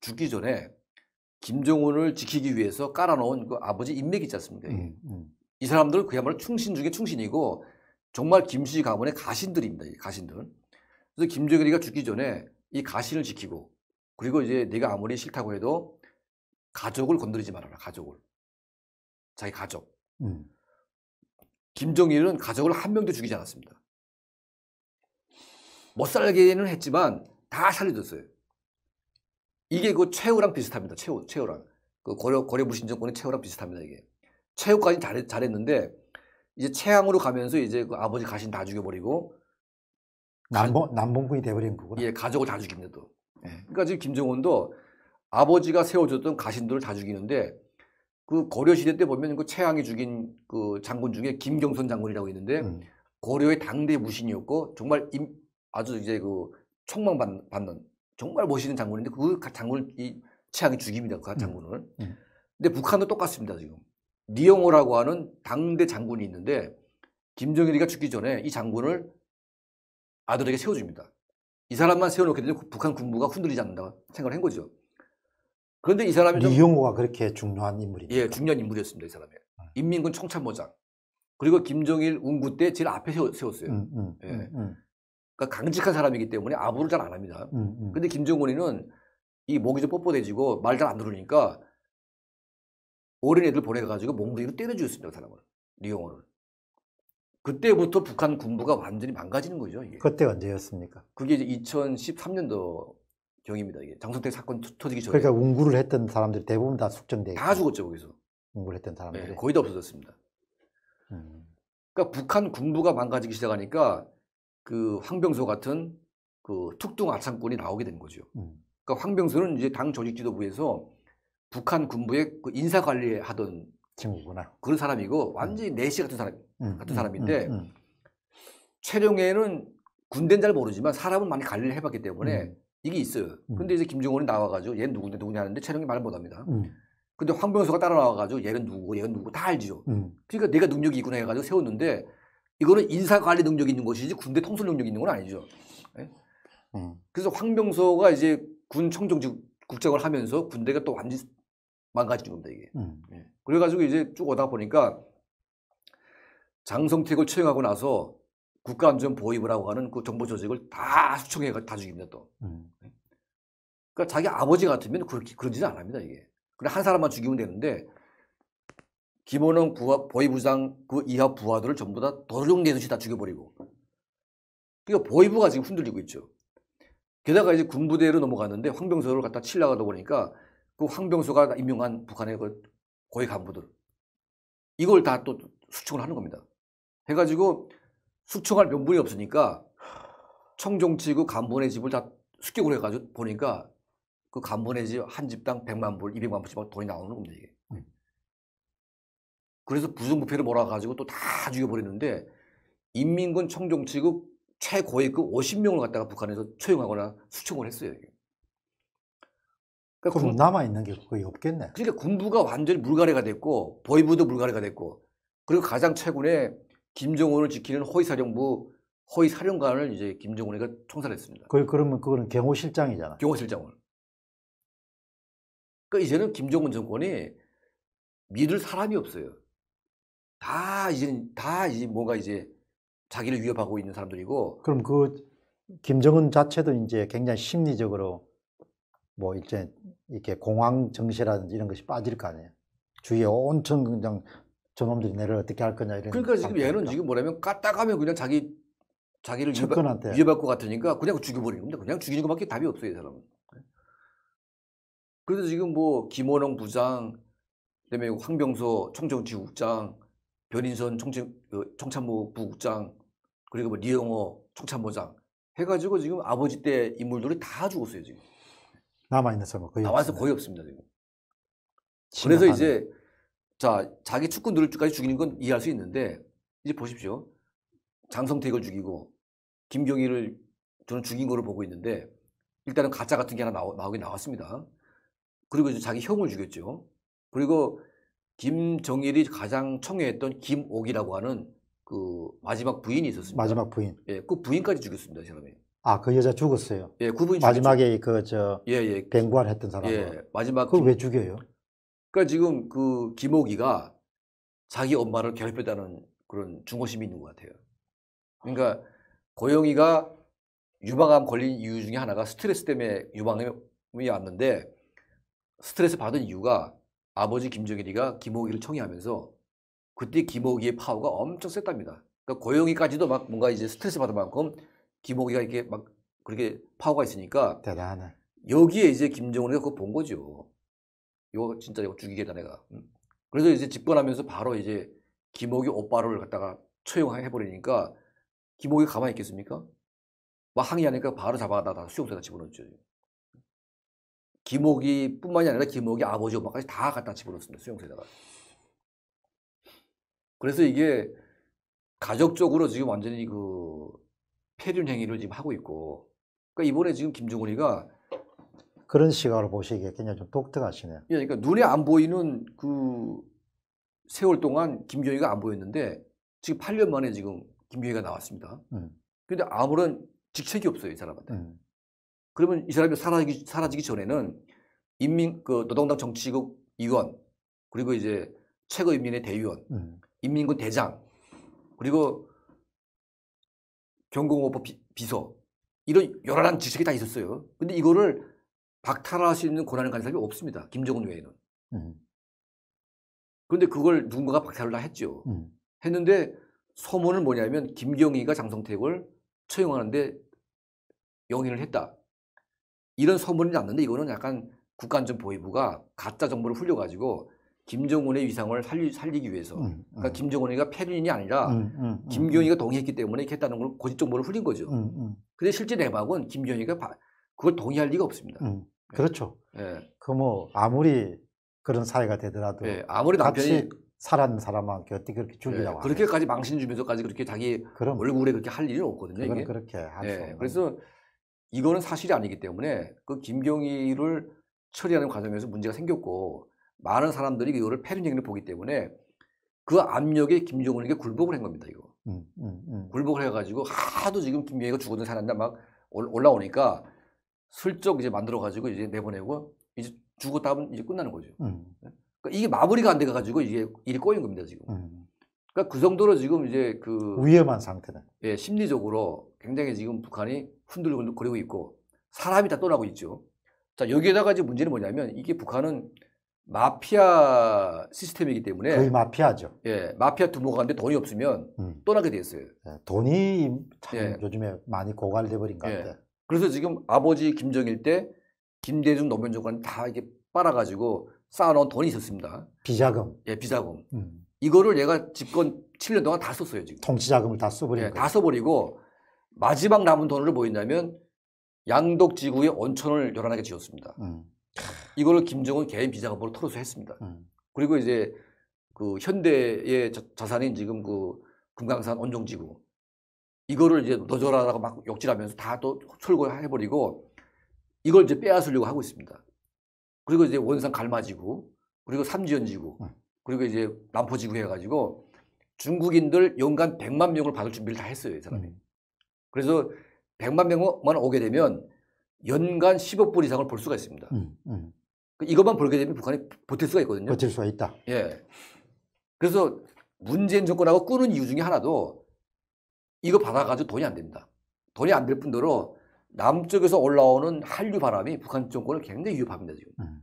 죽기 전에 김정은을 지키기 위해서 깔아놓은 그 아버지 인맥 있지 않습니까? 음, 음. 이 사람들 그야말로 충신 중에 충신이고 정말 김씨 가문의 가신들입니다. 이 가신들. 그래서 김정일이가 죽기 전에 이 가신을 지키고 그리고 이제 내가 아무리 싫다고 해도 가족을 건드리지 말아라. 가족을. 자기 가족. 음. 김정일은 가족을 한 명도 죽이지 않았습니다. 못 살게는 했지만 다 살려줬어요. 이게 그 최후랑 비슷합니다. 최후, 최후랑. 그 고려, 고려 무신정권의 최후랑 비슷합니다. 이게. 최후까지 잘, 잘했는데 이제 최양으로 가면서 이제 그 아버지 가신 다 죽여버리고 남봉 남봉군이 돼버린 거구나. 예, 가족을 다 죽입니다 또. 예. 그러니까 지금 김정은도 아버지가 세워줬던 가신들을 다 죽이는데 그 고려 시대 때 보면 그 최양이 죽인 그 장군 중에 김경선 장군이라고 있는데 음. 고려의 당대 무신이었고 정말 임, 아주 이제 그 총망받는 정말 멋있는 장군인데 그장군이 최양이 죽입니다 그 음. 장군을. 음. 음. 근데 북한도 똑같습니다 지금. 니영호라고 하는 당대 장군이 있는데 김정일이가 죽기 전에 이 장군을 아들에게 세워줍니다. 이 사람만 세워놓게 되면 북한 군부가 흔들리지 않는다 생각을 한 거죠. 그런데 이 사람이 이용호가 그렇게 중요한 인물입니다. 예, 중요한 인물이었습니다. 이 사람이 아. 인민군 총참모장 그리고 김정일 운구 때 제일 앞에 세웠어요. 음, 음, 예. 음, 음, 그러니까 강직한 사람이기 때문에 아부를 잘 안 합니다. 그런데 음, 음. 김정은이는 이 목이 좀 뻣뻣해지고 말 잘 안 들으니까 어린 애들 보내가지고 몸부림을 때려줄 주습니다 사람을 리용호를. 그때부터 북한 군부가 완전히 망가지는 거죠. 이게. 그때 언제였습니까? 그게 이제 2013년도 경입니다. 이게 장성택 사건 터- 터지기 전에 그러니까 운구를 했던 사람들이 대부분 다 숙정돼 있다 죽었죠 거기서. 운구를 했던 사람들이 네, 거의 다 없어졌습니다. 음. 그러니까 북한 군부가 망가지기 시작하니까 그 황병소 같은 그 툭뚱 아창꾼이 나오게 된 거죠. 음. 그러니까 황병소는 이제 당 조직지도부에서 북한 군부의 그 인사 관리하던 친구구나. 그런 사람이고 음. 완전히 내시 같은 사람 음, 음, 같은 사람인데 최룡해는 군대는 잘 모르지만 사람은 많이 관리를 해봤기 때문에 이게 있어요. 근데 이제 김정은이 나와가지고 얘누구인데 누구냐 하는데 최룡이 말을 못합니다. 근데 황병수가 따라 나와가지고 얘는 누구 얘는 누구다 알죠. 음. 그러니까 내가 능력이 있구나 해가지고 세웠는데 이거는 인사관리 능력이 있는 것이지 군대 통솔 능력이 있는 건 아니죠. 네? 음. 그래서 황병수가 이제 군 청정직 국장을 하면서 군대가 또 완전히 망가지는 겁니다 이게. 음. 예. 그래가지고 이제 쭉 오다 보니까 장성택을 처형하고 나서 국가안전보위부라고 하는 그 정보 조직을 다 수청해 가다 죽입니다 또. 음. 예. 그러니까 자기 아버지 같으면 그렇게 그런지는안 합니다 이게. 그냥 한 사람만 죽이면 되는데 김호는 부하, 보위부장 그 이하 부하들을 전부 다 도둑 내듯이 다 죽여버리고. 그러니까 보위부가 지금 흔들리고 있죠. 게다가 이제 군부대로 넘어갔는데 황병서를 갖다 칠려가다 보니까 그 황병수가 임명한 북한의 그 고위 간부들 이걸 다 또 수청을 하는 겁니다. 해가지고 수청할 명분이 없으니까 청정치구 그 간부네 집을 다 숙격을 해가지고 보니까 그 간부네 집 한 집당 100만 불, 200만 불씩 돈이 나오는 겁니다. 이게. 음. 그래서 부정부패를 몰아가지고 또 다 죽여버리는데 인민군 청정치구 그 최고위급 50명을 그 갖다가 북한에서 채용하거나 수청을 했어요. 이게. 그러니까 그럼 남아 있는 게 거의 없겠네. 그러니까 군부가 완전히 물갈이가 됐고 보위부도 물갈이가 됐고 그리고 가장 최근에 김정은을 지키는 호위사령부 호위사령관을 이제 김정은이가 총살했습니다. 그 그러면 그거는 경호실장이잖아. 경호실장을. 그러니까 이제는 김정은 정권이 믿을 사람이 없어요. 다 이제 다 이제 뭐가 이제 자기를 위협하고 있는 사람들이고. 그럼 그 김정은 자체도 이제 굉장히 심리적으로 뭐 이제 이렇게 공황 정시라든지 이런 것이 빠질 거 아니에요. 주위에 온천 그냥 저놈들이 내를 어떻게 할 거냐 이런. 그러니까 지금 얘는 지금 뭐냐면 까딱하면 그냥 자기 자기를 접근한테 위협할 것 같으니까 그냥 죽여버리는 겁니다. 그냥 죽이는 것밖에 답이 없어요, 이 사람은. 그래서 지금 뭐 김원홍 부장, 그다음에 황병서 총정치국장 변인선 총재, 총참모 어, 부국장, 그리고 뭐 리영호 총참모장 해가지고 지금 아버지 때 인물들이 다 죽었어요 지금. 남아있는 사람은 거의 남아서 거의 없습니다. 지금. 그래서 이제 자 자기 축구 누를까지 죽이는 건 이해할 수 있는데 이제 보십시오. 장성택을 죽이고 김경희를 저는 죽인 거를 보고 있는데 일단은 가짜 같은 게 하나 나오, 나오게 나왔습니다. 그리고 이제 자기 형을 죽였죠. 그리고 김정일이 가장 청해했던 김옥이라고 하는 그 마지막 부인이 있었습니다. 마지막 부인. 예, 그 부인까지 죽였습니다, 사람이. 아, 그 여자 죽었어요. 예, 구분이 그 마지막에 그 저 예, 예. 뱅관 했던 사람. 예, 마지막 그걸 왜 죽여요? 그러니까 지금 그 김옥이가 자기 엄마를 괴롭혔다는 그런 중고심이 있는 것 같아요. 그러니까 고영이가 유방암 걸린 이유 중에 하나가 스트레스 때문에 유방암이 왔는데 스트레스 받은 이유가 아버지 김정일이가 김옥이를 청해하면서 그때 김옥이의 파워가 엄청 셌답니다. 그러니까 고영이까지도 막 뭔가 이제 스트레스 받은 만큼 김호기가 이게 막 그렇게 파워가 있으니까 대단하네 여기에 이제 김정은이가 그거 본 거죠. 이거 진짜 이거 죽이겠다 내가. 그래서 이제 집권하면서 바로 이제 김옥기 오빠를 갖다가 처형해버리니까 김옥기 가만히 있겠습니까? 막 항의하니까 바로 잡아다가 수용소에다 집어넣었죠. 김옥기 뿐만이 아니라 김옥기 아버지 엄마까지 다 갖다 집어넣었습니다. 수용소에다가. 그래서 이게 가족적으로 지금 완전히 그 폐륜 행위를 지금 하고 있고 그러니까 이번에 지금 김정은이가 그런 시각으로 보시기에 굉장히 좀 독특하시네요. 예, 그러니까 눈에 안 보이는 그 세월 동안 김경희가 안 보였는데 지금 8년 만에 지금 김경희가 나왔습니다. 그런데 음. 아무런 직책이 없어요 이 사람한테. 음. 그러면 이 사람이 사라지기, 사라지기 전에는 인민 그 노동당 정치국 의원 그리고 이제 최고인민의 대의원, 음. 인민군 대장 그리고 경공오법 비서 이런 열한 지식이 다 있었어요. 근데 이거를 박탈할 수 있는 권한을 가진 사람이 없습니다. 김정은 외에는. 그런데 음. 그걸 누군가가 박탈을 다 했죠. 음. 했는데 소문은 뭐냐면 김경희가 장성택을 처형하는데 영인을 했다. 이런 소문이 났는데 이거는 약간 국간전보위부가 가짜 정보를 흘려가지고 김정은의 위상을 살리, 살리기 위해서. 음, 그러니까 음. 그러니까 김정은이가 패륜이 아니라 음, 음, 음, 음. 김경희가 동의했기 때문에 이렇게 했다는 걸 고집 정보를 흘린 거죠. 음, 근데 실제 내막은 김경희가 그걸 동의할 리가 없습니다. 그렇죠. 예. 예. 그뭐 아무리 그런 사이가 되더라도 예, 아무리 남편이 살았는 사람한테 어떻게 그렇게 죽이라고 예, 그렇게까지 망신 주면서까지 그렇게 자기 그럼, 얼굴에 그렇게 할 일은 없거든요. 이게. 그렇게 할 예, 그래서 이거는 사실이 아니기 때문에 그 김경희를 처리하는 과정에서 문제가 생겼고 많은 사람들이 이거를 패륜행위를 보기 때문에 그 압력에 김정은에게 굴복을 한 겁니다. 이거 음, 음, 음. 굴복을 해가지고 하도 지금 김정은이가 죽어든 사람들 막 올라오니까 슬쩍 이제 만들어가지고 이제 내보내고 이제 죽었다 하면 이제 끝나는 거죠. 음. 네? 그러니까 이게 마무리가 안 돼가지고 이게 일이 꼬인 겁니다 지금. 음. 그그 그러니까 정도로 지금 이제 그 위험한 상태다. 예, 심리적으로 굉장히 지금 북한이 흔들고그리고 있고 사람이 다 떠나고 있죠. 자 여기에다가 이제 문제는 뭐냐면 이게 북한은 마피아 시스템이기 때문에 거의 마피아죠. 예, 마피아 두목가 는데 돈이 없으면 음. 떠나게 돼 있어요. 예, 돈이 참 예. 요즘에 많이 고갈돼 버린 것 예. 같아요. 그래서 지금 아버지 김정일 때 김대중 노무현 정권 다 이게 빨아가지고 쌓아놓은 돈이 있었습니다. 비자금. 예, 비자금. 음. 이거를 얘가 집권 7년 동안 다 썼어요 지금. 통치자금을 다 써버린 예, 다 써버리고 마지막 남은 돈으로보인다면 양덕지구에 온천을 열한하게 지었습니다. 음. 이거를 김정은 개인 비자금으로 털어서했습니다 음. 그리고 이제 그 현대의 자, 산인 지금 그 금강산 온종지구 이거를 이제 너저라라고 막 욕질하면서 다 또 철거해버리고 이걸 이제 빼앗으려고 하고 있습니다. 그리고 이제 원산 갈마지구 그리고 삼지연지구 음. 그리고 이제 남포지구 해가지고 중국인들 연간 100만 명을 받을 준비를 다 했어요, 이 사람이. 음. 그래서 100만 명만 오게 되면 연간 10억 불 이상을 볼 수가 있습니다. 음, 음. 그 이것만 벌게 되면 북한이 버틸 수가 있거든요. 버틸 수가 있다. 예. 그래서 문재인 정권하고 끊은 이유 중에 하나도 이거 받아가지고 돈이 안 됩니다. 돈이 안 될 뿐더러 남쪽에서 올라오는 한류 바람이 북한 정권을 굉장히 위협합니다, 지금. 음.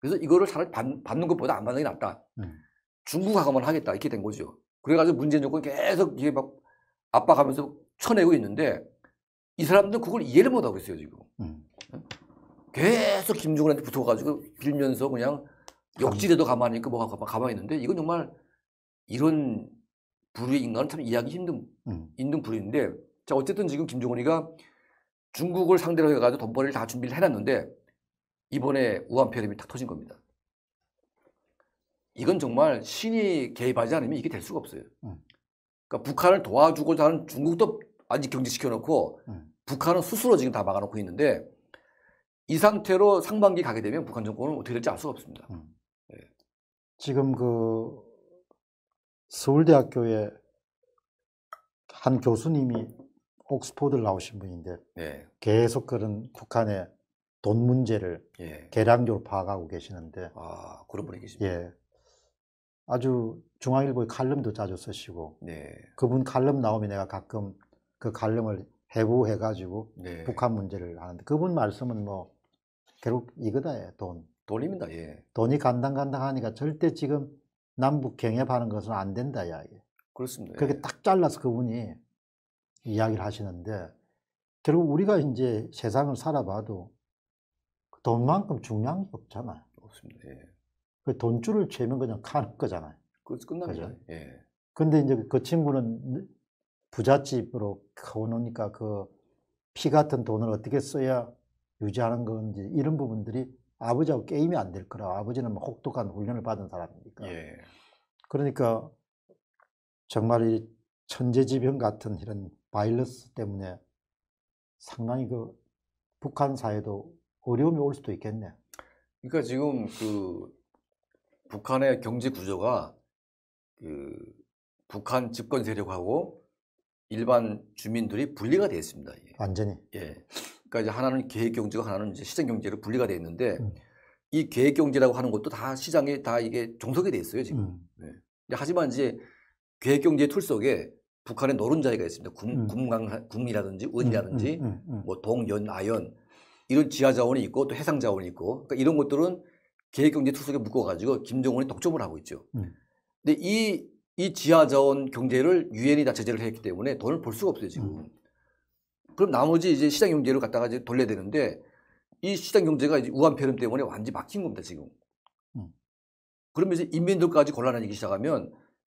그래서 이거를 차라리 받, 는 것보다 안 받는 게 낫다. 음. 중국하고만 하겠다. 이렇게 된 거죠. 그래가지고 문재인 정권이 계속 이게 막 압박하면서 쳐내고 있는데 이 사람들은 그걸 이해를 못하고 있어요 지금. 음. 계속 김종인한테 붙어가지고 빌면서 그냥 역질에도 가만히 있고 뭐가 가만히 있는데 이건 정말 이런 부류의 인간은 참 이해하기 힘든 음. 힘든 부류인데 자 어쨌든 지금 김종인이가 중국을 상대로 해가지고 돈벌이를 다 준비를 해놨는데 이번에 우한폐렴이 탁 터진 겁니다. 이건 정말 신이 개입하지 않으면 이게 될 수가 없어요. 음. 그러니까 북한을 도와주고자 하는 중국도 아직 경제시켜놓고 음. 북한은 스스로 지금 다 막아놓고 있는데 이 상태로 상반기 가게 되면 북한 정권은 어떻게 될지 알 수가 없습니다. 음. 네. 지금 그서울대학교에한 교수님이 옥스포드를 나오신 분인데 네. 계속 그런 북한의 돈 문제를 예. 계량적으로 파악하고 계시는데 아 그런 분이 계십니까? 예. 아주 중앙일보의 칼럼도 자주 쓰시고 네. 그분 칼럼 나오면 내가 가끔 그 칼럼을 해고해가지고 네. 북한 문제를 하는데 그분 말씀은 뭐 결국 이거다 예, 돈 돈입니다 예 돈이 간당간당하니까 절대 지금 남북 경협하는 것은 안 된다 이야기 그렇습니다 그렇게 예. 딱 잘라서 그분이 이야기를 하시는데 결국 우리가 이제 세상을 살아봐도 돈만큼 중요한 게 없잖아요 없습니다 예. 그 돈줄을 채면 그냥 가는 거잖아요 그 끝납니다 그죠? 예 근데 이제 그 친구는 부잣집으로 가오니까 그 피 같은 돈을 어떻게 써야 유지하는 건지 이런 부분들이 아버지하고 게임이 안 될 거라 고 아버지는 뭐 혹독한 훈련을 받은 사람이니까 예. 그러니까 정말 이 천재지변 같은 이런 바이러스 때문에 상당히 그 북한 사회도 어려움이 올 수도 있겠네. 그러니까 지금 그 북한의 경제 구조가 그 북한 집권 세력하고 일반 주민들이 분리가 되어 있습니다. 예. 완전히. 예. 그러니까 이제 하나는 계획 경제고 하나는 이제 시장 경제로 분리가 되어 있는데 음. 이 계획 경제라고 하는 것도 다 시장에 다 이게 종속이 돼 있어요 지금. 음. 예. 하지만 이제 계획 경제의 틀 속에 북한의 노른자리가 있습니다. 군, 음. 군 군이라든지 음. 은이라든지 음. 뭐 동연 아연 이런 지하 자원이 있고 또 해상 자원이 있고 그러니까 이런 것들은 계획 경제 투석에 묶어가지고 김정은이 독점을 하고 있죠. 근데 이이 지하자원 경제를 유엔이 다 제재를 했기 때문에 돈을 벌 수가 없어요 지금. 음. 그럼 나머지 이제 시장 경제를 갖다가 이제 돌려야 되는데 이 시장 경제가 이제 우한 폐렴 때문에 완전히 막힌 겁니다 지금. 음. 그러면 이제 인민들까지 곤란해지기 시작하면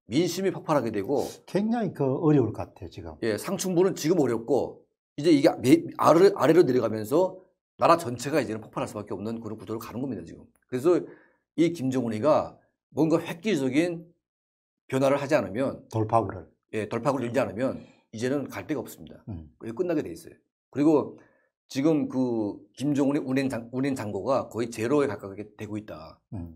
민심이 폭발하게 되고 굉장히 그 어려울 것 같아요 지금. 예, 상층부는 지금 어렵고 이제 이게 아래, 아래로 내려가면서 나라 전체가 이제는 폭발할 수밖에 없는 그런 구조를 가는 겁니다 지금. 그래서 이 김정은이가 뭔가 획기적인 변화를 하지 않으면 돌파구를 예, 돌파구를 열지 네. 않으면 이제는 갈 데가 없습니다. 음. 끝나게 돼 있어요. 그리고 지금 그 김정은의 운행 장, 운행 잔고가 거의 제로에 가깝게 되고 있다. 음.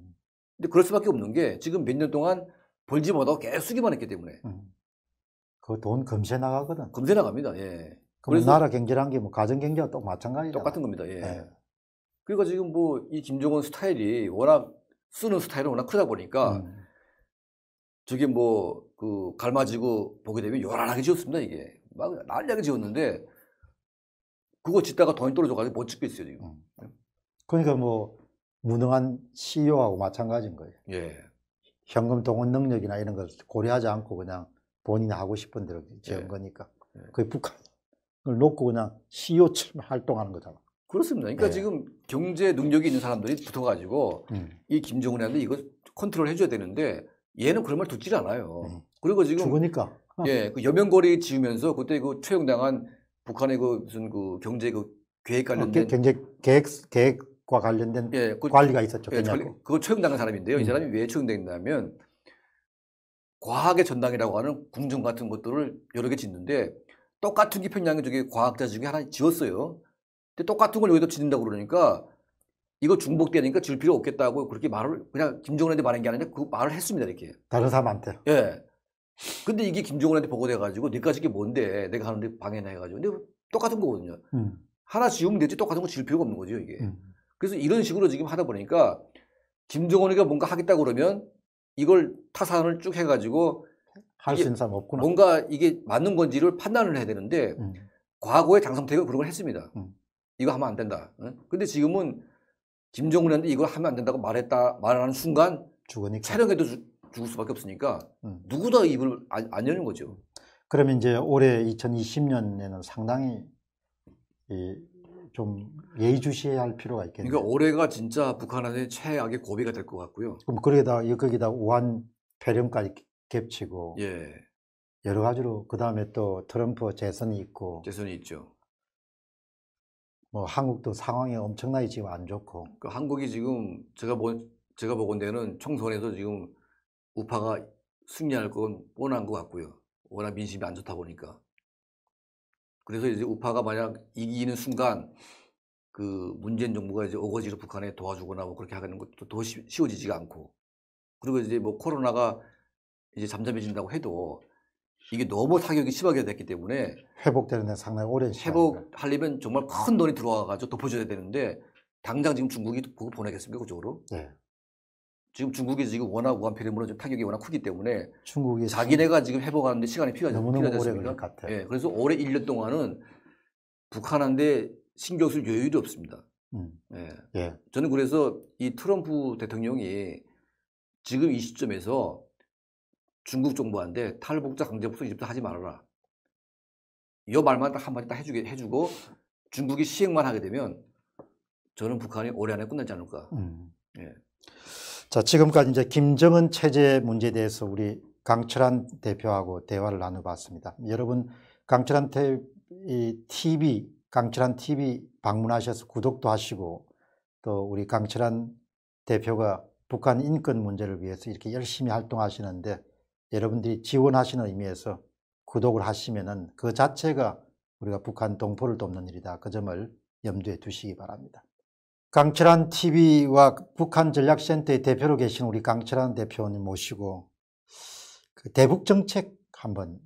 근데 그럴 수밖에 없는 게 지금 몇 년 동안 벌지 못하고 계속 쓰기만 했기 때문에. 음. 그돈 금세 나가거든. 금세 나갑니다. 예. 그 그래 나라 경제란 게 뭐 가정 경제와 또 마찬가지다. 똑같은 겁니다. 예. 예. 그러니까 지금 뭐 이 김정은 스타일이 워낙 쓰는 스타일이 워낙 크다 보니까 음. 저게 뭐, 그, 갈마지고 보게 되면 요란하게 지었습니다, 이게. 막 난리하게 지었는데, 그거 짓다가 돈이 떨어져가지고 못짓겠어요 지금. 음. 그러니까 뭐, 무능한 CEO하고 마찬가지인 거예요. 예. 현금 동원 능력이나 이런 걸 고려하지 않고 그냥 본인이 하고 싶은 대로 지은 예. 거니까. 그게 예. 북한을 놓고 그냥 CEO처럼 활동하는 거잖아. 그렇습니다. 그러니까 예. 지금 경제 능력이 있는 사람들이 붙어가지고 음. 이 김정은한테 이거 컨트롤 해줘야 되는데 얘는 그런 말 듣질 않아요. 네. 그리고 지금 죽으니까. 아. 예, 그 여명거리 지으면서 그때 그최형당한 북한의 그 무슨 그 경제 그 계획 아, 관련된 어, 경제 계획 계획과 관련된 예, 그, 관리가 있었죠. 예, 그거 최형당한 사람인데요. 이 음. 사람이 왜최 처형됐냐면 과학의 전당이라고 하는 궁전 같은 것들을 여러 개 짓는데 똑같은 기평양에 저기 과학자 중에 하나 지었어요. 근데 똑같은 걸여기다 짓는다고 그러니까 이거 중복되니까 줄 필요 없겠다고 그렇게 말을 그냥 김정은한테 말한 게 아니라 그 말을 했습니다 이렇게. 다른 사람한테. 예. 근데 이게 김정은한테 보고돼가지고 네까지 게 뭔데 내가 하는데 방해나해가지고 근데 똑같은 거거든요. 음. 하나 지우면 되지 똑같은 거 질 필요가 없는 거죠 이게. 음. 그래서 이런 식으로 지금 하다 보니까 김정은이가 뭔가 하겠다 그러면 이걸 타산을 쭉 해가지고 할 수 있는 사람 없구나. 뭔가 이게 맞는 건지를 판단을 해야 되는데 음. 과거에 장성태가 그런 걸 했습니다. 음. 이거 하면 안 된다. 근데 지금은 김정은한테 이걸 하면 안 된다고 말했다 말하는 순간 죽으니까. 촬영해도 주, 죽을 수밖에 없으니까 음. 누구도 입을 안, 안 여는 거죠. 그러면 이제 올해 2020년에는 상당히 이, 좀 예의주시할 해야 필요가 있겠네요. 그러니까 올해가 진짜 북한한테 최악의 고비가 될 것 같고요. 그럼 거기다 거기다 우한 폐렴까지 겹치고 예. 여러 가지로 그 다음에 또 트럼프 재선이 있고 재선이 있죠. 뭐 한국도 상황이 엄청나게 지금 안 좋고. 그 한국이 지금 제가 보 제가 보건대는 총선에서 지금 우파가 승리할 건 뻔한 것 같고요. 워낙 민심이 안 좋다 보니까. 그래서 이제 우파가 만약 이기는 순간 그 문재인 정부가 이제 어거지로 북한에 도와주거나 뭐 그렇게 하는 것도 더 쉬워지지가 않고 그리고 이제 뭐 코로나가 이제 잠잠해진다고 해도 이게 너무 타격이 심하게 됐기 때문에 회복되는 데 상당히 오랜 시간 회복하려면 정말 큰 돈이 들어와가지고 덮어줘야 되는데 당장 지금 중국이 그거 보내겠습니까 그쪽으로? 네. 지금 중국이 지금 워낙 우한 폐렴으로 타격이 워낙 크기 때문에 중국이 자기네가 지금 회복하는데 시간이 필요하지 필요하습니까 같아요. 예, 그래서 올해 1년 동안은 북한한테 신경 쓸 여유도 없습니다. 음. 예. 예. 저는 그래서 이 트럼프 대통령이 지금 이 시점에서 중국 정부한테 탈북자 강제복수 이집트 하지 말아라. 이 말만 딱 한마디 딱 해주게 해주고 중국이 시행만 하게 되면 저는 북한이 올해 안에 끝나지 않을까. 음. 예. 자 지금까지 이제 김정은 체제 문제에 대해서 우리 강철한 대표하고 대화를 나눠봤습니다. 여러분 강철한 TV 강철한 TV 방문하셔서 구독도 하시고 또 우리 강철한 대표가 북한 인권 문제를 위해서 이렇게 열심히 활동하시는데 여러분들이 지원하시는 의미에서 구독을 하시면은 그 자체가 우리가 북한 동포를 돕는 일이다. 그 점을 염두에 두시기 바랍니다. 강철환 TV와 북한 전략센터의 대표로 계신 우리 강철환 대표님 모시고 그 대북 정책 한번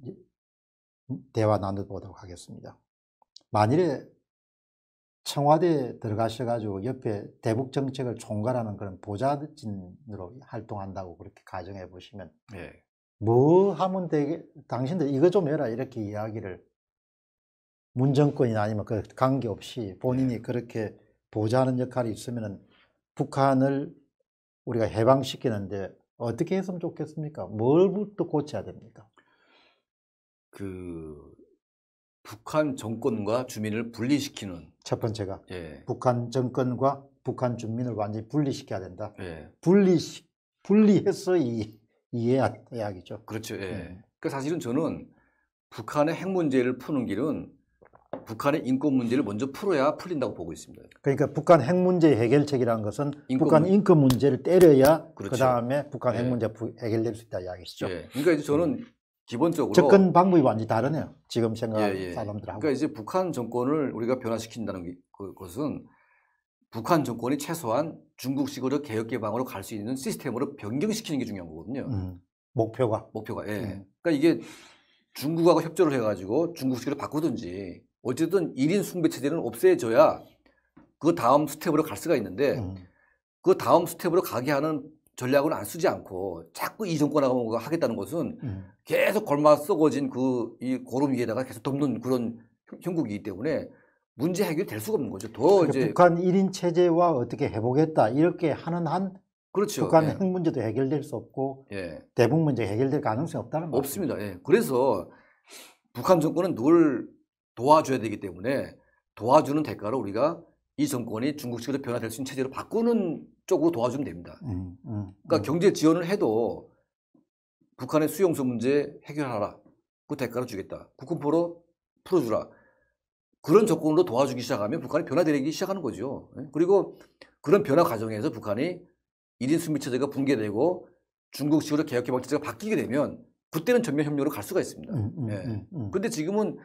음, 대화 나눠보도록 하겠습니다. 만일에 청와대에 들어가셔가지고 옆에 대북 정책을 총괄하는 그런 보좌진으로 활동한다고 그렇게 가정해 보시면 예. 뭐 하면 되게 당신들 이거 좀 해라 이렇게 이야기를 문정권이나 아니면 그 관계없이 본인이 네. 그렇게 보좌하는 역할이 있으면은 북한을 우리가 해방시키는데 어떻게 했으면 좋겠습니까? 뭘부터 고쳐야 됩니까? 그 북한 정권과 주민을 분리시키는 첫 번째가 예. 북한 정권과 북한 주민을 완전히 분리시켜야 된다. 예. 분리 시 분리해서 이 이해야 약이죠. 그렇죠. 예. 음. 그 사실은 저는 북한의 핵 문제를 푸는 길은 북한의 인권 문제를 먼저 풀어야 풀린다고 보고 있습니다. 그러니까 북한 핵 문제 해결책이라는 것은 인권 북한 문... 인권 문제를 때려야 그렇죠. 그 다음에 북한 핵 예. 문제 해결될 수 있다 이야기시죠. 예. 그러니까 이제 저는 음. 기본적으로 접근 방법이 완전히 다르네요. 지금 생각하는 예, 예. 사람들하고. 그러니까 이제 북한 정권을 우리가 변화시킨다는 그, 것은 북한 정권이 최소한 중국식으로 개혁 개방으로 갈 수 있는 시스템으로 변경시키는 게 중요한 거거든요. 음, 목표가 목표가 예. 음. 그러니까 이게 중국하고 협조를 해가지고 중국식으로 바꾸든지 어쨌든 1인 숭배 체제는 없애줘야 그 다음 스텝으로 갈 수가 있는데 음. 그 다음 스텝으로 가게 하는 전략을 안 쓰지 않고 자꾸 이 정권하고 하겠다는 것은 음. 계속 걸마 썩어진 그 이 고름 위에다가 계속 덮는 그런 형국이기 때문에 문제 해결될 수가 없는 거죠. 더 그러니까 이제 북한 1인 체제와 어떻게 해보겠다 이렇게 하는 한 그렇죠. 북한 예. 핵 문제도 해결될 수 없고 예. 대북 문제 해결될 가능성이 없다는 거죠. 없습니다. 예. 그래서 북한 정권은 늘 도와줘야 되기 때문에 도와주는 대가로 우리가 이 정권이 중국식으로 변화될 수 있는 체제로 바꾸는 쪽으로 도와주면 됩니다. 음, 음, 음. 그러니까 음. 경제 지원을 해도 북한의 수용소 문제 해결하라. 그 대가로 주겠다. 국군포로 풀어주라. 그런 조건으로 도와주기 시작하면 북한이 변화되기 시작하는 거죠. 예? 그리고 그런 변화 과정에서 북한이 1인 수미체제가 붕괴되고 중국식으로 개혁개방체제가 바뀌게 되면 그때는 전면 협력으로 갈 수가 있습니다. 음, 음, 예. 음, 음. 근데 지금은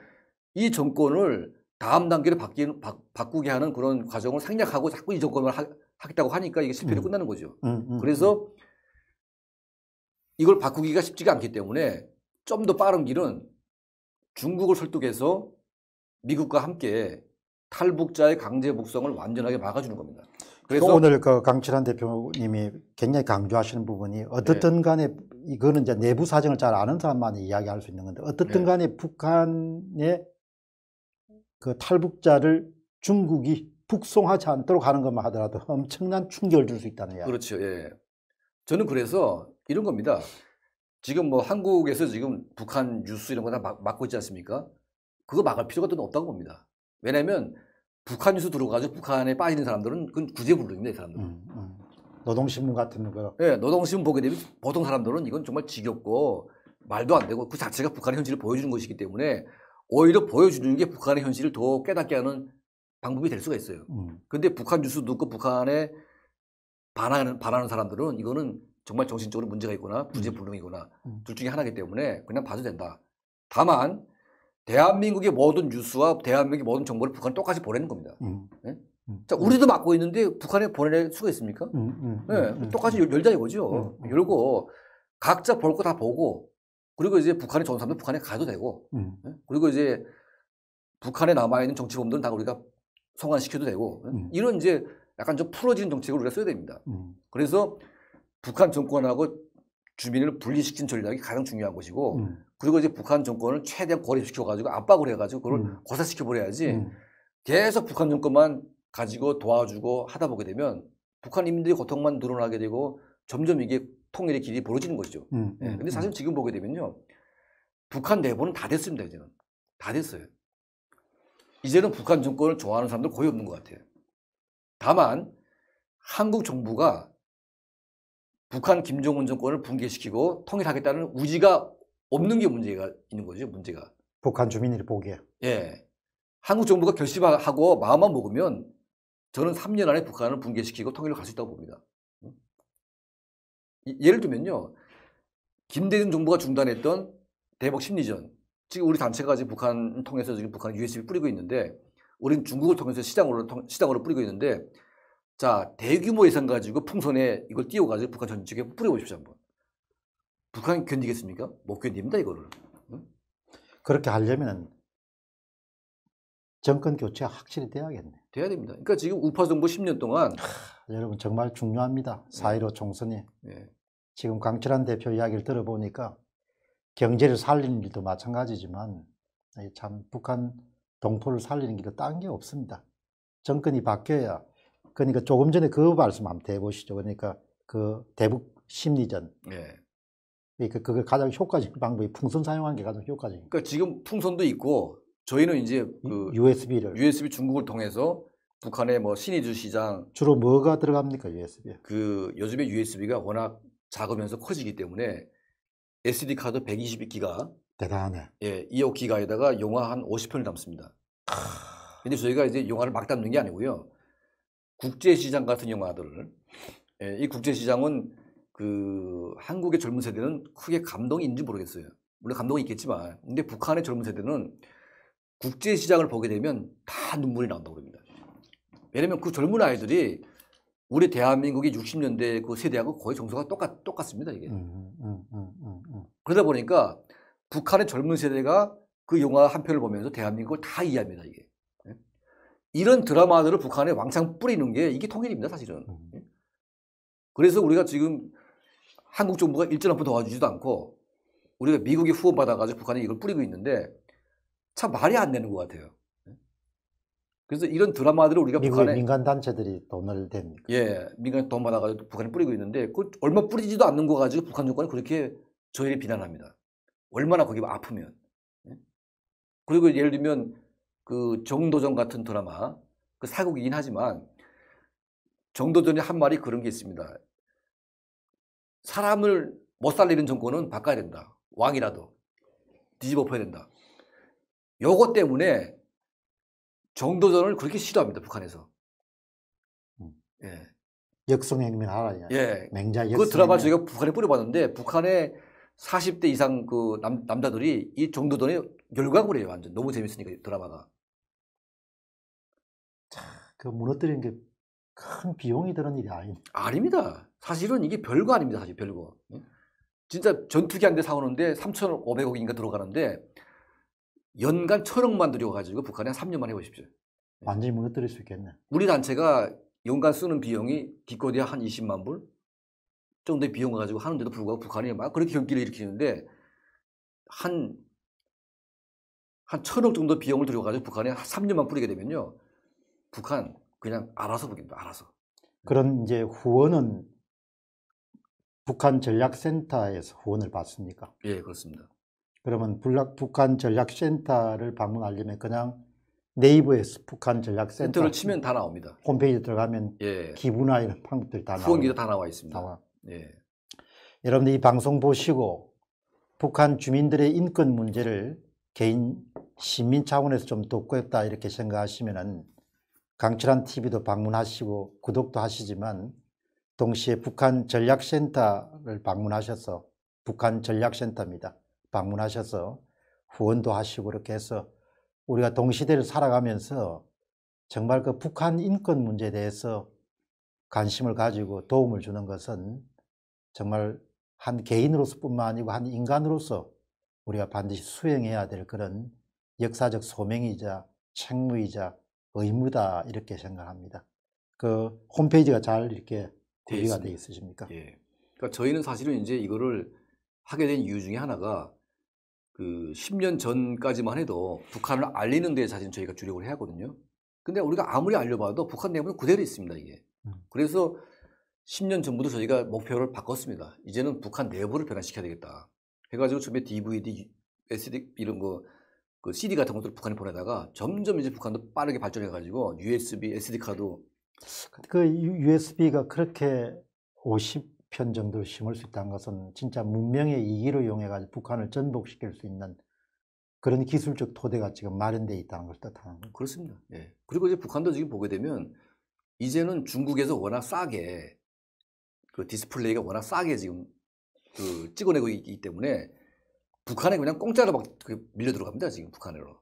이 정권을 다음 단계로 바뀌, 바, 꾸게 하는 그런 과정을 생략하고 자꾸 이 정권을 하, 겠다고 하니까 이게 실패로 음. 끝나는 거죠. 음, 그래서 이걸 바꾸기가 쉽지가 않기 때문에 좀 더 빠른 길은 중국을 설득해서 미국과 함께 탈북자의 강제 북성을 완전하게 막아주는 겁니다. 그래서 오늘 그 강철환 대표님이 굉장히 강조하시는 부분이 어떻든 네. 간에 이거는 이제 내부 사정을 잘 아는 사람만이 이야기할 수 있는 건데 어떻든 네. 간에 북한의 그 탈북자를 중국이 북송하지 않도록 하는 것만 하더라도 엄청난 충격을 줄 수 있다는 이야기. 그렇죠. 예. 저는 그래서 이런 겁니다. 지금 뭐 한국에서 지금 북한 뉴스 이런 거 다 막고 있지 않습니까? 그거 막을 필요가 또 없다고 봅니다. 왜냐하면 북한 뉴스 들어가지고 북한에 빠지는 사람들은 그건 구제 불능입니다. 이사람들 음, 음. 노동신문 같은 거. 예, 네, 노동신문 보게 되면 보통 사람들은 이건 정말 지겹고 말도 안 되고 그 자체가 북한의 현실을 보여주는 것이기 때문에 오히려 보여주는 게 북한의 현실을 더 깨닫게 하는 방법이 될 수가 있어요. 그런데 음. 북한 뉴스 듣고 북한에 반하는, 반하는 사람들은 이거는 정말 정신적으로 문제가 있거나 구제 음. 불능이거나 음. 둘 중에 하나이기 때문에 그냥 봐도 된다. 다만 대한민국의 모든 뉴스와 대한민국의 모든 정보를 북한 똑같이 보내는 겁니다. 음. 네? 음. 자, 우리도 막고 있는데 북한에 보낼 수가 있습니까? 네, 똑같이 열, 자 이거죠. 열고 각자 볼 거 다 보고 그리고 이제 북한에 좋은 사람들 북한에 가도 되고 네? 그리고 이제 북한에 남아 있는 정치범들은 다 우리가 송환시켜도 되고 이런 이제 약간 좀풀어지는 정책을 우리가 써야 됩니다. 그래서 북한 정권하고 주민을 분리시킨 전략이 가장 중요한 것이고 음. 그리고 이제 북한 정권을 최대한 고립시켜가지고 압박을 해가지고 그걸 음. 고사시켜버려야지 음. 계속 북한 정권만 가지고 도와주고 하다 보게 되면 북한 인민들이 고통만 늘어나게 되고 점점 이게 통일의 길이 벌어지는 거죠 음, 예, 음, 근데 사실 지금 보게 되면요. 북한 내부는 다 됐습니다, 이제는. 다 됐어요. 이제는 북한 정권을 좋아하는 사람들 거의 없는 것 같아요. 다만, 한국 정부가 북한 김정은 정권을 붕괴시키고 통일하겠다는 우지가 없는 게 문제가 있는 거죠, 문제가. 북한 주민들이 보기에. 예. 한국 정부가 결심하고 마음만 먹으면 저는 3년 안에 북한을 붕괴시키고 통일을 갈 수 있다고 봅니다. 예를 들면요. 김대중 정부가 중단했던 대북 심리전. 지금 우리 단체가 지금 북한 통해서 지금 북한 u s b 뿌리고 있는데 우린 중국을 통해서 시장으로 시장으로 뿌리고 있는데 자, 대규모 예산 가지고 풍선에 이걸 띄워 가지고 북한 전체에 뿌려 보십시오, 한번. 북한이 견디겠습니까? 못 견딥니다 이거를. 응? 그렇게 하려면 정권 교체가 확실히 돼야겠네. 돼야 됩니다. 그러니까 지금 우파 정부 10년 동안 하, 여러분 정말 중요합니다. 4.15 네. 총선이. 네. 지금 강철한 대표 이야기를 들어보니까 경제를 살리는 일도 마찬가지지만 참 북한 동포를 살리는 길도딴 게 없습니다. 정권이 바뀌어야 그러니까 조금 전에 그 말씀 한번 대보시죠 그러니까 그 대북 심리전 네. 그 그러니까 그걸 가장 효과적인 방법이 풍선 사용한 게 가장 효과적인. 그러니까 지금 풍선도 있고 저희는 이제 그 USB를 USB 중국을 통해서 북한의 뭐 신의주 시장 주로 뭐가 들어갑니까 USB? 그 요즘에 USB가 워낙 작으면서 커지기 때문에 SD 카드 120기가 대단하네. 예, 2억 기가에다가 영화 한 50편을 담습니다. 크... 근데 저희가 이제 영화를 막 담는 게 아니고요. 국제 시장 같은 영화들을 예, 이 국제 시장은 그 한국의 젊은 세대는 크게 감동이 있는지 모르겠어요. 물론 감동이 있겠지만, 근데 북한의 젊은 세대는 국제 시장을 보게 되면 다 눈물이 난다고 합니다. 왜냐면 그 젊은 아이들이 우리 대한민국의 60년대 그 세대하고 거의 정서가 똑같, 똑같습니다, 이게. 음 음, 음, 음, 음, 그러다 보니까 북한의 젊은 세대가 그 영화 한 편을 보면서 대한민국을 다 이해합니다, 이게. 예? 이런 드라마들을 북한에 왕창 뿌리는 게 이게 통일입니다, 사실은. 음. 예? 그래서 우리가 지금 한국 정부가 일전 한푼 도와주지도 않고 우리가 미국이 후원받아가지고 북한에 이걸 뿌리고 있는데 참 말이 안 되는 것 같아요. 예? 그래서 이런 드라마들을 우리가 미국 북한에 민간 단체들이 돈을 댑니까? 예, 민간 돈 받아가지고 북한에 뿌리고 있는데 그 얼마 뿌리지도 않는 거 가지고 북한 정권이 그렇게 저희를 비난합니다. 얼마나 거기 아프면 예? 그리고 예를 들면 그 정도전 같은 드라마 그 사극이긴 하지만 정도전이한 말이 그런 게 있습니다. 사람을 못 살리는 정권은 바꿔야 된다. 왕이라도 뒤집어 엎야 된다. 요것 때문에 정도전을 그렇게 싫어합니다. 북한에서. 음. 예. 역성혁명 하라. 예. 맹자 역그 드라마 저희가 북한에 뿌려봤는데 북한의 40대 이상 그 남, 남자들이 이 정도전에 열광을 해요. 완전 너무 재밌으니까 드라마가. 그 무너뜨린 게큰 비용이 드는 일이 아닙니다. 아닙니다. 사실은 이게 별거 아닙니다. 사실 별거. 예? 진짜 전투기 한 대 사오는데 3,500억인가 들어가는데 연간 천억만 들여가지고 북한에 한 3년만 해보십시오. 예. 완전히 무너뜨릴 수 있겠네. 우리 단체가 연간 쓰는 비용이 기껏해야 한 20만 불 정도의 비용 을 가지고 하는데도 불구하고 북한이 막 그렇게 경기를 일으키는데 한, 한 천억 정도 비용을 들여가지고 북한에 한 3년만 뿌리게 되면요. 북한 그냥 알아서 보겠다, 알아서. 그런 이제 후원은 북한 전략센터에서 후원을 받습니까? 예, 그렇습니다. 그러면 북한 전략센터를 방문하려면 그냥 네이버에서 북한 전략센터 를 치면 다 나옵니다. 홈페이지 들어가면 예. 기부나 이런 방법들 다 나와. 후원기도 다 나와 있습니다. 나 예. 여러분들 이 방송 보시고 북한 주민들의 인권 문제를 개인 시민 차원에서 좀 돕겠다 고 이렇게 생각하시면은 강철한 TV도 방문하시고 구독도 하시지만 동시에 북한 전략센터를 방문하셔서 북한 전략센터입니다. 방문하셔서 후원도 하시고 그렇게 해서 우리가 동시대를 살아가면서 정말 그 북한 인권 문제에 대해서 관심을 가지고 도움을 주는 것은 정말 한 개인으로서뿐만 아니고 한 인간으로서 우리가 반드시 수행해야 될 그런 역사적 소명이자 책무이자 의무다 이렇게 생각합니다. 그 홈페이지가 잘 이렇게 고리가 돼 있으십니까? 예. 그러니까 저희는 사실은 이제 이거를 하게 된 이유 중에 하나가 그 10년 전까지만 해도 북한을 알리는 데에 사실 저희가 주력을 해야 하거든요. 근데 우리가 아무리 알려봐도 북한 내부는 그대로 있습니다, 이게. 음. 그래서 10년 전부터 저희가 목표를 바꿨습니다. 이제는 북한 내부를 변화시켜야 되겠다. 해가지고 처음에 DVD, SD 이런 거, 그 CD 같은 것들 을 북한에 보내다가 점점 이제 북한도 빠르게 발전해가지고 USB, SD 카드 그러니까 그 USB가 그렇게 50편 정도 심을 수 있다는 것은 진짜 문명의 이기로 이용해가지고 북한을 전복시킬 수 있는 그런 기술적 토대가 지금 마련되어 있다는 걸 뜻하는 거죠. 그렇습니다. 예. 그리고 이제 북한도 지금 보게 되면 이제는 중국에서 워낙 싸게 그 디스플레이가 워낙 싸게 지금 그 찍어내고 있기 때문에 북한에 그냥 공짜로 막 그 밀려 들어갑니다. 지금 북한으로.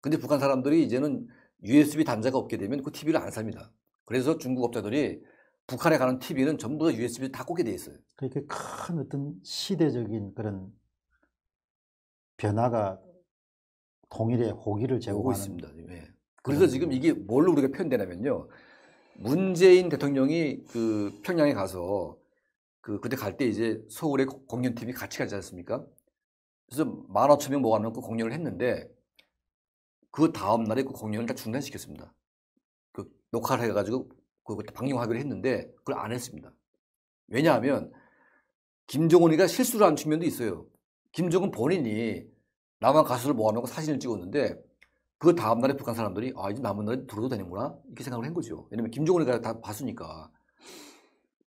근데 북한 사람들이 이제는 USB 단자가 없게 되면 그 TV를 안 삽니다. 그래서 중국 업자들이 북한에 가는 TV는 전부 다 USB를 다 꽂게 돼 있어요. 그렇게 큰 어떤 시대적인 그런 변화가 통일의 호기를 제고하고 있습니다. 네. 그래서 지금 이게 뭘로 우리가 표현되냐면요. 문재인 대통령이 그 평양에 가서 그 그때 갈 때 이제 서울의 공연 TV 같이 가지 않습니까? 그래서 만 오천 명 모아놓고 공연을 했는데 그 다음 날에 그 공연을 다 중단시켰습니다. 녹화를 해가지고 그때 것 방영하기로 했는데 그걸 안 했습니다. 왜냐하면 김정은이가 실수를 한 측면도 있어요. 김정은 본인이 남한 가수를 모아놓고 사진을 찍었는데 그 다음날에 북한 사람들이 아 이제 남은 날에 들어도 되는구나 이렇게 생각을 한 거죠. 왜냐면 김정은이가 다 봤으니까.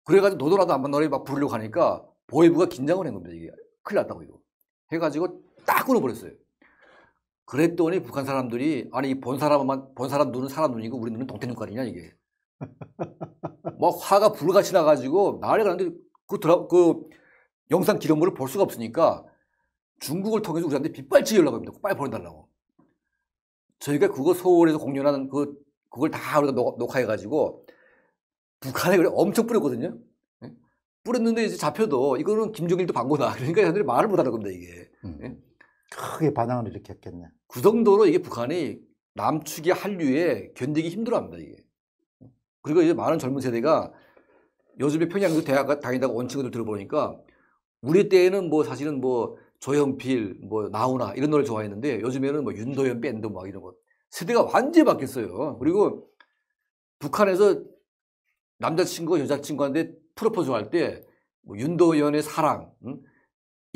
그래가지고 너도라도 남한 날에 막 부르려고 하니까 보이부가 긴장을 한 겁니다. 이게 큰일 났다고 이거. 해가지고 딱 끊어버렸어요. 그랬더니 북한 사람들이 아니 본 사람만 본 사람 눈은 사람 눈이고 우리 눈은 동태 눈깔이냐 이게 뭐 화가 불같이 나가지고 난리가 났는데 그 드라 그 영상 기록물을 볼 수가 없으니까 중국을 통해서 우리한테 빗발치 연락을 합니다. 빨리 보내달라고. 저희가 그거 서울에서 공연하는 그 그걸 다 우리가 녹, 화해가지고 북한에 그래 엄청 뿌렸거든요. 예? 뿌렸는데 이제 잡혀도 이거는 김정일도 방고다. 그러니까 사람들이 말을 못하는 겁니다 이게. 음. 예? 크게 반항을 일으켰겠네. 그 정도로 이게 북한이 남측의 한류에 견디기 힘들어합니다 이게. 그리고 이제 많은 젊은 세대가 요즘에 평양에서 대학 다니다가 온 친구들 들어보니까 우리 때에는 뭐 사실은 뭐 조현필, 뭐 나훈아 이런 노래 좋아했는데 요즘에는 뭐 윤도현 밴드 막 뭐 이런 거 세대가 완전히 바뀌었어요. 그리고 북한에서 남자친구 여자친구한테 프로포즈 할때 뭐 윤도현의 사랑, 응?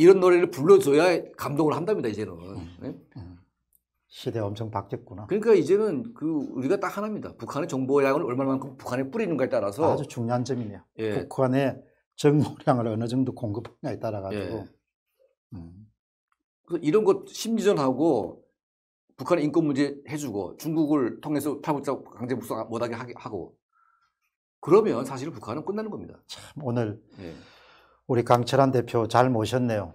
이런 노래를 불러줘야 감동을 한답니다 이제는 음. 네? 음. 시대 엄청 바뀌었구나. 그러니까 이제는 그 우리가 딱 하나입니다. 북한의 정보량을 얼마만큼 북한에 뿌리는가에 따라서 아주 중요한 점이네요. 예. 북한의 정보량을 어느 정도 공급하냐에 따라 가지고. 예. 음. 그래서 이런 것 심리전하고 북한의 인권 문제 해주고 중국을 통해서 탈북자 강제 북송 못하게 하고 그러면 사실 북한은 끝나는 겁니다. 참 오늘 예. 우리 강철환 대표 잘 모셨네요.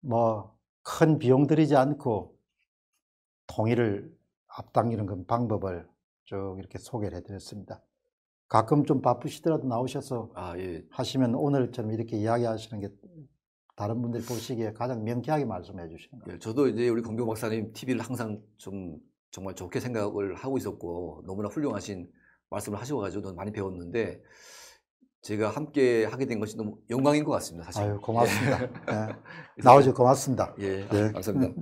뭐 큰 비용 들이지 않고 통일을 앞당기는 그 방법을 쭉 이렇게 소개를 해드렸습니다. 가끔 좀 바쁘시더라도 나오셔서 아, 예. 하시면 오늘처럼 이렇게 이야기하시는 게 다른 분들이 보시기에 가장 명쾌하게 말씀해 주시는 거예요. 저도 이제 우리 공경 박사님 TV를 항상 좀 정말 좋게 생각을 하고 있었고 너무나 훌륭하신 말씀을 하셔가지고 많이 배웠는데 제가 함께 하게 된 것이 너무 영광인 것 같습니다. 사실. 아유, 고맙습니다. 네. 나오죠. 고맙습니다. 예, 예. 감사합니다.